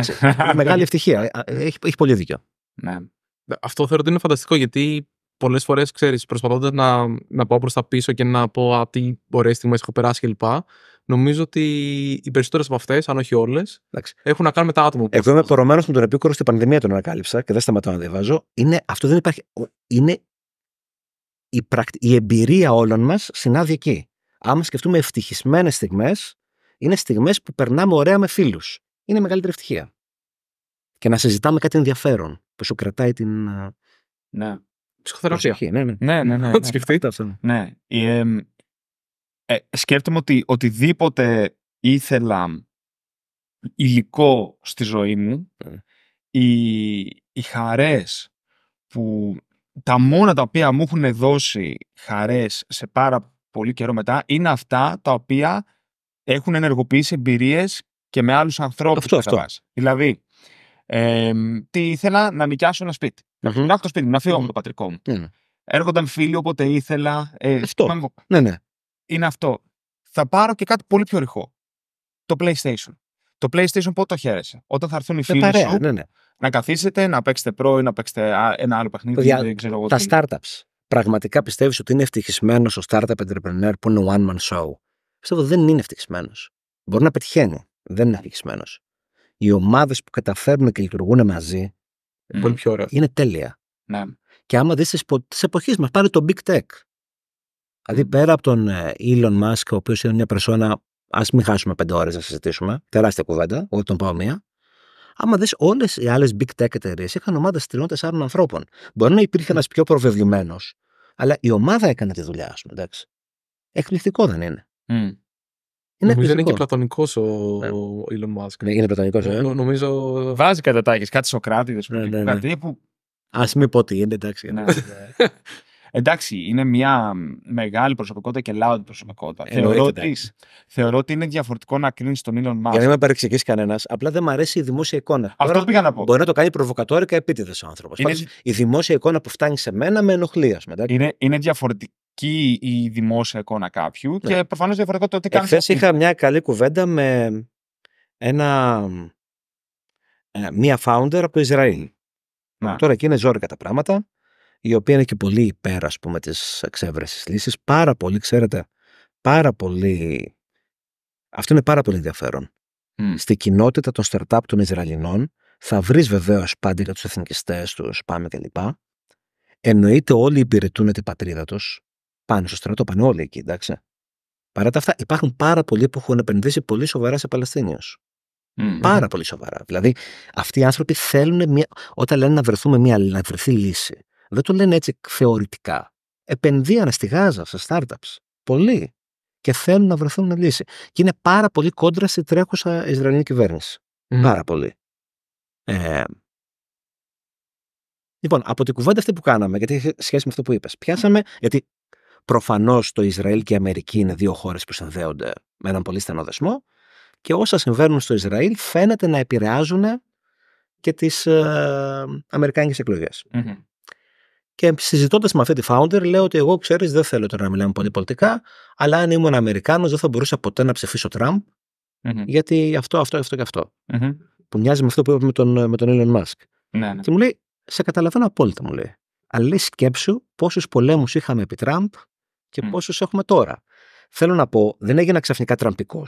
S2: Μεγάλη ευτυχία. Ε, ε, έχει, έχει πολύ δίκιο. Ναι.
S1: Αυτό θεωρώ ότι είναι φανταστικό γιατί πολλές φορές, ξέρεις, προσπαθώντας να, να πάω προς τα πίσω και να πω α, τι ωραίες στιγμές έχω περάσει κλπ. Νομίζω ότι οι περισσότερες από αυτές, αν όχι όλες, έχουν να κάνουν με τα άτομα. Εγώ
S2: είμαι πορωμένο με τον οποίο στην πανδημία τον ανακάλυψα και δεν σταματάω να διαβάζω. Είναι, αυτό δεν υπάρχει. Είναι η, η εμπειρία όλων μας συνάδει εκεί. Άμα σκεφτούμε ευτυχισμένες στιγμές, είναι στιγμές που περνάμε ωραία με φίλους. Είναι μεγαλύτερη ευτυχία. Και να συζητάμε κάτι ενδιαφέρον που σου κρατάει την. Ναι. Ψυχοθεραπεία. Ναι, ναι, ναι. ναι, ναι, ναι. Σκεφτείτε αυτό. Ναι. Ε,
S4: σκέφτομαι ότι οτιδήποτε ήθελα υλικό στη ζωή μου, ναι. οι, οι χαρές που τα μόνα τα οποία μου έχουν δώσει χαρές σε πάρα πολύ καιρό μετά είναι αυτά τα οποία έχουν ενεργοποιήσει εμπειρίες και με άλλους ανθρώπους. Αυτό, αυτό. Δηλαδή, ε, τι ήθελα να νοικιάσω ένα Να έχω το σπίτι να φύγω από το πατρικό μου. Mm-hmm. Έρχονταν φίλοι όποτε ήθελα. Ε, αυτό. Ναι, ναι. Είναι αυτό. Θα πάρω και κάτι πολύ πιο ρηχό. Το PlayStation. Το PlayStation πότε το χαίρεσαι. Όταν θα έρθουν οι φίλοι παρέα, σου. Ναι, ναι. Να καθίσετε, να παίξετε ή να παίξετε ένα άλλο παιχνίδι. Δεν ξέρω εγώ τα
S2: startups. Πραγματικά πιστεύεις ότι είναι ευτυχισμένος ο startup entrepreneur που είναι one man show. Πιστεύω δεν είναι ευτυχισμένος. Μπορεί να πετυχαίνει. Δεν είναι ευτυχισμένος οι ομάδες που καταφέρνουν και λειτουργούν μαζί. Ε, πολύ πιο Είναι τέλεια. Ναι. Και άμα δεις τις εποχές μας, πάρε το Big Tech. Δηλαδή, πέρα από τον ε, Elon Musk, ο οποίος είναι μια περσόνα, ας μην χάσουμε πέντε ώρες να συζητήσουμε, τεράστια κουβέντα, εγώ τον πάω μία. Άμα δεις, όλες οι άλλες big tech εταιρείες είχαν ομάδες τριών τεσσάρων ανθρώπων. Μπορεί να υπήρχε ένας πιο προβεβλημένος, αλλά η ομάδα έκανε τη δουλειά, σου πούμε. Εκπληκτικό δεν είναι. Mm. Είναι νομίζω είναι και
S1: πλατωνικό ναι. ο, Elon Musk. Ναι, ναι είναι πλατωνικός. Ε. ε νομίζω. Βάζει κατατάκες, κάτι Σοκράτη, ναι,
S2: Ας μην πω τι είναι, εντάξει. Ναι,
S4: εντάξει, είναι μια μεγάλη προσωπικότητα και loud
S2: προσωπικότητα. Θεωρώ, ότι, είναι διαφορετικό να κρίνεις τον Elon Musk. Για να μην παρεξηγήσει κανένας, απλά δεν μου αρέσει η δημόσια εικόνα. Αυτό Τώρα, πήγα να πω. Μπορεί να το κάνει προβοκατόρικα επίτηδες ο άνθρωπος. Είναι... η δημόσια εικόνα που φτάνει σε μένα με ενοχλεί, Είναι,
S4: είναι διαφορετικό διαφορετική η δημόσια εικόνα κάποιου
S2: ναι. και προφανώς διαφορετικό το τι κάνεις. Εχθές είχα μια καλή κουβέντα με ένα, ε, μία founder από το Ισραήλ. Να. Τώρα εκεί είναι ζώρικα τα πράγματα, η οποία είναι και πολύ υπέρ, ας πούμε, τις εξέβρεσης λύσης. Πάρα πολύ, ξέρετε, πάρα πολύ... Αυτό είναι πάρα πολύ ενδιαφέρον. Στη κοινότητα των startup των Ισραηλινών θα βρεις βεβαίως πάντα για τους εθνικιστές τους πάμε κλπ. Εννοείται όλοι υπηρετούν την πατρίδα τους πάνε στο στρατό, πάνε όλοι εκεί, εντάξει. Παρά τα αυτά, υπάρχουν πάρα πολλοί που έχουν επενδύσει πολύ σοβαρά σε παλαιστινιου Πάρα πολύ σοβαρά. Δηλαδή, αυτοί οι άνθρωποι θέλουν, μια... όταν λένε να, βρεθούμε μια... να βρεθεί λύση, δεν το λένε έτσι θεωρητικά. Επενδύανε στη Γάζα, σε startups. Πολλοί. Και θέλουν να βρεθούν μια λύση. Και είναι πάρα πολύ κόντρα στη τρέχουσα Ισραηλινή Πάρα πολύ. Ε... Λοιπόν, από την κουβέντα αυτή που κάναμε, γιατί έχει σχέση με αυτό που είπες, πιάσαμε, γιατί Προφανώς το Ισραήλ και η Αμερική είναι δύο χώρες που συνδέονται με έναν πολύ στενό δεσμό και όσα συμβαίνουν στο Ισραήλ φαίνεται να επηρεάζουν και τις ε, Αμερικάνικες Και συζητώντας με αυτή τη founder, λέω ότι εγώ ξέρεις, δεν θέλω τώρα να μιλάμε πολύ πολιτικά, αλλά αν ήμουν Αμερικάνος, δεν θα μπορούσα ποτέ να ψηφίσω Τραμπ, γιατί αυτό, αυτό, αυτό και αυτο Που μοιάζει με αυτό που είπαμε με τον, με τον Elon Musk. Ναι, ναι. Και μου λέει, σε καταλαβαίνω απόλυτα, μου λέει. Αλλά λέει, σκέψου πόσους πολέμους είχαμε επί Τραμπ και mm. έχουμε τώρα. Θέλω να πω, δεν έγινα ξαφνικά τραμπικός,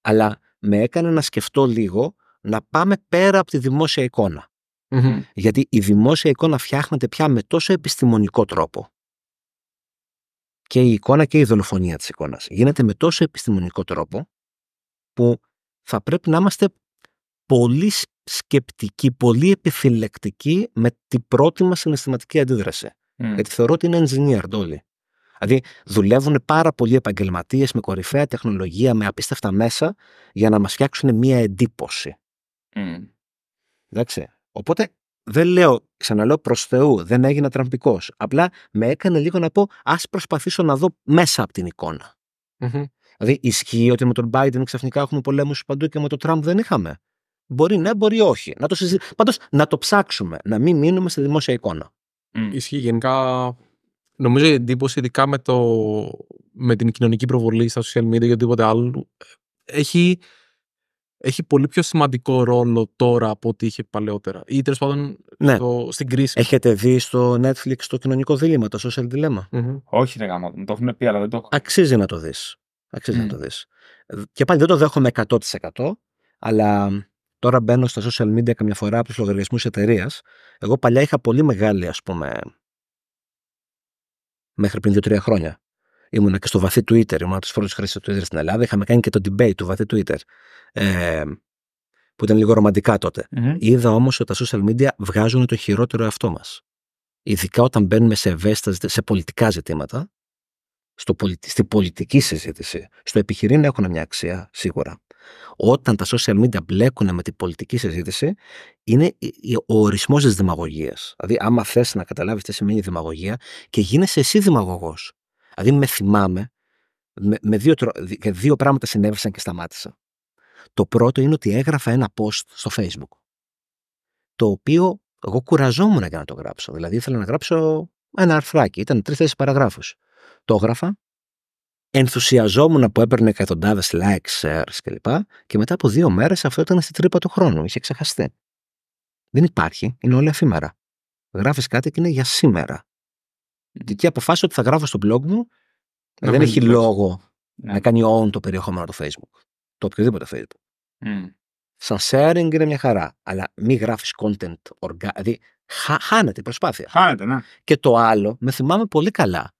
S2: αλλά με έκανε να σκεφτώ λίγο να πάμε πέρα από τη δημόσια Γιατί η δημόσια εικόνα φτιάχνεται πια με τόσο επιστημονικό τρόπο. Και η εικόνα και η δολοφονία της εικόνας γίνεται με τόσο επιστημονικό τρόπο που θα πρέπει να είμαστε πολύ σκεπτικοί, πολύ επιφυλακτικοί με την πρώτη μας συναισθηματική αντίδραση. Γιατί θεωρώ ότι είναι engineer, όλοι. Δηλαδή, δουλεύουν πάρα πολλοί επαγγελματίες με κορυφαία τεχνολογία, με απίστευτα μέσα, για να μας φτιάξουν μία εντύπωση. Mm. Εντάξει. Οπότε δεν λέω, ξαναλέω προς Θεού, δεν έγινα τραμπικός. Απλά με έκανε λίγο να πω, ας προσπαθήσω να δω μέσα από την εικόνα. Δηλαδή, ισχύει ότι με τον Biden ξαφνικά έχουμε πολέμους παντού και με τον Τραμπ δεν είχαμε. Μπορεί ναι, μπορεί όχι. Να το συζη... Πάντως, να το ψάξουμε, να μην μείνουμε στη δημόσια εικόνα.
S1: Mm. Ισχύει γενικά νομίζω η εντύπωση, ειδικά με, το, με την κοινωνική προβολή στα social media και οτιδήποτε άλλο, έχει, έχει πολύ πιο σημαντικό
S2: ρόλο τώρα από ό,τι είχε παλαιότερα. Ή τέλος πάντων ναι. το, στην κρίση. Έχετε δει στο Netflix το κοινωνικό δίλημα, το social dilemma. Mm-hmm. Όχι, δεν γάμο. το έχουμε πει, αλλά δεν το έχω. Αξίζει να το δεις. Αξίζει mm. να το δεις. Και πάλι δεν το δέχομαι 100%, αλλά τώρα μπαίνω στα social media καμιά φορά από τους λογαριασμούς εταιρείας. Εγώ παλιά είχα πολύ μεγάλη, ας πούμε, μέχρι πριν δύο-τρία χρόνια. Ήμουνα και στο βαθύ Twitter, ήμουν από του πρώτου χρήστε του Twitter στην Ελλάδα. Είχαμε κάνει και το debate του βαθύ Twitter. Ε, που ήταν λίγο ρομαντικά τότε. Mm-hmm. Είδα όμως ότι τα social media βγάζουν το χειρότερο εαυτό μας. Ειδικά όταν μπαίνουμε σε ευαίσθητα, σε πολιτικά ζητήματα, στο πολι... στη πολιτική συζήτηση. Στο επιχειρήν έχουν μια αξία σίγουρα. Όταν τα social media μπλέκουν με την πολιτική συζήτηση, είναι ο ορισμός της δημαγωγίας. Δηλαδή, άμα θες να καταλάβεις τι σημαίνει δημαγωγία και γίνεσαι εσύ δημαγωγός. Δηλαδή, με θυμάμαι, με, δύο, πράγματα συνέβησαν και σταμάτησα. Το πρώτο είναι ότι έγραφα ένα post στο Facebook. Το οποίο εγώ κουραζόμουν για να το γράψω. Δηλαδή, ήθελα να γράψω ένα αρθράκι. Ήταν τρεις τρει-τέσσερι παραγράφους. Το έγραφα, ενθουσιαζόμουν που έπαιρνε εκατοντάδες likes, shares κλπ. Και, μετά από δύο μέρες αυτό ήταν στην τρύπα του χρόνου. Είχε ξεχαστεί. Δεν υπάρχει. Είναι όλη αφήμερα. Γράφεις κάτι και είναι για σήμερα. Και αποφάσισα ότι θα γράφω στο blog μου. Να δεν έχει λόγο ναι. να κάνει on το περιεχόμενο του Facebook. Το οποιοδήποτε Facebook. Mm. Σαν sharing είναι μια χαρά. Αλλά μην γράφεις content οργα... Δηλαδή χάνεται η προσπάθεια. Χάνεται, ναι. Και το άλλο, με θυμάμαι πολύ καλά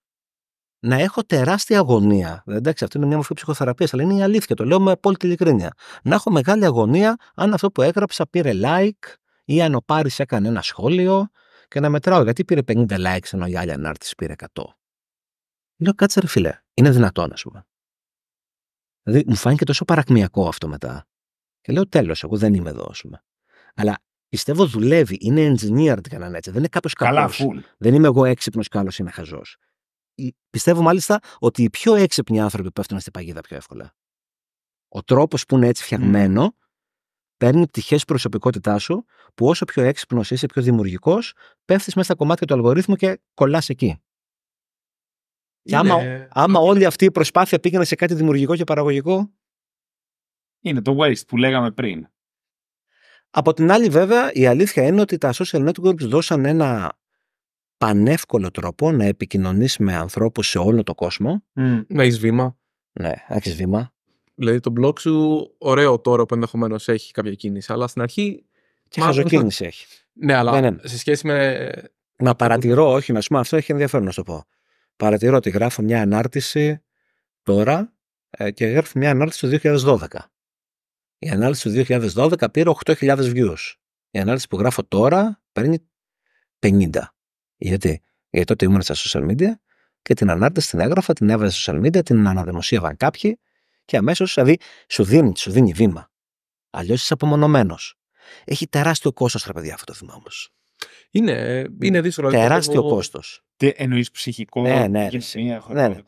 S2: να έχω τεράστια αγωνία. Εντάξει, αυτό είναι μια μορφή ψυχοθεραπείας, αλλά είναι η αλήθεια. Το λέω με απόλυτη ειλικρίνεια. Να έχω μεγάλη αγωνία αν αυτό που έγραψα πήρε like ή αν ο Πάρης έκανε ένα σχόλιο και να μετράω γιατί πήρε 50 likes ενώ η άλλη ανάρτηση πήρε 100. Λέω κάτσε ρε φίλε, είναι δυνατόν ας πούμε. Δηλαδή μου φάνηκε τόσο παρακμιακό αυτό μετά. Και λέω τέλος, εγώ δεν είμαι εδώ ας πούμε. Αλλά πιστεύω δουλεύει, είναι engineered κανένα έτσι. Δεν είναι κάποιος καλό. Δεν είμαι εγώ έξυπνος άλλο είμαι χαζό πιστεύω μάλιστα ότι οι πιο έξυπνοι άνθρωποι πέφτουν στην παγίδα πιο εύκολα. Ο τρόπος που είναι έτσι φτιαγμένο παίρνει πτυχές προσωπικότητάς σου που όσο πιο έξυπνος είσαι, πιο δημιουργικός, πέφτεις μέσα στα κομμάτια του αλγορίθμου και κολλάς εκεί. Είναι... άμα, άμα όλη αυτή η προσπάθεια πήγαινε σε κάτι δημιουργικό και παραγωγικό.
S4: Είναι το waste που λέγαμε πριν.
S2: Από την άλλη βέβαια η αλήθεια είναι ότι τα social networks δώσαν ένα πανεύκολο τρόπο να επικοινωνήσει με ανθρώπους σε όλο τον κόσμο. Mm. Να έχεις βήμα. Ναι, να έχεις βήμα.
S1: Δηλαδή το blog σου, ωραίο τώρα που ενδεχομένως έχει κάποια κίνηση, αλλά στην αρχή. Και χαζοκίνηση έχει. Ναι, αλλά ναι, ναι, ναι. σε σχέση με.
S2: Να παρατηρώ, όχι να σου πω, αυτό έχει ενδιαφέρον να σου το πω. Παρατηρώ ότι γράφω μια ανάρτηση τώρα ε, και γράφω μια ανάρτηση το 2012. Η ανάρτηση του 2012 πήρε 8.000 views. Η ανάρτηση που γράφω τώρα παίρνει 50. Γιατί, γιατί τότε ήμουν στα social media και την ανάρτηση την έγραφα, την έβαζα στα social media, την αναδημοσίευαν κάποιοι και αμέσως, δηλαδή, σου δίνει, σου δίνει βήμα. Αλλιώς είσαι απομονωμένος. Έχει τεράστιο κόστος, ρε παιδιά, αυτό το βήμα όμως.
S1: Είναι, ε, είναι δύσκολο. Δηλαδή, τεράστιο εγώ... κόστος.
S2: Εννοείς ψυχικό, ναι, ναι, ναι, ναι.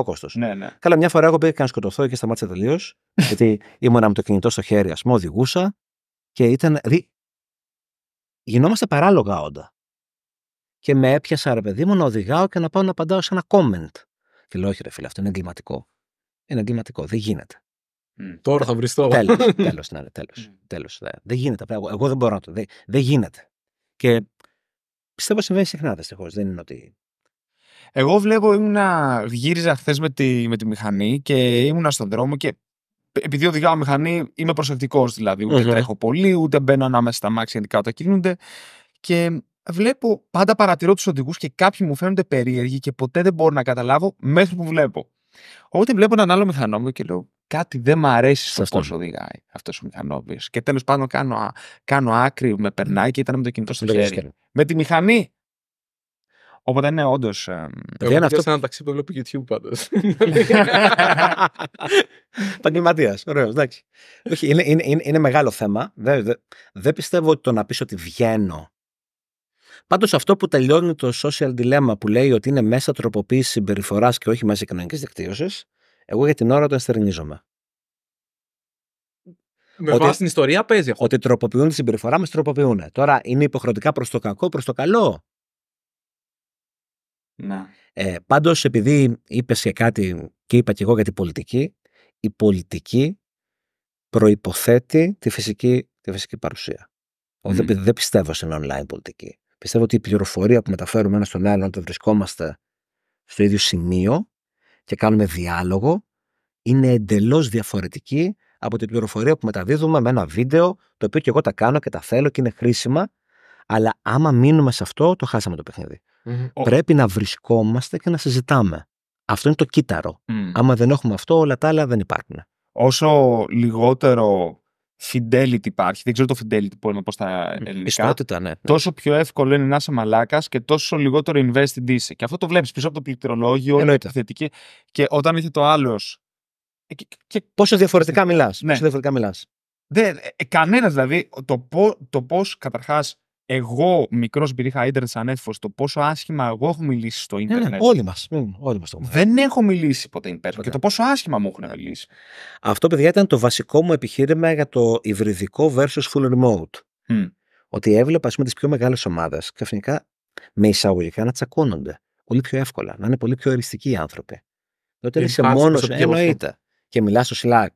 S2: κόστο. Ναι, ναι. Καλά, μια φορά εγώ πήγα να σκοτωθώ και σταμάτησα τελείως. γιατί ήμουν με το κινητό στο χέρι, ας πούμε, οδηγούσα και ήταν. Δη... Γινόμαστε παράλογα όντα και με έπιασα, ρε παιδί μου, να οδηγάω και να πάω να απαντάω σε ένα comment. Και λέω, όχι ρε φίλε, αυτό είναι εγκληματικό. Είναι εγκληματικό, δεν γίνεται.
S1: τώρα θα βριστώ. Τέλος, τέλος,
S2: ναι, τέλο. Mm. Τέλος, δεν γίνεται. Εγώ, εγώ δεν μπορώ να το. Δεν, δεν γίνεται. Και πιστεύω συμβαίνει συχνά δυστυχώς. Δεν είναι ότι. Εγώ βλέπω, ήμουνα, γύριζα χθες με, τη, με τη
S4: μηχανή και ήμουνα στον δρόμο και επειδή οδηγάω μηχανή, είμαι προσεκτικός δηλαδή. Ούτε mm-hmm. τρέχω πολύ, ούτε μπαίνω ανάμεσα στα μάξια ειδικά όταν κινούνται. Και βλέπω, πάντα παρατηρώ τους οδηγούς και κάποιοι μου φαίνονται περίεργοι και ποτέ δεν μπορώ να καταλάβω μέχρι που βλέπω. Όταν βλέπω έναν άλλο μηχανόμιο και λέω κάτι δεν μ' αρέσει στο πώς οδηγάει αυτός ο μηχανόμιο. Και τέλος πάντων κάνω, κάνω άκρη, με περνάει και ήταν με το κινητό στο χέρι. Με τη μηχανή. Οπότε ναι, όντως. Ε, Εγώ είναι αυτό.
S1: ένα ταξί που βλέπω YouTube πάντως.
S2: Επαγγελματίας. Ωραίος, εντάξει. Όχι, είναι, είναι, είναι, μεγάλο θέμα. Δεν δε, πιστεύω ότι το να πεις ότι βγαίνω Πάντως, αυτό που τελειώνει το social dilemma που λέει ότι είναι μέσα τροποποίηση συμπεριφοράς και όχι μέσα κοινωνική δικτύωσης, εγώ για την ώρα το ενστερνίζομαι. Με ότι, βάση την ιστορία παίζει αυτό. Ότι τροποποιούν τη συμπεριφορά μας, τροποποιούν. Τώρα είναι υποχρεωτικά προς το κακό, προς το καλό. Να. Ε, Πάντως, επειδή είπες και κάτι και είπα και εγώ για την πολιτική, η πολιτική προϋποθέτει τη φυσική, τη φυσική παρουσία. Mm. Δεν, δεν πιστεύω στην online πολιτική. Πιστεύω ότι η πληροφορία που μεταφέρουμε ένα στον άλλον όταν βρισκόμαστε στο ίδιο σημείο και κάνουμε διάλογο είναι εντελώς διαφορετική από την πληροφορία που μεταδίδουμε με ένα βίντεο, το οποίο και εγώ τα κάνω και τα θέλω και είναι χρήσιμα. Αλλά άμα μείνουμε σε αυτό, το χάσαμε το παιχνιδι Πρέπει να βρισκόμαστε και να συζητάμε. Αυτό είναι το κύτταρο. Άμα δεν έχουμε αυτό, όλα τα άλλα δεν υπάρχουν. Όσο λιγότερο fidelity υπάρχει.
S4: Δεν ξέρω το fidelity που είναι πώς τα ελληνικά. Ναι, ναι, Τόσο πιο εύκολο είναι να είσαι μαλάκας και τόσο λιγότερο invested είσαι. Και αυτό το βλέπεις πίσω από το πληκτρολόγιο, Εννοείται. θετική. Και όταν ήρθε το άλλος. Ε, και, και... Πόσο διαφορετικά μιλάς. Ναι. Πόσο διαφορετικά μιλάς. Ε, ε κανένας δηλαδή, το, το πώς καταρχάς εγώ, μικρός, επειδή είχα ίντερνετ έφο το πόσο
S2: άσχημα εγώ έχω μιλήσει στο ίντερνετ. Ναι, ναι, όλοι μας. Όλοι μας το έχουμε. Δεν έχω μιλήσει ποτέ υπέροχα και το πόσο άσχημα μου έχουν μιλήσει. Αυτό, παιδιά, ήταν το βασικό μου επιχείρημα για το υβριδικό versus full remote. Mm. Ότι έβλεπα, ας πούμε, τις πιο μεγάλες ομάδες ξαφνικά με εισαγωγικά να τσακώνονται πολύ πιο εύκολα, να είναι πολύ πιο οριστικοί οι άνθρωποι.
S3: Τότε είσαι μόνο, εννοείται.
S2: Και μιλάς στο Slack.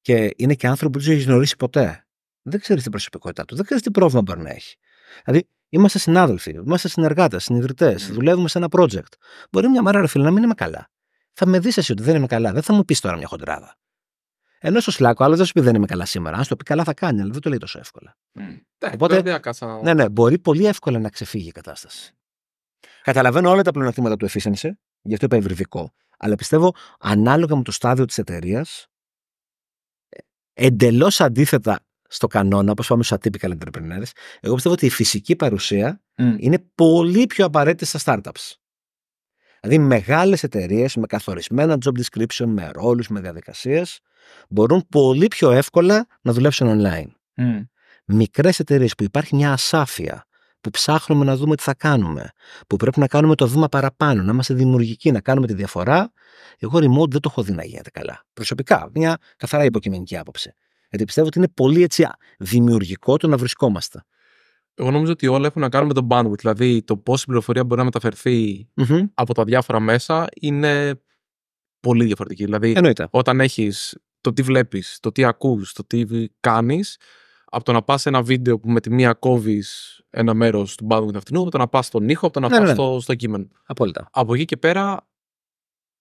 S2: Και είναι και άνθρωποι που δεν τους έχεις γνωρίσει ποτέ. Δεν ξέρεις την προσωπικότητά τους, δεν ξέρεις τι πρόβλημα μπορεί να έχει. Δηλαδή, είμαστε συνάδελφοι, είμαστε συνεργάτες, συνειδητές, ναι. δουλεύουμε σε ένα project. Μπορεί μια μέρα, ρε να μην είμαι καλά. Θα με δεις εσύ ότι δεν είμαι καλά, δεν θα μου πεις τώρα μια χοντράδα. Ενώ στο Slack ο άλλος δεν σου πει δεν είμαι καλά σήμερα. Αν σου το πει καλά θα κάνει, αλλά δεν το λέει τόσο εύκολα. Mm. Οπότε, ναι, ναι, μπορεί πολύ εύκολα να ξεφύγει η κατάσταση. Καταλαβαίνω όλα τα πλεονεκτήματα του efficiency, γι' αυτό είπα ευρυδικό. Αλλά πιστεύω ανάλογα με το στάδιο της εταιρείας, ε, εντελώς αντίθετα στο κανόνα, όπως πάμε στους atypical entrepreneurs, εγώ πιστεύω ότι η φυσική παρουσία είναι πολύ πιο απαραίτητη στα startups. Δηλαδή, μεγάλες εταιρείες με καθορισμένα job description, με ρόλους, με διαδικασίες, μπορούν πολύ πιο εύκολα να δουλέψουν online. Mm. Μικρές εταιρείες που υπάρχει μια ασάφεια, που ψάχνουμε να δούμε τι θα κάνουμε, που πρέπει να κάνουμε το βήμα παραπάνω, να είμαστε δημιουργικοί, να κάνουμε τη διαφορά, εγώ remote δεν το έχω δει να γίνεται καλά. Προσωπικά, μια καθαρά υποκειμενική άποψη. Γιατί πιστεύω ότι είναι πολύ έτσι δημιουργικό το να βρισκόμαστε.
S1: Εγώ νομίζω ότι όλα έχουν να κάνουν με το bandwidth. Δηλαδή το πώς η πληροφορία μπορεί να μεταφερθει από τα διάφορα μέσα είναι πολύ διαφορετική. Δηλαδή, όταν έχεις το τι βλέπεις, το τι ακούς, το τι κάνεις, από το να πας ένα βίντεο που με τη μία κόβεις ένα μέρος του bandwidth αυτού, από το να πας στον ήχο, από το να ναι, πας ναι. ναι. στο, κείμενο. Απόλυτα. Από εκεί και πέρα,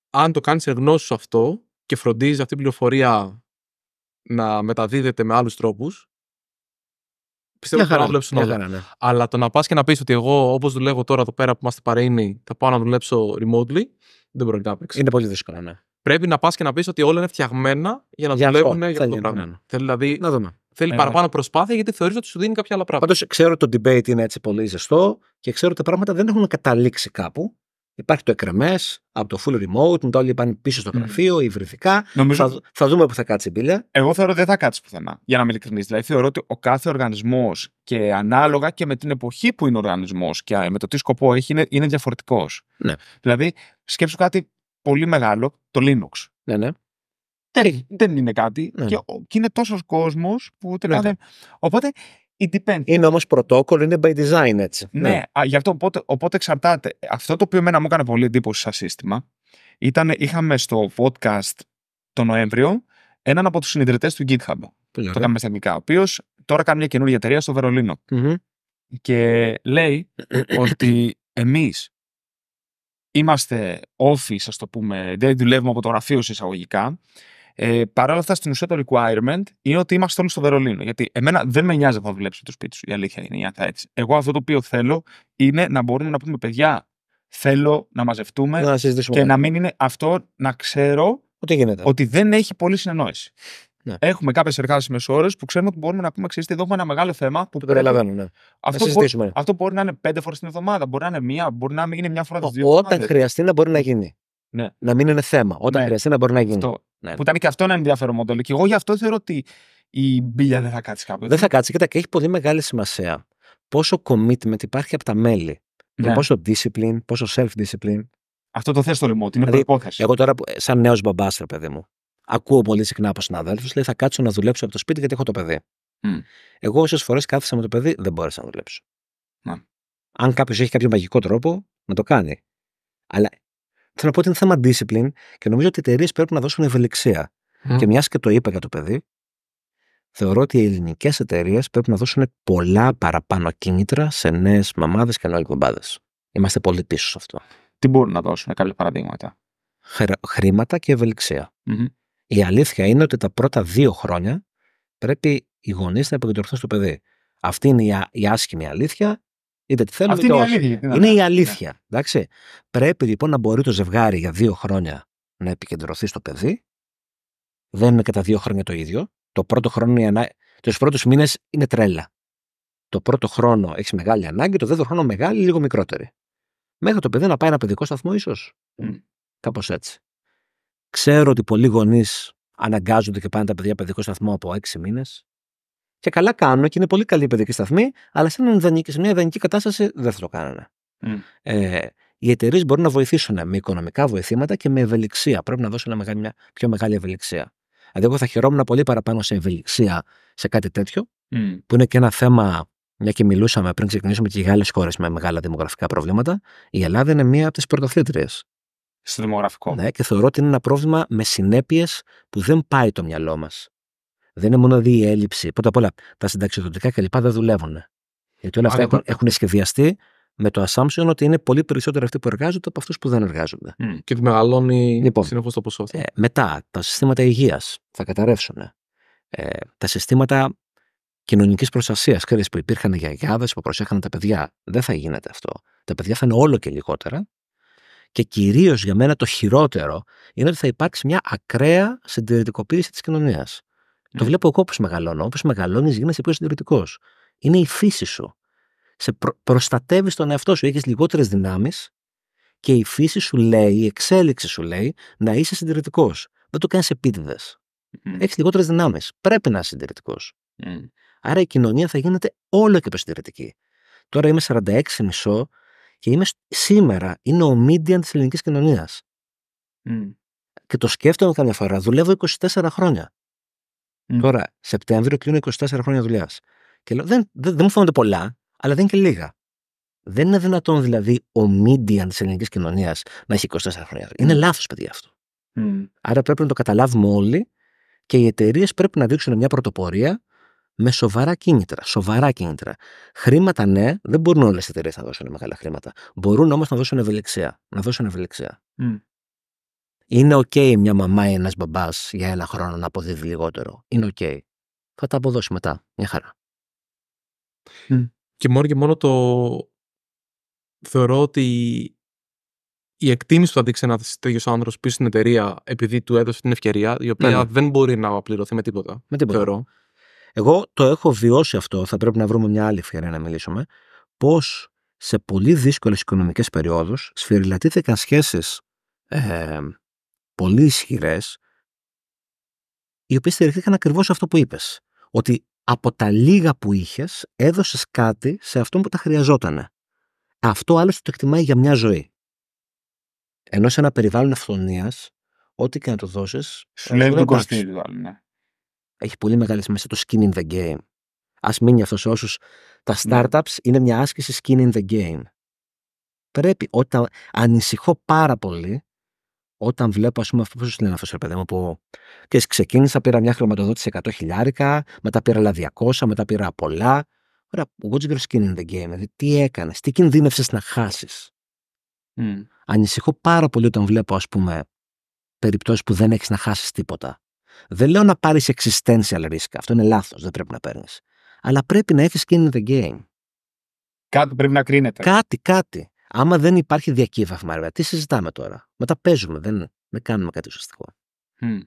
S1: αν το κάνεις εγνώση αυτό και φροντίζεις αυτή η πληροφορία να μεταδίδεται με άλλους τρόπους. Πιστεύω ότι θα δουλέψουν όλα. Ναι. Αλλά το να πας και να πεις ότι εγώ, όπως δουλεύω τώρα εδώ πέρα που είμαστε παρένοι, θα πάω να δουλέψω remotely, δεν μπορεί να παίξει. Είναι πολύ δύσκολο, ναι. Πρέπει να πας και να πεις ότι όλα είναι φτιαγμένα για να δουλεύουν για αυτό το πράγμα. Ναι. Θέλει, δηλαδή, να δούμε. θέλει ναι, ναι. παραπάνω προσπάθεια
S2: γιατί θεωρείς ότι σου δίνει κάποια άλλα πράγματα. Πάντως ξέρω ότι το debate είναι έτσι πολύ ζεστό και ξέρω ότι τα πράγματα δεν έχουν καταλήξει κάπου. Υπάρχει το εκρεμές από το full remote, μετά όλοι πάνε πίσω στο γραφείο, mm. υβριδικά. Νομίζω... Θα, θα δούμε που θα κάτσει η μπύλια. Εγώ θεωρώ ότι δεν θα κάτσει πουθενά. Για να είμαι ειλικρινής. Δηλαδή, θεωρώ ότι
S4: ο κάθε οργανισμός και ανάλογα και με την εποχή που είναι ο οργανισμός και ε, με το τι σκοπό έχει είναι, είναι διαφορετικός. Ναι. Δηλαδή, σκέψου κάτι πολύ μεγάλο, το Linux. Ναι, ναι. Δεν, είναι κάτι. Ναι, ναι. Και, και είναι τόσος κόσμος που τελικά Οπότε είναι όμως πρωτόκολλο, είναι by design έτσι. Ναι, ναι, Α, γι' αυτό οπότε, οπότε εξαρτάται. Αυτό το οποίο εμένα μου έκανε πολύ εντύπωση σαν σύστημα ήταν, είχαμε στο podcast το Νοέμβριο έναν από τους συνειδητές του GitHub. το κάνουμε στα Ο οποίος τώρα κάνει μια καινούργια εταιρεία στο βερολινο Και λέει ότι εμείς είμαστε office, ας το πούμε, δεν δουλεύουμε από το γραφείο εισαγωγικά. Ε, Παρ' όλα αυτά, στην ουσία το requirement είναι ότι είμαστε όλοι στο Βερολίνο. Γιατί εμένα δεν με νοιάζει να δουλέψει το σπίτι σου. Η αλήθεια είναι η έτσι. Εγώ αυτό το οποίο θέλω είναι να μπορούμε να πούμε παιδιά, θέλω να μαζευτούμε να και να μην είναι αυτό να ξέρω ότι, ότι δεν έχει πολύ συνεννόηση. Ναι. Έχουμε κάποιες εργάσιμε ώρες που ξέρουμε ότι μπορούμε να πούμε: Ξέρετε, εδώ έχουμε ένα μεγάλο θέμα που. Το καταλαβαίνω, ναι. Αυτό, μπορεί, αυτό μπορεί να είναι πέντε φορές την εβδομάδα, μπορεί να είναι μία, μπορεί να είναι μια φορά τις δύο. Όταν εβδομάδες. χρειαστεί
S2: να ειναι μια φορα το δυο οταν χρειαστει να γίνει. Ναι. Να μην είναι θέμα. Όταν ναι. χρειαστεί να μπορεί να γίνει. Αυτό.
S4: Ναι, ναι. Που ήταν και αυτό ένα ενδιαφέρον μοντέλο. Και εγώ γι' αυτό θεωρώ ότι η μπίλια δεν θα κάτσει κάπου. Δεν θα
S2: κάτσει. Κοίτα, και έχει πολύ μεγάλη σημασία πόσο commitment υπάρχει από τα μέλη. Ναι. Πόσο discipline, πόσο self-discipline. Αυτό το θες το λαιμό, είναι δηλαδή, προπόθεση. Εγώ τώρα, σαν νέος μπαμπάς, παιδί μου, ακούω πολύ συχνά από συναδέλφους, λέει θα κάτσω να δουλέψω από το σπίτι γιατί έχω το παιδί. Εγώ όσες φορές κάθισα με το παιδί, δεν μπόρεσα να δουλέψω. Αν κάποιος έχει κάποιο μαγικό τρόπο, να το κάνει. Αλλά Θέλω να πω ότι είναι θέμα discipline και νομίζω ότι οι εταιρείες πρέπει να δώσουν ευελιξία. Mm. Και μιας και το είπα για το παιδί, θεωρώ ότι οι ελληνικές εταιρείες πρέπει να δώσουν πολλά παραπάνω κίνητρα σε νέες μαμάδες και νέε κομπάδε. Είμαστε πολύ πίσω σε αυτό. Τι μπορούν να δώσουν, καλή παραδείγματα. Χρήματα και ευελιξία. Mm-hmm. Η αλήθεια είναι ότι τα πρώτα δύο χρόνια πρέπει οι γονείς να επικεντρωθούν στο παιδί. Αυτή είναι η, άσχημη αλήθεια αυτή είναι, Η αλήθεια, είναι, η ναι. αλήθεια. Εντάξει. Πρέπει λοιπόν να μπορεί το ζευγάρι για δύο χρόνια να επικεντρωθεί στο παιδί. Δεν είναι κατά δύο χρόνια το ίδιο. Το πρώτο χρόνο, ανα... τους πρώτους μήνες είναι τρέλα. Το πρώτο χρόνο έχεις μεγάλη ανάγκη, το δεύτερο χρόνο μεγάλη, λίγο μικρότερη. Μέχρι το παιδί να πάει ένα παιδικό σταθμό, ίσως. Mm. Κάπως έτσι. Ξέρω ότι πολλοί γονείς αναγκάζονται και πάνε τα παιδιά παιδικό σταθμό από έξι μήνες. Και καλά κάνουν και είναι πολύ καλή η παιδική σταθμή, αλλά σε, έναν σε μια ιδανική κατάσταση δεν θα το κάνανε. Ε, οι εταιρείες μπορούν να βοηθήσουν με οικονομικά βοηθήματα και με ευελιξία. Πρέπει να δώσουν μια, μια πιο μεγάλη ευελιξία. Δηλαδή, εγώ θα χαιρόμουν πολύ παραπάνω σε ευελιξία σε κάτι τέτοιο, που είναι και ένα θέμα, μια και μιλούσαμε πριν ξεκινήσουμε και για άλλε χώρες με μεγάλα δημογραφικά προβλήματα. Η Ελλάδα είναι μία από τις πρωτοθύτριε. Στο δημογραφικό. Ναι, και θεωρώ ότι είναι ένα πρόβλημα με συνέπειες που δεν πάει το μυαλό μας δεν είναι μόνο η έλλειψη. Πρώτα απ' όλα, τα συνταξιδοτικά κλπ. δεν δουλεύουν. Γιατί όλα αυτά έχουν, έχουν σχεδιαστεί με το assumption ότι είναι πολύ περισσότερο αυτοί που εργάζονται από αυτούς που δεν εργάζονται. Mm. Και μεγαλώνει λοιπόν, συνεχώς το ποσό. Ε, μετά, τα συστήματα υγείας θα καταρρεύσουν. Ε, τα συστήματα κοινωνικής προστασίας, ξέρεις, που υπήρχαν για γιαγιάδες που προσέχαναν τα παιδιά, δεν θα γίνεται αυτό. Τα παιδιά θα είναι όλο και λιγότερα. Και κυρίως για μένα το χειρότερο είναι ότι θα υπάρξει μια ακραία συντηρητικοποίηση της κοινωνίας. Το ναι. βλέπω εγώ όπως μεγαλώνω. Όπως μεγαλώνεις, γίνεσαι πιο συντηρητικός. Είναι η φύση σου. Σε προ... προστατεύεις τον εαυτό σου. Έχεις λιγότερες δυνάμεις και η φύση σου λέει, η εξέλιξη σου λέει να είσαι συντηρητικός. Δεν το κάνεις επίτηδες. Mm. Έχεις λιγότερες δυνάμεις. Πρέπει να είσαι συντηρητικός. Άρα η κοινωνία θα γίνεται όλο και πιο συντηρητική. Τώρα είμαι 46 μισό και είμαι σήμερα είναι ο median της ελληνικής κοινωνίας. Και το σκέφτομαι καμιά φορά. Δουλεύω 24 χρόνια. Mm. Τώρα, Σεπτέμβριο κλείνω 24 χρόνια δουλειάς. Και λέω, δεν, δεν, μου φαίνονται πολλά, αλλά δεν και λίγα. Δεν είναι δυνατόν δηλαδή ο median της ελληνικής κοινωνίας να έχει 24 χρόνια. δουλειά. Είναι λάθος, παιδιά, αυτό. Άρα πρέπει να το καταλάβουμε όλοι και οι εταιρείες πρέπει να δείξουν μια πρωτοπορία με σοβαρά κίνητρα. Σοβαρά κίνητρα. Χρήματα, ναι, δεν μπορούν όλες οι εταιρείες να δώσουν μεγάλα χρήματα. Μπορούν όμως να δώσουν ευελιξία. Να δώσουν ευελιξία. Είναι OK μια μαμά ή ένας μπαμπάς για ένα χρόνο να αποδίδει λιγότερο. Είναι OK. Θα τα αποδώσει μετά. Μια χαρά.
S1: Και μόνο και μόνο το. Θεωρώ ότι η εκτίμηση που θα δείξει ένας τέτοιος άνθρωπος πίσω στην εταιρεία επειδή του έδωσε την ευκαιρία, η ναι, οποία ναι. δεν μπορεί να πληρωθεί με τίποτα. Με τίποτα. Θεωρώ.
S2: Εγώ το έχω βιώσει αυτό. Θα πρέπει να βρούμε μια άλλη ευκαιρία να μιλήσουμε. Πώς σε πολύ δύσκολες οικονομικές περιόδους σφυριλατήθηκαν σχέσεις ε, πολύ ισχυρές, οι οποίες στηριχθήκαν ακριβώς αυτό που είπες. Ότι από τα λίγα που είχες, έδωσες κάτι σε αυτόν που τα χρειαζόταν. Αυτό άλλωστε το εκτιμάει για μια ζωή. Ενώ σε ένα περιβάλλον αυθονίας, ό,τι και να το δώσεις. Σου λέει ε, τον κοστίζει, ναι. Έχει πολύ μεγάλη σημασία το skin in the game. Ας μείνει αυτός σε όσους. Τα ναι. startups είναι μια άσκηση skin in the game. Πρέπει, όταν ανησυχώ πάρα πολύ, όταν βλέπω, ας πούμε, αυτό πώ είναι αυτός, ρε παιδί μου, που και ξεκίνησα, πήρα μια χρηματοδότηση 100 χιλιάρικα, μετά πήρα άλλα 200, μετά πήρα πολλά. Ωραία, what's your skin in the game, δηλαδή τι έκανες, τι κινδύνευσες να χάσεις. Mm. Ανησυχώ πάρα πολύ όταν βλέπω, ας πούμε, περιπτώσεις που δεν έχεις να χάσεις τίποτα. Δεν λέω να πάρεις existential risk, αυτό είναι λάθος, δεν πρέπει να παίρνεις. Αλλά πρέπει να έχεις skin in the game. Κάτι πρέπει να κρίνεται. Κάτι, κάτι. Άμα δεν υπάρχει διακύβευμα, τι συζητάμε τώρα. Μετά παίζουμε, δεν, δεν κάνουμε κάτι ουσιαστικό.
S1: Mm.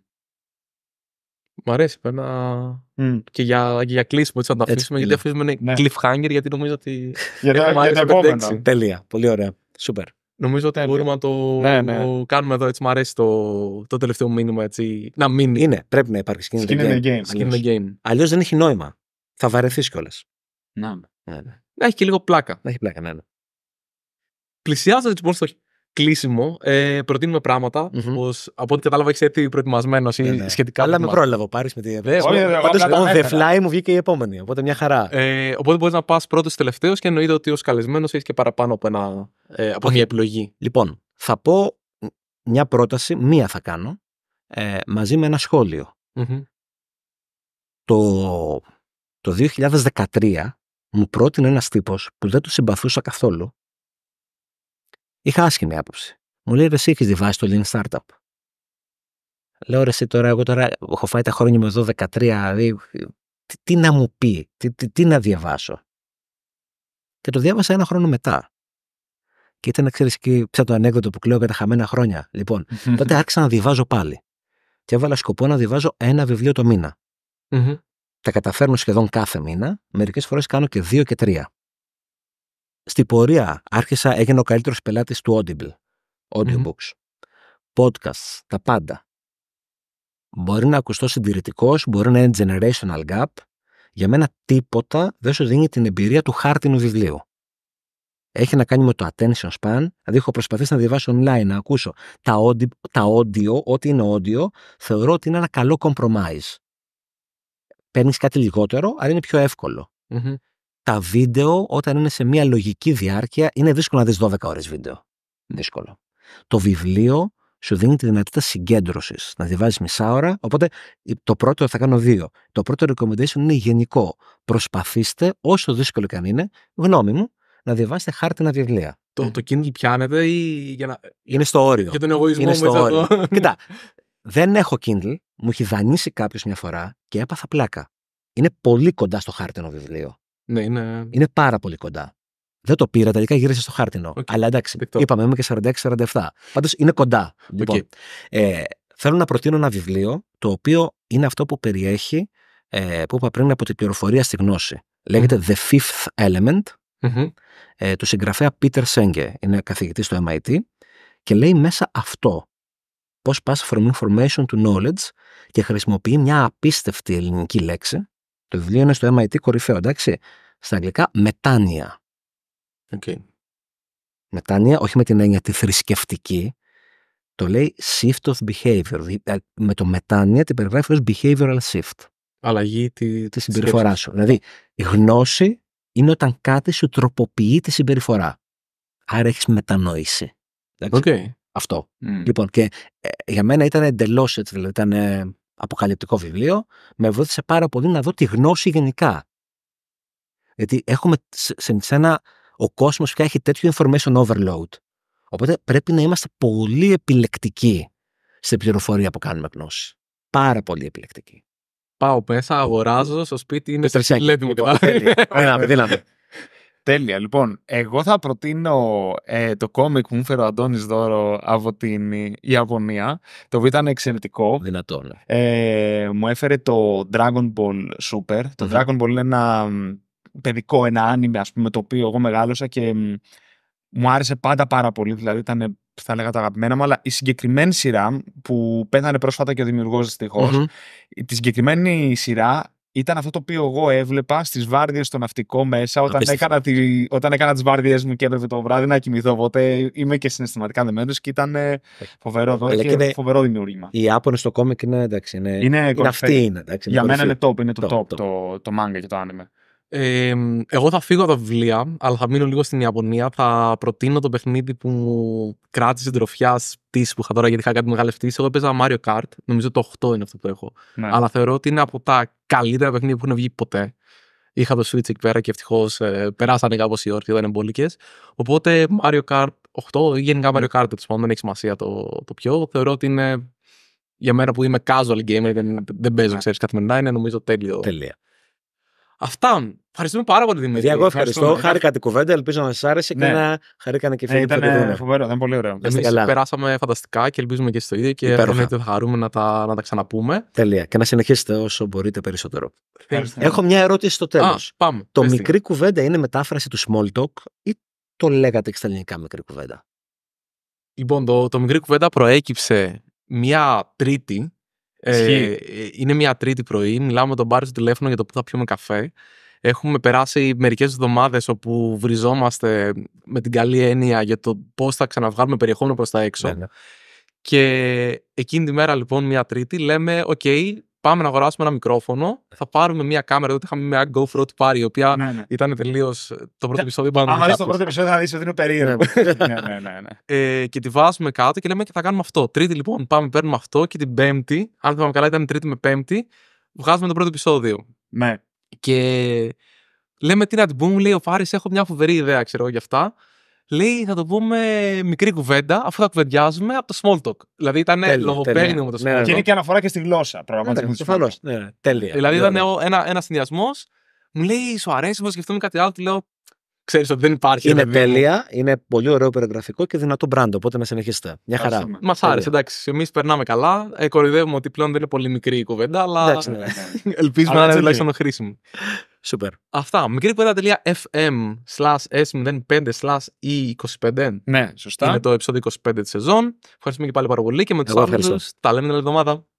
S1: Μ' αρέσει πέρα. Mm. Και, για, για κλείσιμο, έτσι, να τα αφήσουμε. γιατί αφήσουμε ένα ναι. cliffhanger, γιατί νομίζω ότι. για τα, για επόμενα.
S2: Τέλεια. Πολύ ωραία. Σούπερ.
S1: Νομίζω ότι ναι, μπορούμε να το, ναι, ναι. κάνουμε εδώ. Έτσι, μ' αρέσει το, το τελευταίο μήνυμα.
S2: Έτσι, να μείνει. Είναι. Πρέπει να υπάρχει skin, skin in the game. game. game. Αλλιώς δεν έχει νόημα. Θα βαρεθείς κιόλας. Να, ναι, ναι. έχει και λίγο πλάκα. Να έχει πλάκα, ναι. ναι.
S1: έτσι λοιπόν στο, κλείσιμο ε, προτείνουμε πράγματα, Πως, από ό,τι κατάλαβα έχεις έρθει προετοιμασμένος
S2: ή ναι, ναι. σχετικά. Αλλά με πρόλαβο πάρει με τη. Πάντω ε, on the fly μου βγήκε η επόμενη. Οπότε μια χαρά.
S1: Ε, οπότε μπορείς να πας πρώτος ή τελευταίος και εννοείται ότι ως καλεσμένος έχεις και παραπάνω από, ε,
S2: μια επιλογή. Λοιπόν, θα πω μια πρόταση, μία θα κάνω, ε, μαζί με ένα σχόλιο. Το, το 2013 μου πρότεινε ένας τύπος που δεν του συμπαθούσα καθόλου Είχα άσχημη άποψη. Μου λέει ρε, εσύ έχεις διαβάσει το Lean Startup. Λέω ρε, εσύ τώρα, εγώ τώρα έχω φάει τα χρόνια μου εδώ 13, δηλαδή, τι, να μου πει, τι, τι, να διαβάσω. Και το διάβασα ένα χρόνο μετά. Και ήταν, ξέρεις, και το ανέκδοτο που κλαίω για τα χαμένα χρόνια. Λοιπόν, τότε άρχισα να διαβάζω πάλι. Και έβαλα σκοπό να διαβάζω ένα βιβλίο το μήνα. Τα καταφέρνω σχεδόν κάθε μήνα. Μερικές φορές κάνω και δύο και τρία. Στην πορεία άρχισα, έγινε ο καλύτερος πελάτης του Audible. Audiobooks. mm Podcasts, τα πάντα. Μπορεί να ακουστώ συντηρητικός, μπορεί να είναι generational gap. Για μένα τίποτα δεν σου δίνει την εμπειρία του χάρτινου βιβλίου. Έχει να κάνει με το attention span, δηλαδή έχω προσπαθήσει να διαβάσω online, να ακούσω τα audio, τα audio ό,τι είναι audio, θεωρώ ότι είναι ένα καλό compromise. Παίρνεις κάτι λιγότερο, αλλά είναι πιο ευκολο τα βίντεο όταν είναι σε μια λογική διάρκεια είναι δύσκολο να δεις 12 ώρες βίντεο. Δύσκολο. Το βιβλίο σου δίνει τη δυνατότητα συγκέντρωσης. Να διαβάζεις μισά ώρα. Οπότε το πρώτο θα κάνω δύο. Το πρώτο recommendation είναι γενικό. Προσπαθήστε, όσο δύσκολο και αν είναι, γνώμη μου, να διαβάσετε χάρτινα βιβλία. Το, το Kindle
S1: πιάνεται ή για να. Είναι στο όριο. Για τον εγωισμό είναι μου, στο όριο.
S2: Κοιτά, δεν έχω Kindle. Μου έχει δανείσει κάποιος μια φορά και έπαθα πλάκα. Είναι πολύ κοντά στο χάρτινο βιβλίο. Ναι, είναι... είναι πάρα πολύ κοντά. Δεν το πήρα, τελικά γύρισε στο χάρτινο. Αλλά εντάξει, είπαμε, είμαι και 46-47. Πάντως είναι κοντά. Okay. Λοιπόν, ε, θέλω να προτείνω ένα βιβλίο το οποίο είναι αυτό που περιέχει, ε, που είπα πριν, από την πληροφορία στη γνώση. The Fifth Element ε, του συγγραφέα Peter Senge. Είναι καθηγητής στο MIT και λέει μέσα αυτό. Πώς πας from information to knowledge και χρησιμοποιεί μια απίστευτη ελληνική λέξη το βιβλίο είναι στο MIT κορυφαίο, εντάξει. Στα αγγλικά, μετάνοια. Okay. Μετάνοια, όχι με την έννοια τη θρησκευτική. Το λέει shift of behavior. Ε, με το μετάνοια την περιγράφει ως behavioral shift. Αλλαγή τη, τη συμπεριφορά σου. Δηλαδή, η γνώση είναι όταν κάτι σου τροποποιεί τη συμπεριφορά. Άρα έχεις μετανόηση. Okay. Αυτό. Λοιπόν, και ε, για μένα ήταν εντελώς έτσι. Δηλαδή, ήταν ε, αποκαλυπτικό βιβλίο, με βοήθησε πάρα πολύ να δω τη γνώση γενικά. Γιατί έχουμε σε, ένα, ο κόσμος πια έχει τέτοιο information overload. Οπότε πρέπει να είμαστε πολύ επιλεκτικοί στην πληροφορία που κάνουμε γνώση. Πάρα πολύ επιλεκτικοί.
S1: Πάω πέσα, αγοράζω, στο σπίτι είναι
S2: στο μου. Λοιπόν,
S4: δύναμη, Τέλεια. Λοιπόν, εγώ θα προτείνω ε, το κόμικ που μου φέρει ο Αντώνης Δώρο από την Ιαπωνία, το οποίο ήταν εξαιρετικό. Δυνατόν. Ε, μου έφερε το Dragon Ball Super. Το Dragon Ball είναι ένα παιδικό, ένα άνιμε, ας πούμε, το οποίο εγώ μεγάλωσα και μου άρεσε πάντα πάρα πολύ. Δηλαδή, ήταν θα έλεγα τα αγαπημένα μου, αλλά η συγκεκριμένη σειρά που πέθανε πρόσφατα και ο δημιουργός δυστυχώς. Τη συγκεκριμένη σειρά ήταν αυτό το οποίο εγώ έβλεπα στις βάρδιες στο ναυτικό μέσα όταν έκανα, τη, όταν έκανα τις βάρδιες μου και έβλεπε το βράδυ να κοιμηθώ. Οπότε είμαι και συναισθηματικά δεμένος και ήταν ε, ε, φοβερό, και είναι, φοβερό
S2: δημιούργημα. Οι Άπωνε στο κόμικ είναι εντάξει. Είναι, είναι, αυτή είναι. Εντάξει, είναι για μένα είναι
S4: top, είναι το top, Το, το manga και το άνεμε.
S1: Ε, εγώ θα φύγω από τα βιβλία, αλλά θα μείνω λίγο στην Ιαπωνία. Θα προτείνω το παιχνίδι που μου κράτησε την τροφιά τη που είχα τώρα, γιατί είχα κάτι μεγάλες πτήσεις. Εγώ παίζα Mario Kart. Νομίζω το 8 είναι αυτό που έχω. Ναι. Αλλά θεωρώ ότι είναι από τα καλύτερα παιχνίδια που έχουν βγει ποτέ. Είχα το Switch εκεί πέρα και ευτυχώς ε, περάσανε κάπως οι όρθιοι, ήταν εμπόλικες. Οπότε Mario Kart 8 ή γενικά Mario Kart, τέλος πάντων, δεν έχει σημασία το, το ποιο. Θεωρώ ότι είναι για μένα που είμαι casual gamer, δεν, δεν παίζω, ναι. ξέρεις καθημερινά, είναι νομίζω τέλειο. Τελεία. Αυτά. Ευχαριστούμε πάρα πολύ, Δημήτρη. Εγώ ευχαριστώ. Χάρηκα την κουβέντα. Ελπίζω να σας άρεσε και ναι. να χαρήκανε και φίλοι. Ε, ήταν φοβερό, ήταν πολύ ωραίο. Εμεί περάσαμε φανταστικά και ελπίζουμε και στο ίδιο και εννοείται θα χαρούμε να τα, να τα
S2: ξαναπούμε. Τέλεια. Και να συνεχίσετε όσο μπορείτε περισσότερο. Έχω μια ερώτηση στο τέλος. Το μικρή κουβέντα είναι μετάφραση του small talk ή το λέγατε και στα ελληνικά μικρή κουβέντα.
S1: Λοιπόν, το, το μικρή κουβέντα προέκυψε μια Τρίτη ε, είναι μια Τρίτη πρωί, μιλάμε με τον Μπάρι στο τηλέφωνο για το που θα πιούμε καφέ. Έχουμε περάσει μερικές εβδομάδες όπου βριζόμαστε με την καλή έννοια για το πώς θα ξαναβγάλουμε περιεχόμενο προς τα έξω. Ναι, ναι. Και εκείνη τη μέρα, λοιπόν, μια Τρίτη, λέμε: οκ πάμε να αγοράσουμε ένα μικρόφωνο, θα πάρουμε μια κάμερα. Τότε είχαμε μια GoPro του πάρει, η οποία ναι, ναι. ήταν τελείως. Το πρώτο ναι. επεισόδιο πάνω. Αν δεις το πρώτο
S4: επεισόδιο, θα δεις ότι είναι περίεργο. ναι, ναι,
S1: ναι. Ε, και τη βάζουμε κάτω και λέμε και θα κάνουμε αυτό. Τρίτη λοιπόν, πάμε, παίρνουμε αυτό και την Πέμπτη, αν είπαμε καλά, ήταν Τρίτη με Πέμπτη, βγάζουμε το πρώτο επεισόδιο. Ναι. Και λέμε τι να την πούμε, λέει ο Πάρης, έχω μια φοβερή ιδέα, ξέρω εγώ γι' αυτά λέει θα το πούμε μικρή κουβέντα, αφού θα κουβεντιάζουμε από το small talk. Δηλαδή ήταν λογοπαίγνιο με το ναι, small talk. Ναι, Και είναι και αναφορά
S4: και
S2: στη γλώσσα. Πραγματικά. Ναι, ναι, τέλεια. Δηλαδή ήταν
S1: ένα, ένας συνδυασμός. Μου λέει, σου αρέσει, να σκεφτούμε κάτι άλλο. Του λέω, ξέρεις ότι δεν υπάρχει. Είναι δηλαδή. τέλεια,
S2: είναι πολύ ωραίο περιγραφικό και δυνατό μπράντο. Οπότε να συνεχίσετε. Μια χαρά. Μα άρεσε,
S1: εντάξει. Εμείς περνάμε καλά. Ε, ότι πλέον δεν είναι πολύ μικρή η κουβέντα, αλλά. Ναι. Ελπίζουμε να είναι τουλάχιστον
S2: χρήσιμη. Σούπερ.
S1: Αυτά. Μικρή slash S05 slash E25. Ναι, σωστά. Είναι το
S3: επεισόδιο 25 της σεζόν. Ευχαριστούμε και πάλι πάρα πολύ και με τους άλλου. Τα λέμε την εβδομάδα.